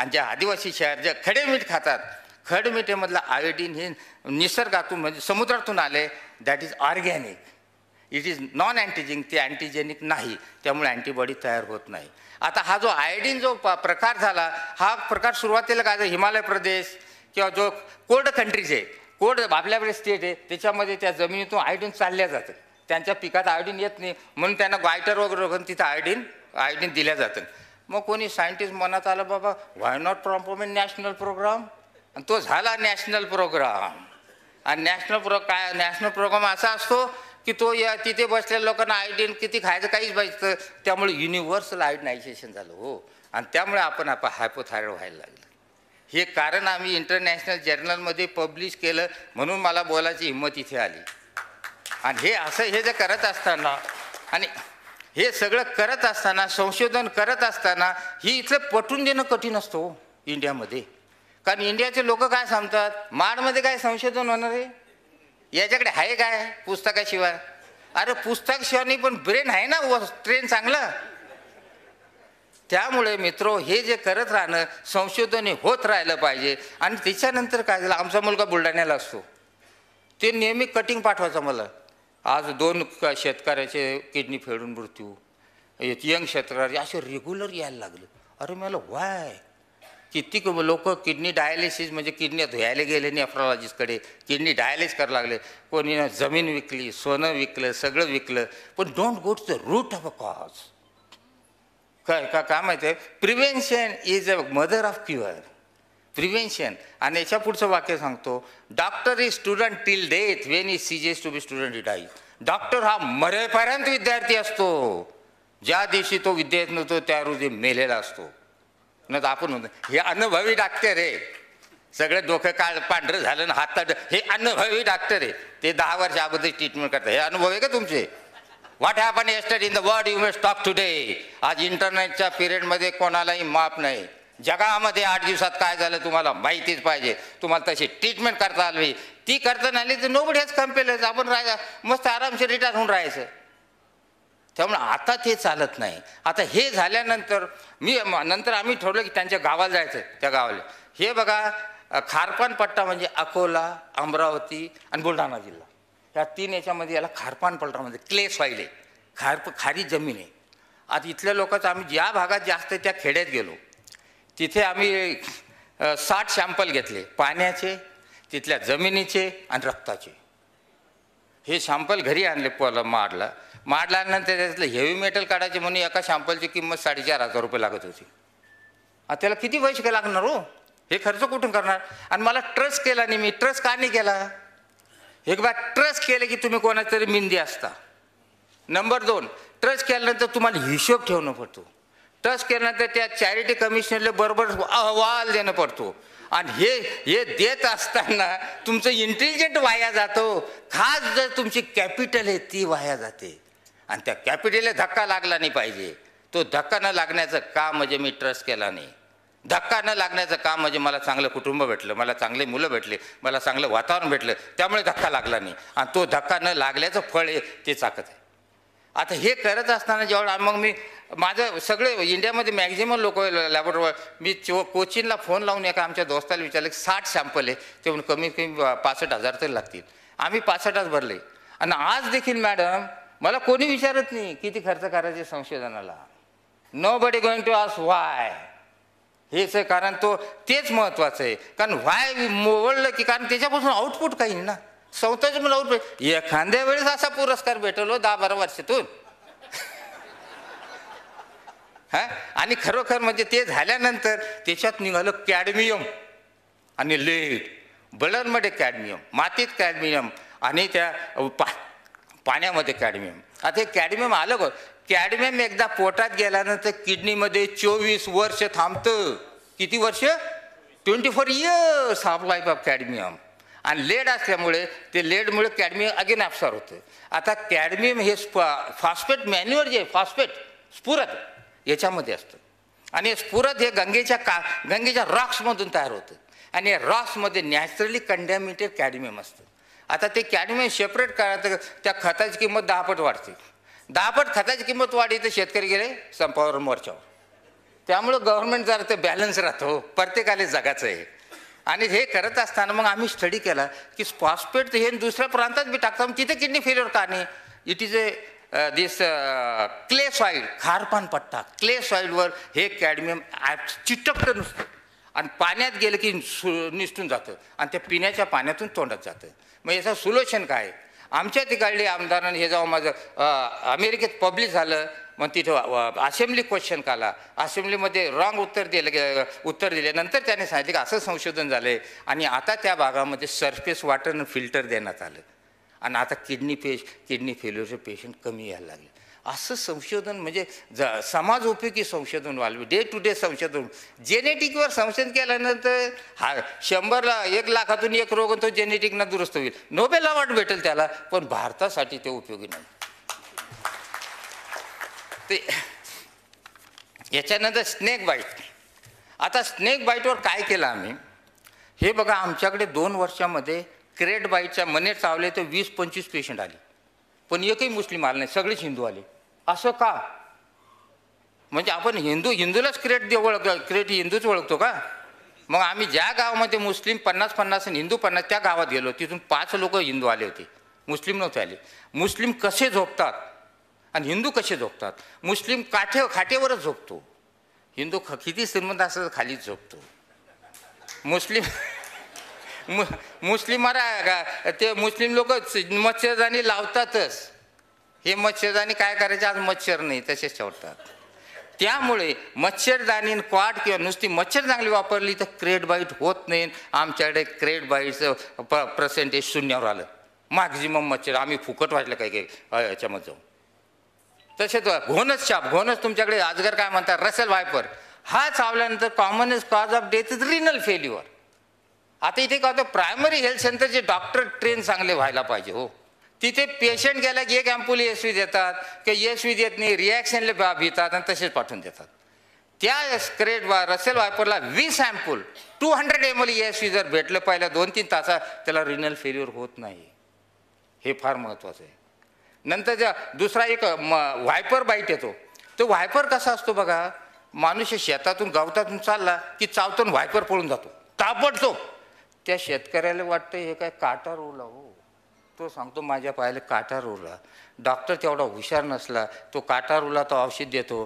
आणि ज्या आदिवासी शहर ज्या खडे मीठ खातात खड मिठेमधलं आयोडीन हे निसर्गातून म्हणजे समुद्रातून आले that is organic it is non antigenic ते अँटीजेनिक नाही त्यामुळे अँटीबॉडी तयार होत नाही आता हा जो आयोडीन जो प्रकार झाला हा प्रकार सुरुवातीला काय हिमालय प्रदेश किंवा जो कोल्ड कंट्रीज आहे कोर्ट आपल्याकडे स्टेट आहे त्याच्यामध्ये त्या जमिनीतून आयडीन चालल्या जातं त्यांच्या पिकात आयडीन येत नाही म्हणून त्यांना गायटर वगैरे करून तिथं आयडीन आयडीन दिल्या जातं मग कोणी सायंटिस्ट मनात आलं बाबा व्हाय नॉट प्रॉम्पोमेंट नॅशनल प्रोग्राम आणि तो झाला नॅशनल प्रोग्राम आणि नॅशनल प्रो काय नॅशनल प्रोग्राम असा असतो की तो या तिथे बसलेल्या लोकांना आयडीन किती खायचं काहीच पाहिजे त्यामुळे युनिव्हर्सल आयडनायझेशन झालं हो आणि त्यामुळे आपण आपण हायपोथायरॉइड व्हायला लागलं हे कारण आम्ही इंटरनॅशनल जर्नलमध्ये पब्लिश केलं म्हणून मला बोलायची हिंमत इथे आली आणि हे असं हे जे करत असताना आणि हे सगळं करत असताना संशोधन करत असताना ही इथलं पटून देणं कठीण असतो हो, इंडियामध्ये कारण इंडियाचे लोक काय सांगतात माडमध्ये काय संशोधन होणार आहे याच्याकडे आहे काय पुस्तकाशिवाय अरे पुस्तकाशिवाय नाही पण ब्रेन आहे ना ट्रेन चांगलं त्यामुळे मित्रो हे जे करत राहणं हे होत राहिलं पाहिजे आणि त्याच्यानंतर काय झालं आमचा मुलगा बुलढाण्याला असतो ते नेहमी कटिंग पाठवायचं मला आज दोन शेतकऱ्याचे किडनी फेडून मृत्यू यंग शेतकऱ्याचे असे रेग्युलर यायला लागले अरे मला वाय किती लोक किडनी डायलिसिस म्हणजे किडनी धुयायला गेले नेफ्रॉलॉजिस्टकडे किडनी डायलिस करायला लागले कोणी जमीन विकली सोनं विकलं सगळं विकलं पण don't go to the root of a cause काय का काय माहिती आहे prevention is a mother of cure prevention आणि याच्या पुढचं वाक्य सांगतो doctor is student till death when is ceases to be student it आई डॉक्टर हा मरेपर्यंत विद्यार्थी असतो ज्या दिवशी तो विद्यार्थी नव्हतो त्या रोजी मेलेला असतो न आपण म्हणतो हे अनुभवी डॉक्टर आहे सगळे डोकं काळ पांढरं झालं ना हातात हे अनुभवी डॉक्टर आहे ते दहा अगोदर ट्रीटमेंट करतात हे अनुभव आहे का तुमचे what happen yesterday in the world you may stop today आज इंटरनेटच्या पिरियडमध्ये कोणालाही माफ नाही जगामध्ये आठ दिवसात काय झालं तुम्हाला माहितीच पाहिजे तुम्हाला तशी ट्रीटमेंट करता आली ती करता नाही तर नोबडी हेच आपण राहायला मस्त आरामशीर रिटायर होऊन राहायचं त्यामुळे आता ते चालत नाही आता हे झाल्यानंतर मी नंतर आम्ही ठरवलं की त्यांच्या गावाला जायचं त्या गावाला हे बघा खारपान पट्टा म्हणजे अकोला अमरावती आणि बुलढाणा जिल्हा त्या तीन याच्यामध्ये याला खारपान पलटा म्हणजे क्ले सॉईल आहे खारप खारी जमीन आहे आता इथल्या लोकांचं आम्ही ज्या भागात जास्त त्या खेड्यात गेलो तिथे आम्ही साठ सॅम्पल घेतले पाण्याचे तिथल्या जमिनीचे आणि रक्ताचे हे सॅम्पल घरी आणले पला माडला माडला त्यातलं हेवी मेटल काढायचे म्हणून एका शॅम्पलची किंमत साडेचार हजार रुपये लागत होती आता त्याला किती पैसे लागणार हो हे खर्च कुठून करणार आणि मला ट्रस्ट केला नाही मी ट्रस्ट का नाही केला एकदा ट्रस्ट केलं की तुम्ही कोणातरी मिंदी असता नंबर दोन ट्रस्ट केल्यानंतर तुम्हाला हिशोब ठेवणं पडतो ट्रस्ट केल्यानंतर त्या चॅरिटी कमिशनरला बरोबर अहवाल देणं पडतो आणि हे हे देत असताना तुमचं इंटेलिजंट वाया जातो खास जर तुमची कॅपिटल आहे ती वाया जाते आणि त्या कॅपिटलला धक्का लागला नाही पाहिजे तो धक्का न लागण्याचं काम म्हणजे मी ट्रस्ट केला नाही धक्का न लागण्याचं काम म्हणजे मला चांगलं कुटुंब भेटलं मला चांगले मुलं भेटले मला चांगलं वातावरण भेटलं त्यामुळे धक्का लागला नाही आणि तो धक्का न लागल्याचं फळ आहे ते चाकत आहे आता हे करत असताना जेव्हा मग मी माझं सगळे इंडियामध्ये मॅक्झिमम लोक लॅबोरेटरी मी चो कोचिनला फोन लावून एका आमच्या दोस्ताला विचारले की साठ सॅम्पल आहे ते कमीत कमी पासष्ट हजार तरी लागतील आम्ही पासष्टच भरले आणि आज देखील मॅडम मला कोणी विचारत नाही किती खर्च करायचे संशोधनाला nobody going to us why हेच आहे कारण तो तेच महत्त्वाचं आहे कारण वाय मोवळलं की कारण त्याच्यापासून आउटपुट काही नाही ना स्वतःच मला आउटपुट एखाद्या वेळेस असा पुरस्कार भेटलो हो, दहा बारा वर्षातून हा आणि खरोखर म्हणजे ते झाल्यानंतर त्याच्यात निघालं कॅडमियम आणि लेट बलरमध्ये कॅडमियम मातीत कॅडमियम आणि त्या पा पाण्यामध्ये कॅडमियम आता हे कॅडमियम आलं कॅडमियम एकदा पोटात गेल्यानंतर किडनीमध्ये चोवीस वर्ष थांबतं किती वर्ष twenty four years half life of cadmium आणि लेड असल्यामुळे ते लेडमुळे कॅडमियम अगेन अफसार होतं आता कॅडमियम हे स्पा फॉस्फेट मॅन्युअर जे फॉस्फेट स्फुरत याच्यामध्ये असतं आणि स्फुरत हे गंगेच्या का गंगेच्या रॉक्समधून तयार होतं आणि या रॉक्समध्ये नॅचरली कंडॅमिनेटेड कॅडमियम असतं आता ते कॅडमियम सेपरेट करायचं त्या खताची किंमत दहापट वाढते दहापट खताची किंमत वाढली तर शेतकरी गेले संपावर मोर्चावर त्यामुळं गव्हर्नमेंट जरा ते बॅलन्स राहतो प्रत्येकाला जगाचं आहे आणि हे करत असताना मग आम्ही स्टडी केला की स्पॉस्पेट हे दुसऱ्या प्रांतात मी टाकतो तिथे किडनी फेल्युअर का नाही it is a this clay soil खारपान पट्टा क्ले सॉईलवर हे कॅडमियम चिटकतं नुसतं आणि पाण्यात गेलं की सु निसटून जातं आणि त्या पिण्याच्या पाण्यातून तोंडात जातं मग याचं सोल्युशन काय आमच्या तिकडले आमदारांनी हे जेव्हा माझं अमेरिकेत पब्लिक झालं मग तिथं असेंब्ली क्वेश्चन काला असेंब्लीमध्ये रॉंग उत्तर दिलं उत्तर दिले नंतर त्याने सांगितलं की असं संशोधन झालं आहे आणि आता त्या भागामध्ये सरफेस वाटर फिल्टर देण्यात आलं आणि आता किडनी पेश किडनी फेल्युअरचे पेशंट कमी यायला लागले असं संशोधन म्हणजे ज समाज उपयोगी संशोधन वालवी डे टू डे संशोधन जेनेटिकवर संशोधन केल्यानंतर हा शंभरला एक लाखातून एक रोग तो जेनेटिकना दुरुस्त होईल नोबेल अवॉर्ड भेटेल त्याला पण भारतासाठी ते उपयोगी नाही ते याच्यानंतर स्नेक बाईट आता स्नेक बाईटवर काय केलं आम्ही हे बघा आमच्याकडे दोन वर्षामध्ये क्रेट बाईटच्या मने चावले तर वीस पंचवीस पेशंट आले पण एकही मुस्लिम आले नाही सगळेच हिंदू आले असं का म्हणजे आपण हिंदू हिंदूलाच क्रेट दे ओळख क्रेट हिंदूच ओळखतो का मग आम्ही ज्या गावामध्ये मुस्लिम पन्नास पन्नास आणि हिंदू पन्नास त्या गावात गेलो तिथून पाच लोक हिंदू आले होते मुस्लिम नव्हते आले मुस्लिम कसे झोपतात आणि हिंदू कसे झोपतात मुस्लिम काठे खाटेवरच झोपतो हिंदू ख किती श्रीमंत असतात खालीच झोपतो मुस्लिम मु मुस्लिम ते मुस्लिम लोक मच्छरदानी लावतातच हे मच्छरदानी काय करायचे आज मच्छर नाही तसेच ठेवतात त्यामुळे मच्छरदानी क्वाट किंवा नुसती मच्छर चांगली वापरली तर क्रेड बाईट होत नाही आमच्याकडे क्रेड बाईटचं प पर्सेंटेज शून्यावर आलं मॅक्झिमम मच्छर आम्ही फुकट वाटलं काही काही याच्यामध्ये जाऊन तसेच घोनस शाप घोनस तुमच्याकडे आजगर काय म्हणतात रसेल वायपर हा चावल्यानंतर commonest cause of death is renal failure आता इथे काय होतं प्रायमरी हेल्थ सेंटरचे डॉक्टर ट्रेन चांगले व्हायला पाहिजे हो तिथे पेशंट गेला की एक अँपुल एस वी देतात की एस वी देत नाही रिॲक्शनले बाब येतात आणि तसेच पाठवून देतात त्या स्क्रेट वा रसेल वायपरला वीस ampoule two hundred M L S V जर भेटलं पाहिलं दोन तीन तासात त्याला रिनल फेल्युअर होत नाही हे फार महत्त्वाचं आहे नंतर ज्या दुसरा एक म व्हायपर बाईट येतो तो व्हायपर कसा असतो बघा माणूस शेतातून गवतातून चालला की चावतून व्हायपर पळून जातो ताबडतो त्या शेतकऱ्याला वाटतं हे काय काटा रोला हो तो सांगतो माझ्या पायाला काटा रोला डॉक्टर तेवढा हुशार नसला तो काटा रूला तो औषध देतो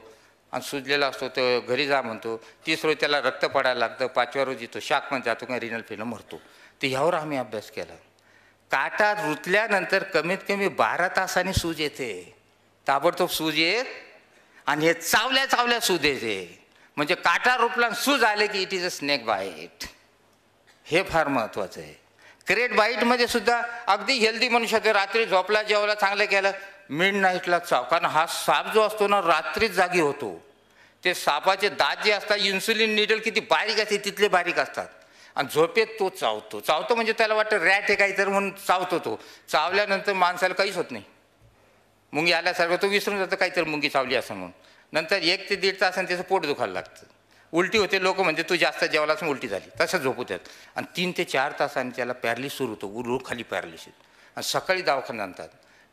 आणि सुजलेला असतो तो घरी जा म्हणतो तीस रोज त्याला रक्त पडायला लागतं पाचव्या येतो तो म्हणतो जातो का रिनल फिनल मरतो तर ह्यावर आम्ही अभ्यास केला काटा रुतल्यानंतर कमीत कमी बारा तासाने सूज येते ताबडतोब सूज येत आणि हे चावल्या चावल्या सूज येते म्हणजे काटा रुपला सूज आले की it is a snake bite हे फार महत्त्वाचं आहे ग्रेट बाईटमध्ये सुद्धा अगदी हेल्दी म्हणू शकते रात्री झोपला जेवला चांगलं केलं मिड नाईटला चाव कारण हा साप जो असतो ना रात्रीच जागी होतो ते सापाचे दात जे असतात इन्सुलिन निडल किती बारीक असते तिथले बारीक असतात आणि झोपेत तो चावतो चावतो म्हणजे त्याला वाटतं रॅट हे काहीतरी म्हणून चावतो तो चावल्यानंतर माणसाला काहीच होत नाही मुंगी आल्यासारखं तो विसरून जातो काहीतरी मुंगी चावली असं म्हणून नंतर एक ते दीड आणि त्याचं पोट दुखायला लागतं उलटी होते लोक म्हणजे तू जास्त जेवलाच उलटी झाली तसं झोपू आहेत आणि तीन ते चार तासांनी त्याला पॅरलिस सुरू होतो उलू खाली पॅरलिस आणि सकाळी दवाखाना आणतात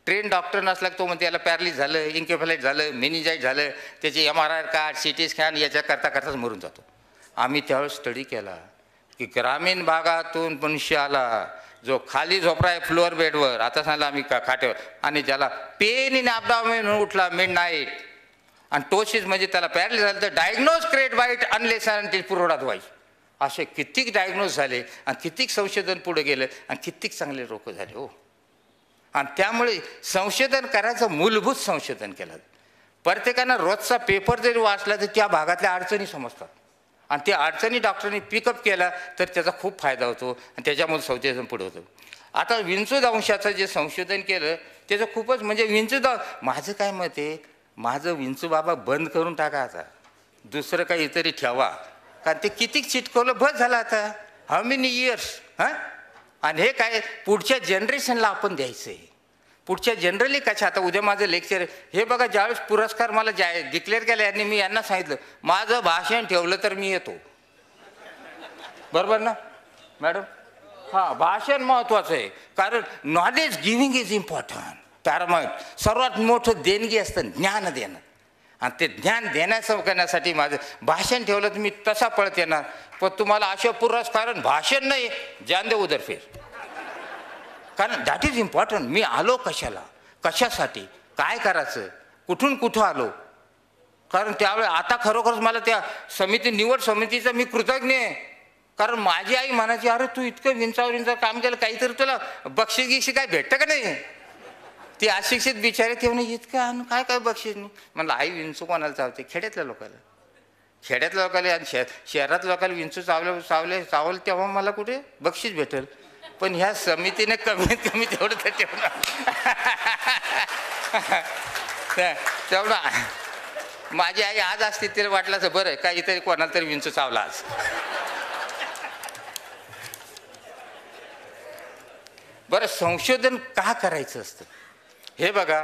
ट्रेन डॉक्टर नसला तो म्हणते याला पॅरलिस झालं इन्केफलाईट झालं मेनिजाईट झालं त्याचे M R R card C T scan याच्या करता करताच मरून जातो आम्ही त्यावेळेस स्टडी केला की ग्रामीण भागातून मनुष्य आला जो खाली झोपरा आहे फ्लोअर बेडवर आता सांगला आम्ही का खाट्यावर आणि ज्याला पेन इन मेन उठला मिड नाईट आणि टोसिस म्हणजे त्याला पॅरले झालं तर डायग्नोज क्रेट बाईट अनलेस आणि पुरवडात व्हायची असे कित्येक डायग्नोज झाले आणि कित्येक संशोधन पुढे गेलं आणि कित्येक चांगले रोग झाले हो आणि त्यामुळे संशोधन करायचं मूलभूत संशोधन केलं प्रत्येकानं रोजचा पेपर जरी वाचला तर त्या भागातल्या अडचणी समजतात आणि त्या अडचणी डॉक्टरनी पिकअप केला तर त्याचा खूप फायदा होतो आणि त्याच्यामुळे संशोधन पुढे होतं आता विंचूद अंशाचं जे संशोधन केलं त्याचं खूपच म्हणजे विंचूद माझं काय मत आहे माझं विंचू बाबा बंद करून टाका आता दुसरं काहीतरी ठेवा कारण ते किती चिटकवलं बस झालं आता हाव मेनी इयर्स हां आणि हे काय पुढच्या जनरेशनला आपण द्यायचं आहे पुढच्या जनरली कशा आता उद्या माझं लेक्चर हे बघा ज्यावेळेस पुरस्कार मला जाय डिक्लेअर केला आणि मी यांना सांगितलं माझं भाषण ठेवलं तर मी येतो बरोबर ना मॅडम हां भाषण महत्त्वाचं आहे कारण knowledge giving is important paramount सर्वात मोठं देणगी असतं ज्ञान देणं आणि ते ज्ञान देण्याचं करण्यासाठी माझं भाषण ठेवलं तर मी तसा पळत येणार पण तुम्हाला आशापूर्वास कारण भाषण नाही ज्ञान उदर फेर कारण दॅट इज इम्पॉर्टंट मी आलो कशाला कशासाठी काय करायचं कुठून कुठं आलो कारण त्यावेळेस आता खरोखरच मला त्या समिती निवड समितीचं मी कृतज्ञ आहे कारण माझी आई म्हणायची अरे तू इतकं विंचावर विंचावर काम केलं काहीतरी तुला बक्षीगीशी काय भेटतं का नाही ते अशिक्षित बिचारे ते म्हणे इतकं काय काय बक्षीस नाही म्हणलं आई विंचू कोणाला चावते खेड्यातल्या लोकाला खेड्यातल्या लोकाला आणि शहर शहरात लोकाला विंचू चावल्या चावले चावल तेव्हा मला कुठे बक्षीस भेटेल पण ह्या समितीने कमीत कमी तेवढं तर तेवढं तेवढं माझी आई आज असते तिला वाटलं असं बरं काय इतर कोणाला तरी विंचू चावला आज बरं संशोधन का करायचं असतं हे बघा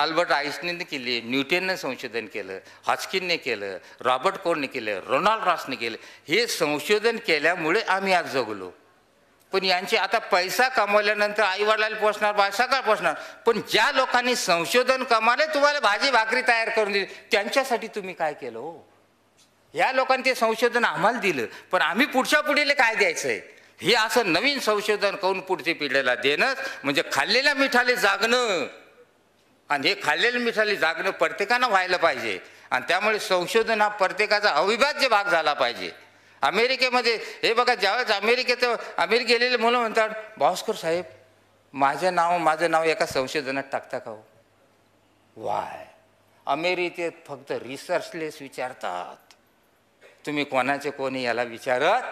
आल्बर्ट आईसने केले न्यूटनने संशोधन केलं हॉस्किनने केलं रॉबर्ट कोरने केलं रोनाल्ड रॉसने केलं हे संशोधन केल्यामुळे आम्ही आज जगलो पण यांचे आता पैसा कमवल्यानंतर आईवडिलाला पोचणार बाय का पोचणार पण ज्या लोकांनी संशोधन कमाले तुम्हाला भाजी भाकरी तयार करून दिली त्यांच्यासाठी तुम्ही काय केलं हो या लोकांनी ते संशोधन आम्हाला दिलं पण आम्ही पुढच्या पुढीले काय द्यायचं आहे हे असं नवीन संशोधन करून पुढची पिढीला देणंच म्हणजे खाल्लेल्या मिठाले जागणं आणि हे खाल्लेल्या मिठाले जागणं प्रत्येकानं व्हायला पाहिजे आणि त्यामुळे संशोधन हा प्रत्येकाचा अविभाज्य भाग झाला पाहिजे अमेरिकेमध्ये हे बघा ज्यावेळेस अमेरिकेत अमेरिके गेलेले मुलं म्हणतात भास्कर साहेब माझं नाव माझं नाव एका संशोधनात टाकता का हो वाय अमेरिकेत फक्त रिसर्चलेस विचारतात तुम्ही कोणाचे कोणी याला विचारत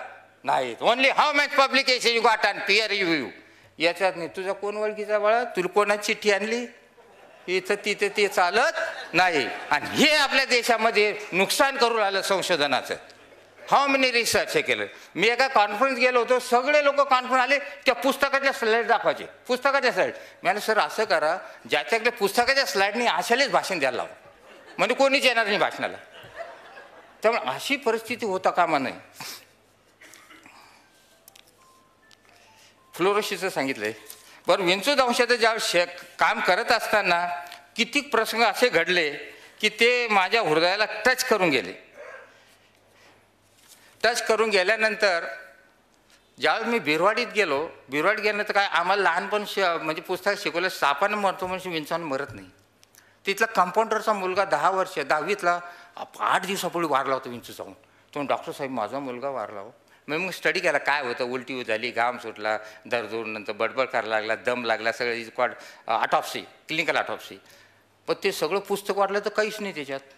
नाहीत only how much publication you got and पिअर यू याच्यात नाही तुझा कोण ओळखीचा बाळा तुला कोणाची चिठ्ठी आणली इथं तिथं ते चालत नाही आणि हे आपल्या देशामध्ये नुकसान करू लागलं संशोधनाचं हाऊ मेनी रिसर्च हे केलं मी एका कॉन्फरन्स गेलो होतो सगळे लोक कॉन्फरन्स आले त्या पुस्तकाच्या स्लाईड दाखवायचे पुस्तकाच्या स्लाइड म्हणाले सर असं करा ज्याच्याकडे पुस्तकाच्या स्लाईडनी अशालाच भाषण द्यायला लावा म्हणजे कोणीच येणार नाही भाषणाला त्यामुळे अशी परिस्थिती होता कामा नाही फ्लोरोशीचं सांगितलंय बरं विंचू दंशाचं ज्या शे काम करत असताना किती प्रसंग असे घडले की ते माझ्या हृदयाला टच करून गेले टच करून गेल्यानंतर ज्यावेळेस मी बिरवाडीत गेलो बिरवाडीत गेल्यानंतर काय आम्हाला लहानपण श म्हणजे पुस्तक शिकवलं सापान मरतो म्हणजे विंचवान मरत नाही तिथला कंपाऊंडरचा मुलगा दहा वर्ष दहावीतला आठ दिवसापूर्वी वारला होता विंचू जाऊन तो डॉक्टर साहेब माझा मुलगा वारला हो मग मग स्टडी केला काय होतं उलटी झाली घाम सुटला दरदूर नंतर बडबड करायला लागला दम लागला सगळं क्वाड ऑटॉप्सी क्लिनिकल ऑटॉप्सी पण ते सगळं पुस्तक वाटलं तर काहीच नाही त्याच्यात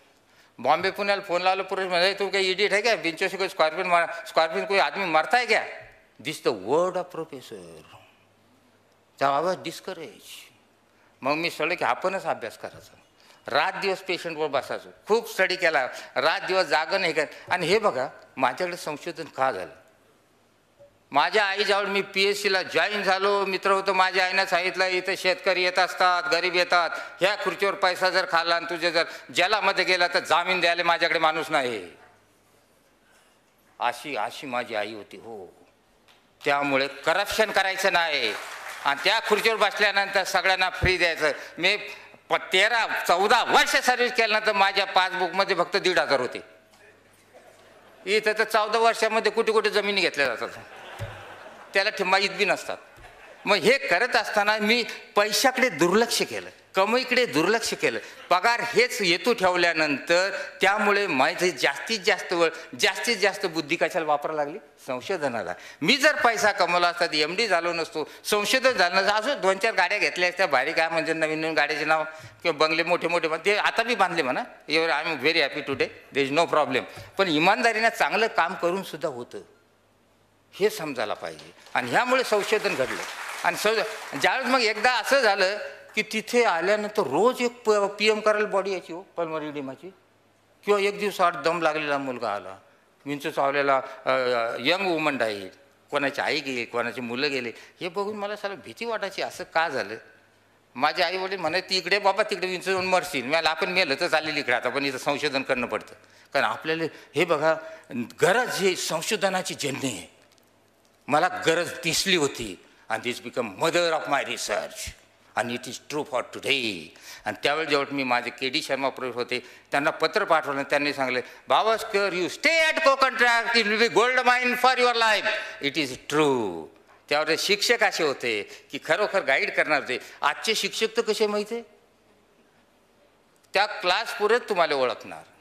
बॉम्बे पुण्याला फोन लावला पुरुष म्हणजे तू काही इडिट आहे का बिंचोशी कोई स्कॉर्पियन मार स्कॉर्पियन कोणी आदमी मरता आहे क्या this the word of professor त्या बाबा डिस्करेज मग मी सोडलं की आपणच अभ्यास करायचा रात दिवस पेशंटवर बसायचो खूप स्टडी केला रात दिवस जागं नाही का आणि हे बघा माझ्याकडे संशोधन का झालं माझ्या आईजवळ मी पी एस सीला जॉईन झालो मित्र होतो माझ्या आईनं सांगितलं इथं शेतकरी येत असतात गरीब येतात ह्या खुर्चीवर पैसा जर खाल्ला आणि तुझे जर जेलामध्ये गेला तर जामीन द्यायला माझ्याकडे माणूस नाही अशी अशी माझी आई होती हो त्यामुळे करप्शन करायचं नाही आणि त्या खुर्चीवर बसल्यानंतर सगळ्यांना फ्री द्यायचं मी पण तेरा चौदा वर्ष सर्व्हिस केल्यानंतर माझ्या पासबुकमध्ये फक्त दीड हजार होते इथं तर चौदा वर्षामध्ये कुठे कुठे जमिनी घेतल्या जातात त्याला ठिंबा इतबी नसतात मग हे करत असताना मी पैशाकडे दुर्लक्ष केलं कमाईकडे दुर्लक्ष केलं पगार हेच हेतू ठेवल्यानंतर त्यामुळे माझे जास्तीत जास्त वेळ जास्तीत जास्त बुद्धी कशाला वापरायला लागली संशोधनाला मी जर पैसा कमवला असता एम डी झालो नसतो संशोधन झालं नसतं असं दोन चार गाड्या घेतल्या असत्या भारी काय म्हणजे नवीन नवीन गाड्याचे नाव किंवा बंगले मोठे मोठे ते आता बी बांधले म्हणा एवढं I am very happy today there is no problem पण इमानदारीनं चांगलं काम करून सुद्धा होतं हे समजायला पाहिजे आणि ह्यामुळे संशोधन घडलं आणि सौ ज्यावेळेस मग एकदा असं झालं की तिथे आल्यानंतर रोज एक प पी एम करायला बॉडी याची हो पल्मरी डिमाची किंवा एक दिवसाआड दम लागलेला मुलगा आला विंच चावलेला यंग वुमन आहे कोणाची आई गेली कोणाची मुलं गेले हे बघून मला सगळं भीती वाटायची असं का झालं माझे आई वडील म्हणे तिकडे बाबा तिकडे विंच जाऊन मरशील मला आपण मेलं तर चालेल इकडे आता पण इथं संशोधन करणं पडतं कारण आपल्याला हे बघा गरज हे संशोधनाची जन्म आहे मला गरज दिसली होती आणि this become mother of my research आणि it is true for today आणि त्यावेळेस जेव्हा मी माझे के डी शर्मा प्रोफेसर होते त्यांना पत्र पाठवलं त्यांनी सांगले बाबास्कर यू स्टे ॲट को track it will be gold mine for your life it is true त्यावर शिक्षक असे होते की खरोखर गाईड करणार होते आजचे शिक्षक तर कसे माहिती आहे त्या क्लासपुरेच तुम्हाला ओळखणार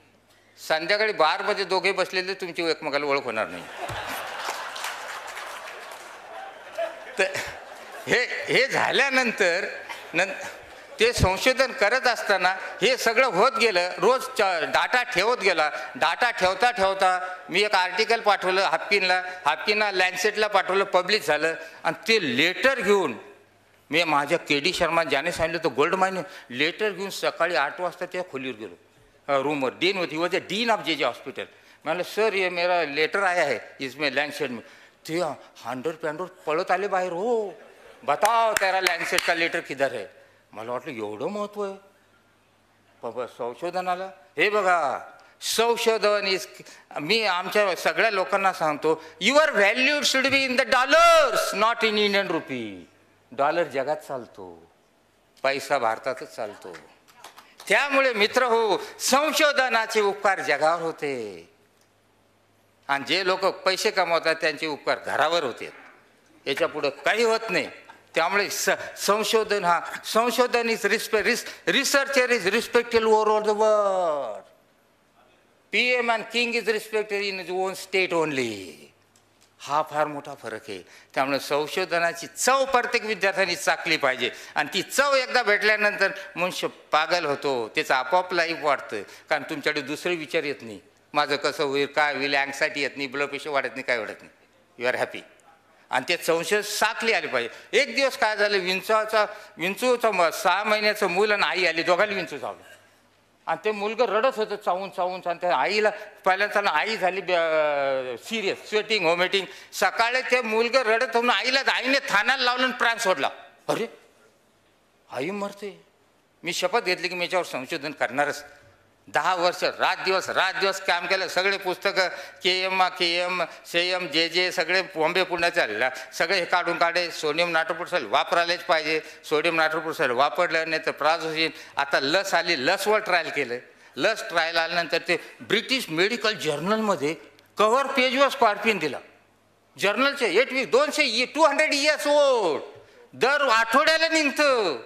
संध्याकाळी बजे दोघे बसलेले तुमची एकमेकाला ओळख होणार नाही तर हे हे झाल्यानंतर न ते संशोधन करत असताना हे सगळं होत गेलं रोज च डाटा ठेवत गेला डाटा ठेवता ठेवता मी एक आर्टिकल पाठवलं हापकिनला हापकिनला लँडसेटला पाठवलं पब्लिश झालं आणि ते लेटर घेऊन मी माझ्या के डी शर्मा ज्याने सांगितलं तो गोल्ड माईन लेटर घेऊन सकाळी आठ वाजता त्या खोलीवर गेलो रूमवर डीन होती वॉज डीन ऑफ जे जे हॉस्पिटल म्हणाले सर हे मेरा लेटर आया आहे इसमे लँडसेट मी ते हंड्रेड पॅन्ड्रोड पळत आले बाहेर हो बताओ तेरा लँडसेट का लेटर किधर आहे मला वाटलं एवढं महत्त्व आहे बाबा संशोधनाला हे बघा संशोधन इज मी आमच्या सगळ्या लोकांना सांगतो your value should be in the dollars not in Indian rupee dollar जगात चालतो पैसा भारतातच चालतो त्यामुळे मित्र हो संशोधनाचे उपकार जगावर होते आणि जे लोक पैसे कमावतात त्यांचे उपकार घरावर होते याच्या पुढं काही होत नाही त्यामुळे स संशोधन हा संशोधन इज रिस्पे रिस researcher is respected over all the world P M and king is respected in his own state only हा फार मोठा फरक आहे त्यामुळे संशोधनाची चव प्रत्येक विद्यार्थ्यांनी चाकली पाहिजे आणि ती चव एकदा भेटल्यानंतर मनुष्य पागल होतो त्याचं आपोआप लाईफ वाढतं कारण तुमच्याकडे दुसरे विचार येत नाही माझं कसं होईल काय होईल अँगसायटी येत नाही ब्लड प्रेशर वाढत नाही काय वाढत नाही यू आर हॅपी आणि ते संशय साकली आले पाहिजे एक दिवस काय झालं विंचवाचा विंचूचं म सहा महिन्याचं मूल आणि आई आली दोघांनी विंचू चावलं आणि ते मुलगं रडत होतं चावून चावून चावून त्या आईला पहिल्यांदा आई झाली सिरियस स्वेटिंग होमेटिंग सकाळी ते मुलगं रडत होऊन आईला आईने थानाला लावलं प्राण सोडला अरे आई मरते मी शपथ घेतली की मी याच्यावर संशोधन करणारच दहा वर्ष रात दिवस रात दिवस काम केलं सगळे पुस्तकं के एम के एम से एम जे जे सगळे बॉम्बे पुण्याचे सगळे हे काढून काढे सोडियम नाट्रोपुरसल वापरायलाच पाहिजे सोडियम नाट्रोपुरसल वापरलं नाही तर प्राज होईल आता लस आली लसवर ट्रायल केलं लस ट्रायल आल्यानंतर ते ब्रिटिश मेडिकल जर्नलमध्ये कव्हर पेजवर स्कॉर्पियन दिला जर्नलचे एट वीक दोनशे टू हंड्रेड इयर्स ओल्ड दर आठवड्याला निघतं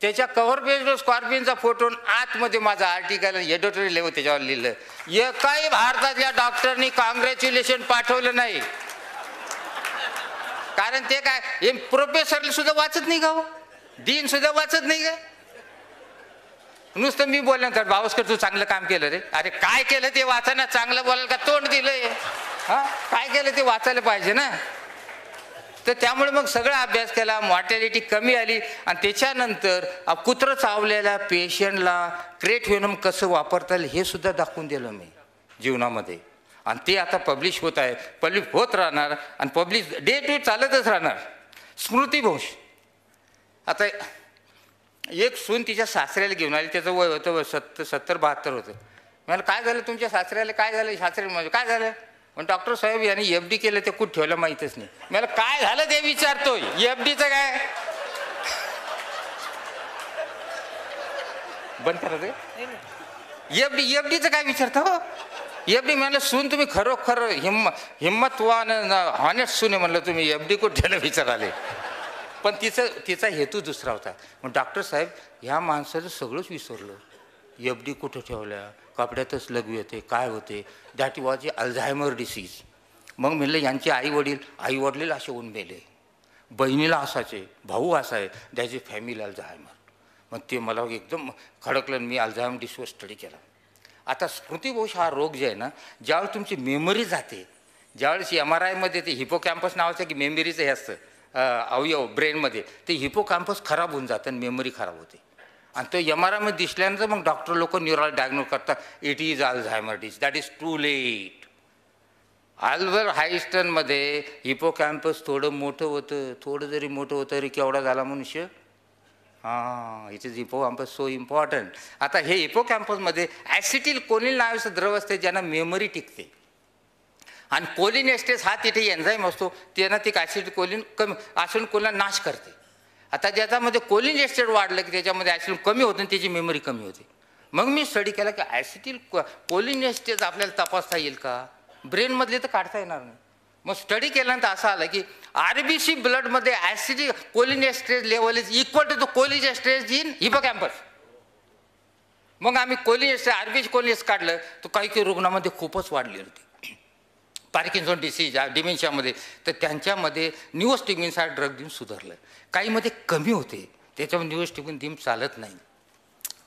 त्याच्या कव्हर पेजवर स्कॉर्पियनचा फोटो आतमध्ये माझा आर्टिकल एडिटोरियल लेवल त्याच्यावर लिहिलं एकाही भारतातल्या डॉक्टरनी कॉंग्रॅच्युलेशन पाठवलं नाही कारण ते काय हे प्रोफेसर सुद्धा वाचत नाही का डीन हो? सुद्धा वाचत नाही का नुसतं मी तर भावस्कर तू चांगलं काम केलं रे अरे काय केलं ते वाचायला चांगलं बोलायला का तोंड दिलं हा काय केलं ते वाचायला पाहिजे ना तर त्यामुळे मग सगळा अभ्यास केला मॉर्टॅलिटी कमी आली आणि त्याच्यानंतर कुत्र चावलेल्या पेशंटला क्रेट व्हेनम कसं वापरता येईल हे सुद्धा दाखवून दिलं मी जीवनामध्ये आणि ते आता पब्लिश होत आहे पब्लिश होत राहणार आणि पब्लिश डे टू चालतच राहणार स्मृतीभोष आता एक सून तिच्या सासऱ्याला घेऊन आली त्याचं वय होतं सत्तर सत्तर बहात्तर होतं म्हणाल काय झालं तुमच्या सासऱ्याला काय झालं सासऱ्या म्हणजे काय झालं पण डॉक्टर साहेब यांनी एफ डी केलं ते कुठं ठेवलं माहीतच नाही मला काय झालं ते विचारतोय एफ डीचं काय बंद करा ते एफ डी एफ डीचं काय विचारतो हो एफ डी म्हणलं सून तुम्ही खरोखर हिम्मतवान हिंमतवान हॉनेस्ट सुने म्हणलं तुम्ही एफ डी कुठे विचाराले पण तिचं तिचा हेतू दुसरा होता मग डॉक्टर साहेब ह्या माणसाचं सगळंच विसरलो एफ डी कुठं ठेवल्या कपड्यातच लघवी येते काय होते that was a Alzheimer disease मग म्हणलं यांचे आई वडील आई वडील असे होऊन मेले बहिणीला असायचे भाऊ असाय त्याची फॅमिली अल्झायमर मग ते मला एकदम खडकलं मी अल्झायमर डिसीजवर स्टडी केला आता स्मृतीभोष हा रोग जे आहे ना ज्यावेळेस तुमची मेमरी जाते ज्यावेळेस एम आर आयमध्ये ते हिपो कॅम्पस नावाचं की मेमरीचं हे असतं अवयव ब्रेनमध्ये ते हिपो कॅम्पस खराब होऊन जातं आणि मेमरी खराब होते आणि तो एम आर आयमध्ये दिसल्यानंतर मग डॉक्टर लोक न्यूरॉल डायग्नोज करतात इट इज अल्झायमर डिस दॅट इज टू लेट अल्वर हायस्टनमध्ये हिपो कॅम्पस थोडं मोठं होतं थोडं जरी मोठं होतं तरी केवढा झाला मनुष्य हां it is hippocampus so important आता हे हिपो कॅम्पसमध्ये ॲसिटिल कोलिन नावाचं द्रव असते ज्यांना मेमरी टिकते आणि कोलिन एस्टेस हा तिथे एन्झाईम असतो त्यांना ती ॲसिड कोलिन कमी असून कोलिन नाश करते आता ज्याच्यामध्ये कोलिन एस्टेट वाढलं की त्याच्यामध्ये ॲसिड कमी होतं आणि त्याची मेमरी कमी होते मग मी स्टडी केला की ॲसिडिल कोलिन एस्टेज आपल्याला तपासता येईल का ब्रेनमधले तर काढता येणार नाही मग स्टडी केल्यानंतर असं आलं की आर बी सी ब्लडमध्ये acetylcholinesterase level is equal to the choline in hippocampus मग आम्ही cholinesterase R B C choline काढलं तर काही काही रुग्णामध्ये खूपच वाढली होती पार्किन्सन डिसीज डिमेन्शियामध्ये तर त्यांच्यामध्ये न्यूओस्टिमिन्स हा ड्रग देऊन सुधारलं काहीमध्ये कमी होते त्याच्यामुळे न्यूओस्टिमिन दिम चालत नाही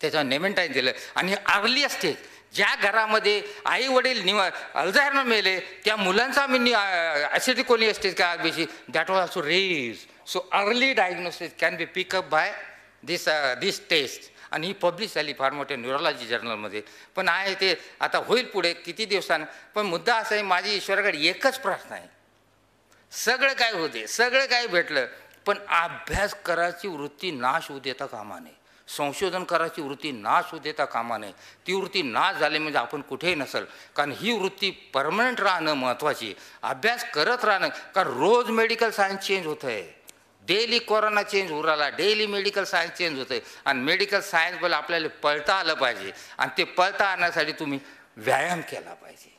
त्याच्यावर नेमेंटाईन दिलं आणि अर्ली स्टेज ज्या घरामध्ये आई वडील निव अल्झायरनं मेले त्या मुलांचा आम्ही नि ॲसिडिक कोणी असते का बेशी that was also raise so early diagnosis can be pick up by this this test आणि ही पब्लिश झाली फार मोठ्या न्युरोलॉजी जर्नलमध्ये पण आहे ते आता होईल पुढे किती दिवसानं पण मुद्दा असा आहे माझी ईश्वराकडे एकच प्रश्न आहे सगळं काय होते सगळं काय भेटलं पण अभ्यास करायची वृत्ती नाश होऊ देता कामा नये संशोधन करायची वृत्ती नाश होऊ देता कामा नये ती वृत्ती नाश झाली म्हणजे आपण कुठेही नसल कारण ही वृत्ती परमनंट राहणं महत्त्वाची अभ्यास करत राहणं कारण रोज मेडिकल सायन्स चेंज होतं आहे डेली कोरोना चेंज होऊ राहिला डेली मेडिकल सायन्स चेंज होतं आहे आणि मेडिकल सायन्स बोल आपल्याला पळता आलं पाहिजे आणि ते पळता आणण्यासाठी तुम्ही व्यायाम केला पाहिजे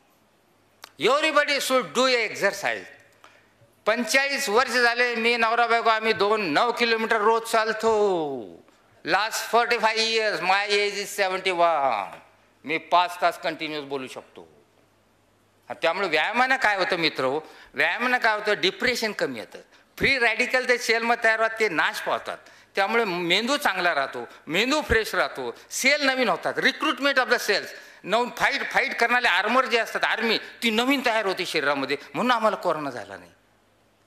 everybody should do a exercise पंचेचाळीस वर्ष झाले मी नवरा बायको आम्ही दोन नऊ किलोमीटर रोज चालतो last forty five years my age is seventy one मी पाच तास कंटिन्युअस बोलू शकतो त्यामुळे व्यायामानं काय होतं मित्र व्यायामानं काय होतं डिप्रेशन कमी येतं फ्री रॅडिकल ते सेलमध्ये तयार होतात ते नाश पावतात त्यामुळे मेंदू चांगला राहतो मेंदू फ्रेश राहतो सेल नवीन होतात रिक्रुटमेंट ऑफ द सेल्स नवीन फाईट फाईट करणारे आर्मर जे असतात आर्मी ती नवीन तयार होते शरीरामध्ये म्हणून आम्हाला कोरोना झाला नाही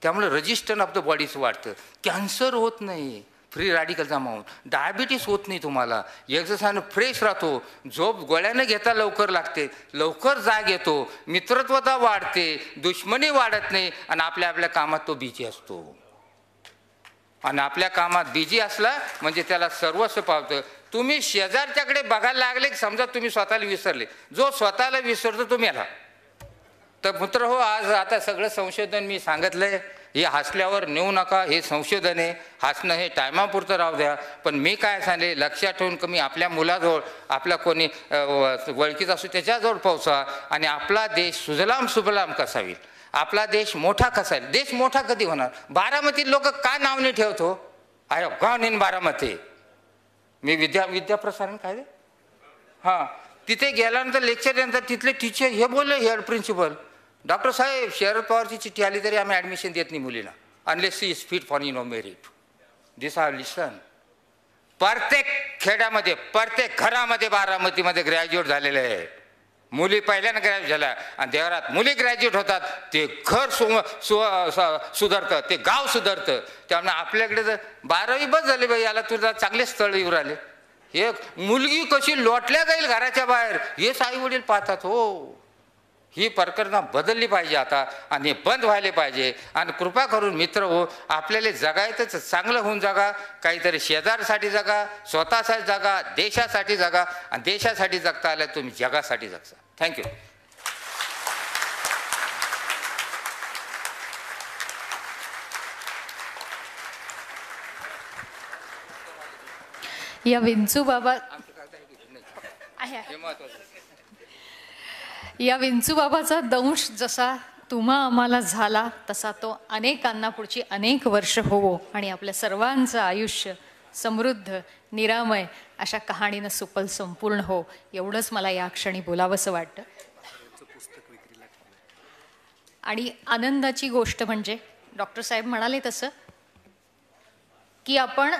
त्यामुळे रजिस्टन ऑफ द बॉडीज वाढतं कॅन्सर होत नाही फ्री रॅडिकल जमा डायबिटीस होत नाही तुम्हाला एक्झरसाईज फ्रेश राहतो झोप गोळ्यानं घेता लवकर लागते लवकर जाग येतो मित्रत्वता वाढते दुश्मनी वाढत नाही आणि आपल्या आपल्या कामात तो बिजी असतो आणि आपल्या कामात बिजी असला म्हणजे त्याला सर्वस्व पावतं तुम्ही शेजारच्याकडे बघायला लागले की समजा तुम्ही स्वतःला विसरले जो स्वतःला विसरतो तुम्ही आला तर मित्र हो आज आता सगळं संशोधन मी सांगितलं आहे हे हसल्यावर नेऊ नका हे संशोधन आहे हसणं हे टायमापुरतं राहू द्या पण मी काय सांगले लक्षात ठेवून कमी आपल्या मुलाजवळ आपला कोणी वळखीचा असू त्याच्याजवळ पोहोचा आणि आपला देश सुजलाम सुबलाम कसा होईल आपला देश मोठा कसा येईल देश मोठा कधी होणार बारामती लोक का नावने ठेवतो अरे गाव नेन बारामती मी विद्या विद्याप्रसारण काय हां तिथे गेल्यानंतर लेक्चर नंतर तिथले टीचर हे बोलले हेड प्रिन्सिपल डॉक्टर साहेब शरद पवारची चिठ्ठी आली तरी आम्ही ॲडमिशन देत नाही मुलीला unless she is fit for you no merit this are listen प्रत्येक खेड्यामध्ये प्रत्येक घरामध्ये बारामतीमध्ये ग्रॅज्युएट झालेलं आहे मुली पहिल्यांदा ग्रॅज्युएट झाल्या आणि देवरात मुली ग्रॅज्युएट होतात ते घर सु सुधारतं ते गाव सुधारतं त्यामुळे आपल्याकडे जर बारावी बस झाली बाई याला तुझा चांगले स्थळ येऊ राहिले हे मुलगी कशी लोटल्या जाईल घराच्या बाहेर हे साई वडील पाहतात हो ही प्रकरणं बदलली पाहिजे आता आणि बंद व्हायला पाहिजे आणि कृपा करून मित्र हो आपल्याला जगायचंच चांगलं होऊन जागा काहीतरी शेजारसाठी जगा स्वतःसाठी जगा देशासाठी जगा आणि देशासाठी जगता आल्या तुम्ही जगासाठी जगता थँक्यू या विंचू बाबा आहे या विंचूबाबाचा दंश जसा तुम्हा आम्हाला झाला तसा तो अनेकांना पुढची अनेक वर्ष होवो आणि आपल्या सर्वांचं आयुष्य समृद्ध निरामय अशा कहाणीनं सुपल संपूर्ण हो एवढंच मला या क्षणी बोलावंसं वाटतं आणि आनंदाची गोष्ट म्हणजे डॉक्टर साहेब म्हणाले तसं की आपण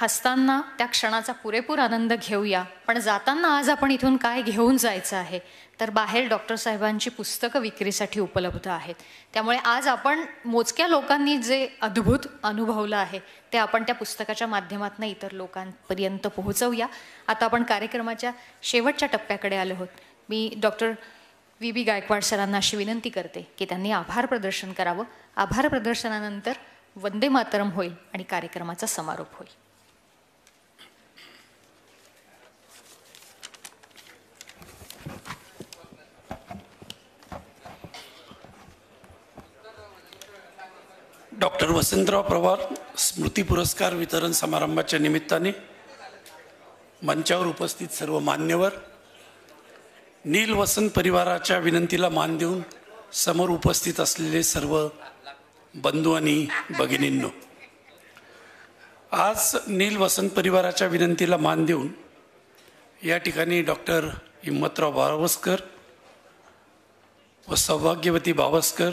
हसताना त्या क्षणाचा पुरेपूर आनंद घेऊया पण जाताना आज आपण इथून काय घेऊन जायचं आहे तर बाहेर डॉक्टर साहेबांची पुस्तकं विक्रीसाठी उपलब्ध आहेत त्यामुळे आज आपण मोजक्या लोकांनी जे अद्भुत अनुभवलं आहे ते आपण त्या पुस्तकाच्या माध्यमातून इतर लोकांपर्यंत पोहोचवूया आता आपण कार्यक्रमाच्या शेवटच्या टप्प्याकडे आलो आहोत मी डॉक्टर वी बी गायकवाड सरांना अशी विनंती करते की त्यांनी आभार प्रदर्शन करावं आभार प्रदर्शनानंतर वंदे मातरम होईल आणि कार्यक्रमाचा समारोप होईल डॉक्टर वसंतराव पवार स्मृती पुरस्कार वितरण समारंभाच्या निमित्ताने मंचावर उपस्थित सर्व मान्यवर नील परिवाराच्या विनंतीला मान देऊन समोर उपस्थित असलेले सर्व बंधू आणि भगिनींनो आज नील परिवाराच्या विनंतीला मान देऊन या ठिकाणी डॉक्टर हिम्मतराव बावस्कर व सौभाग्यवती बावस्कर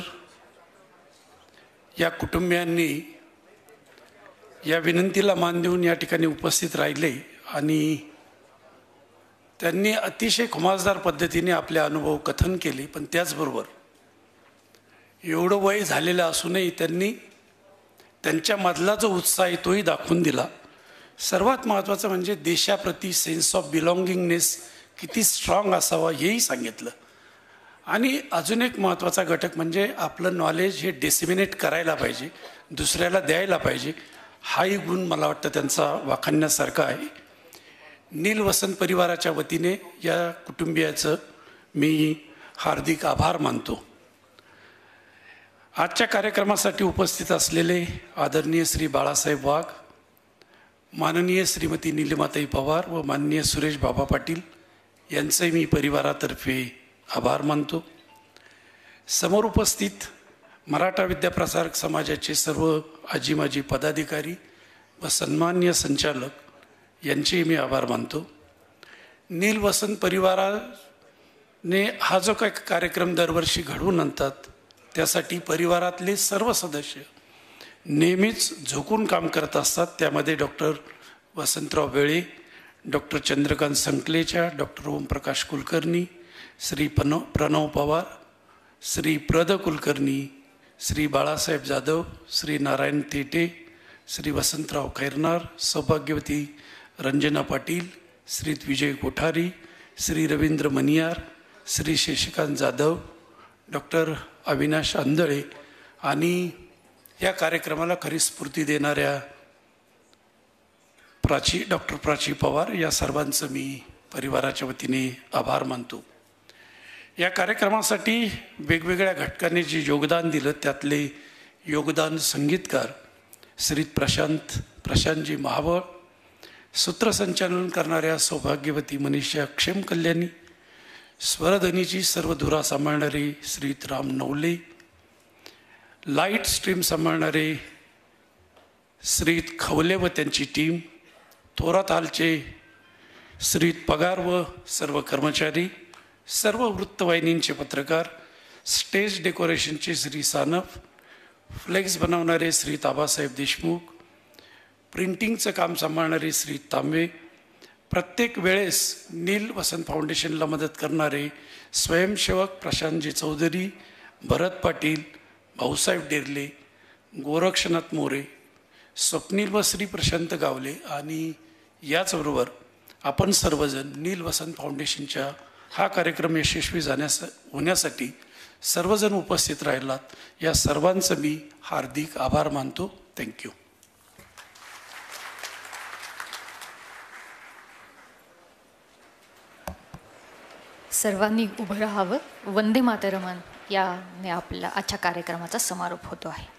या कुटुंबियांनी या विनंतीला मान देऊन या ठिकाणी उपस्थित राहिले आणि त्यांनी अतिशय खुमासदार पद्धतीने आपले अनुभव कथन केले पण त्याचबरोबर एवढं वय झालेलं असूनही त्यांनी त्यांच्यामधला जो उत्साह आहे तोही दाखवून दिला सर्वात महत्त्वाचं म्हणजे देशाप्रती सेन्स ऑफ बिलॉंगिंगनेस किती स्ट्रॉंग असावा हेही सांगितलं आणि अजून एक महत्त्वाचा घटक म्हणजे आपलं नॉलेज हे डिसिमिनेट करायला पाहिजे दुसऱ्याला द्यायला पाहिजे हाही गुण मला वाटतं त्यांचा वाखाणण्यासारखा आहे नील वसंत परिवाराच्या वतीने या कुटुंबियाचं मी हार्दिक आभार मानतो आजच्या कार्यक्रमासाठी उपस्थित असलेले आदरणीय श्री बाळासाहेब वाघ माननीय श्रीमती नीलमाताई पवार व माननीय सुरेश बाबा पाटील यांचे मी परिवारातर्फे आभार मानतो समोर उपस्थित मराठा विद्याप्रसारक समाजाचे सर्व आजी माजी पदाधिकारी व सन्मान्य संचालक यांचेही मी आभार मानतो नील वसंत परिवाराने हा जो काही कार्यक्रम दरवर्षी घडवून आणतात त्यासाठी परिवारातले सर्व सदस्य नेहमीच झोकून काम करत असतात त्यामध्ये डॉक्टर वसंतराव बेळे डॉक्टर चंद्रकांत संकलेच्या डॉक्टर ओमप्रकाश कुलकर्णी श्री पनो प्रणव पवार श्री प्रद कुलकर्णी श्री बाळासाहेब जाधव श्री नारायण तेटे श्री वसंतराव खैरनार सौभाग्यवती रंजना पाटील श्री विजय कोठारी श्री रवींद्र मनियार श्री शशिकांत जाधव डॉक्टर अविनाश आंधळे आणि या कार्यक्रमाला खरी स्फूर्ती देणाऱ्या प्राची डॉक्टर प्राची पवार या सर्वांचं मी परिवाराच्या वतीने आभार मानतो या कार्यक्रमासाठी वेगवेगळ्या घटकांनी जे योगदान दिलं त्यातले योगदान संगीतकार श्री प्रशांत प्रशांतजी महाबळ सूत्रसंचालन करणाऱ्या सौभाग्यवती मनीषा क्षेम कल्याणी स्वरधनीची सर्व धुरा सांभाळणारे श्री राम नवले लाईट स्ट्रीम सांभाळणारे श्रीत खवले व त्यांची टीम थोरातालचे श्रीत पगार व सर्व कर्मचारी सर्व वृत्तवाहिनींचे पत्रकार स्टेज डेकोरेशनचे श्री सानफ फ्लेक्स बनवणारे श्री ताबासाहेब देशमुख प्रिंटिंगचं काम सांभाळणारे श्री तांबे प्रत्येक वेळेस नील वसंत फाउंडेशनला मदत करणारे स्वयंसेवक प्रशांतजी चौधरी भरत पाटील भाऊसाहेब डेरले गोरक्षनाथ मोरे स्वप्नील व श्री प्रशांत गावले आणि याचबरोबर आपण सर्वजण नील वसंत फाउंडेशनच्या हा कार्यक्रम यशस्वी जाण्यास होण्यासाठी सर्वजण उपस्थित राहिलात या सर्वांचं मी हार्दिक आभार मानतो थँक्यू सर्वांनी उभं राहावं वंदे मातरमन याने आपला आजच्या कार्यक्रमाचा समारोप होतो आहे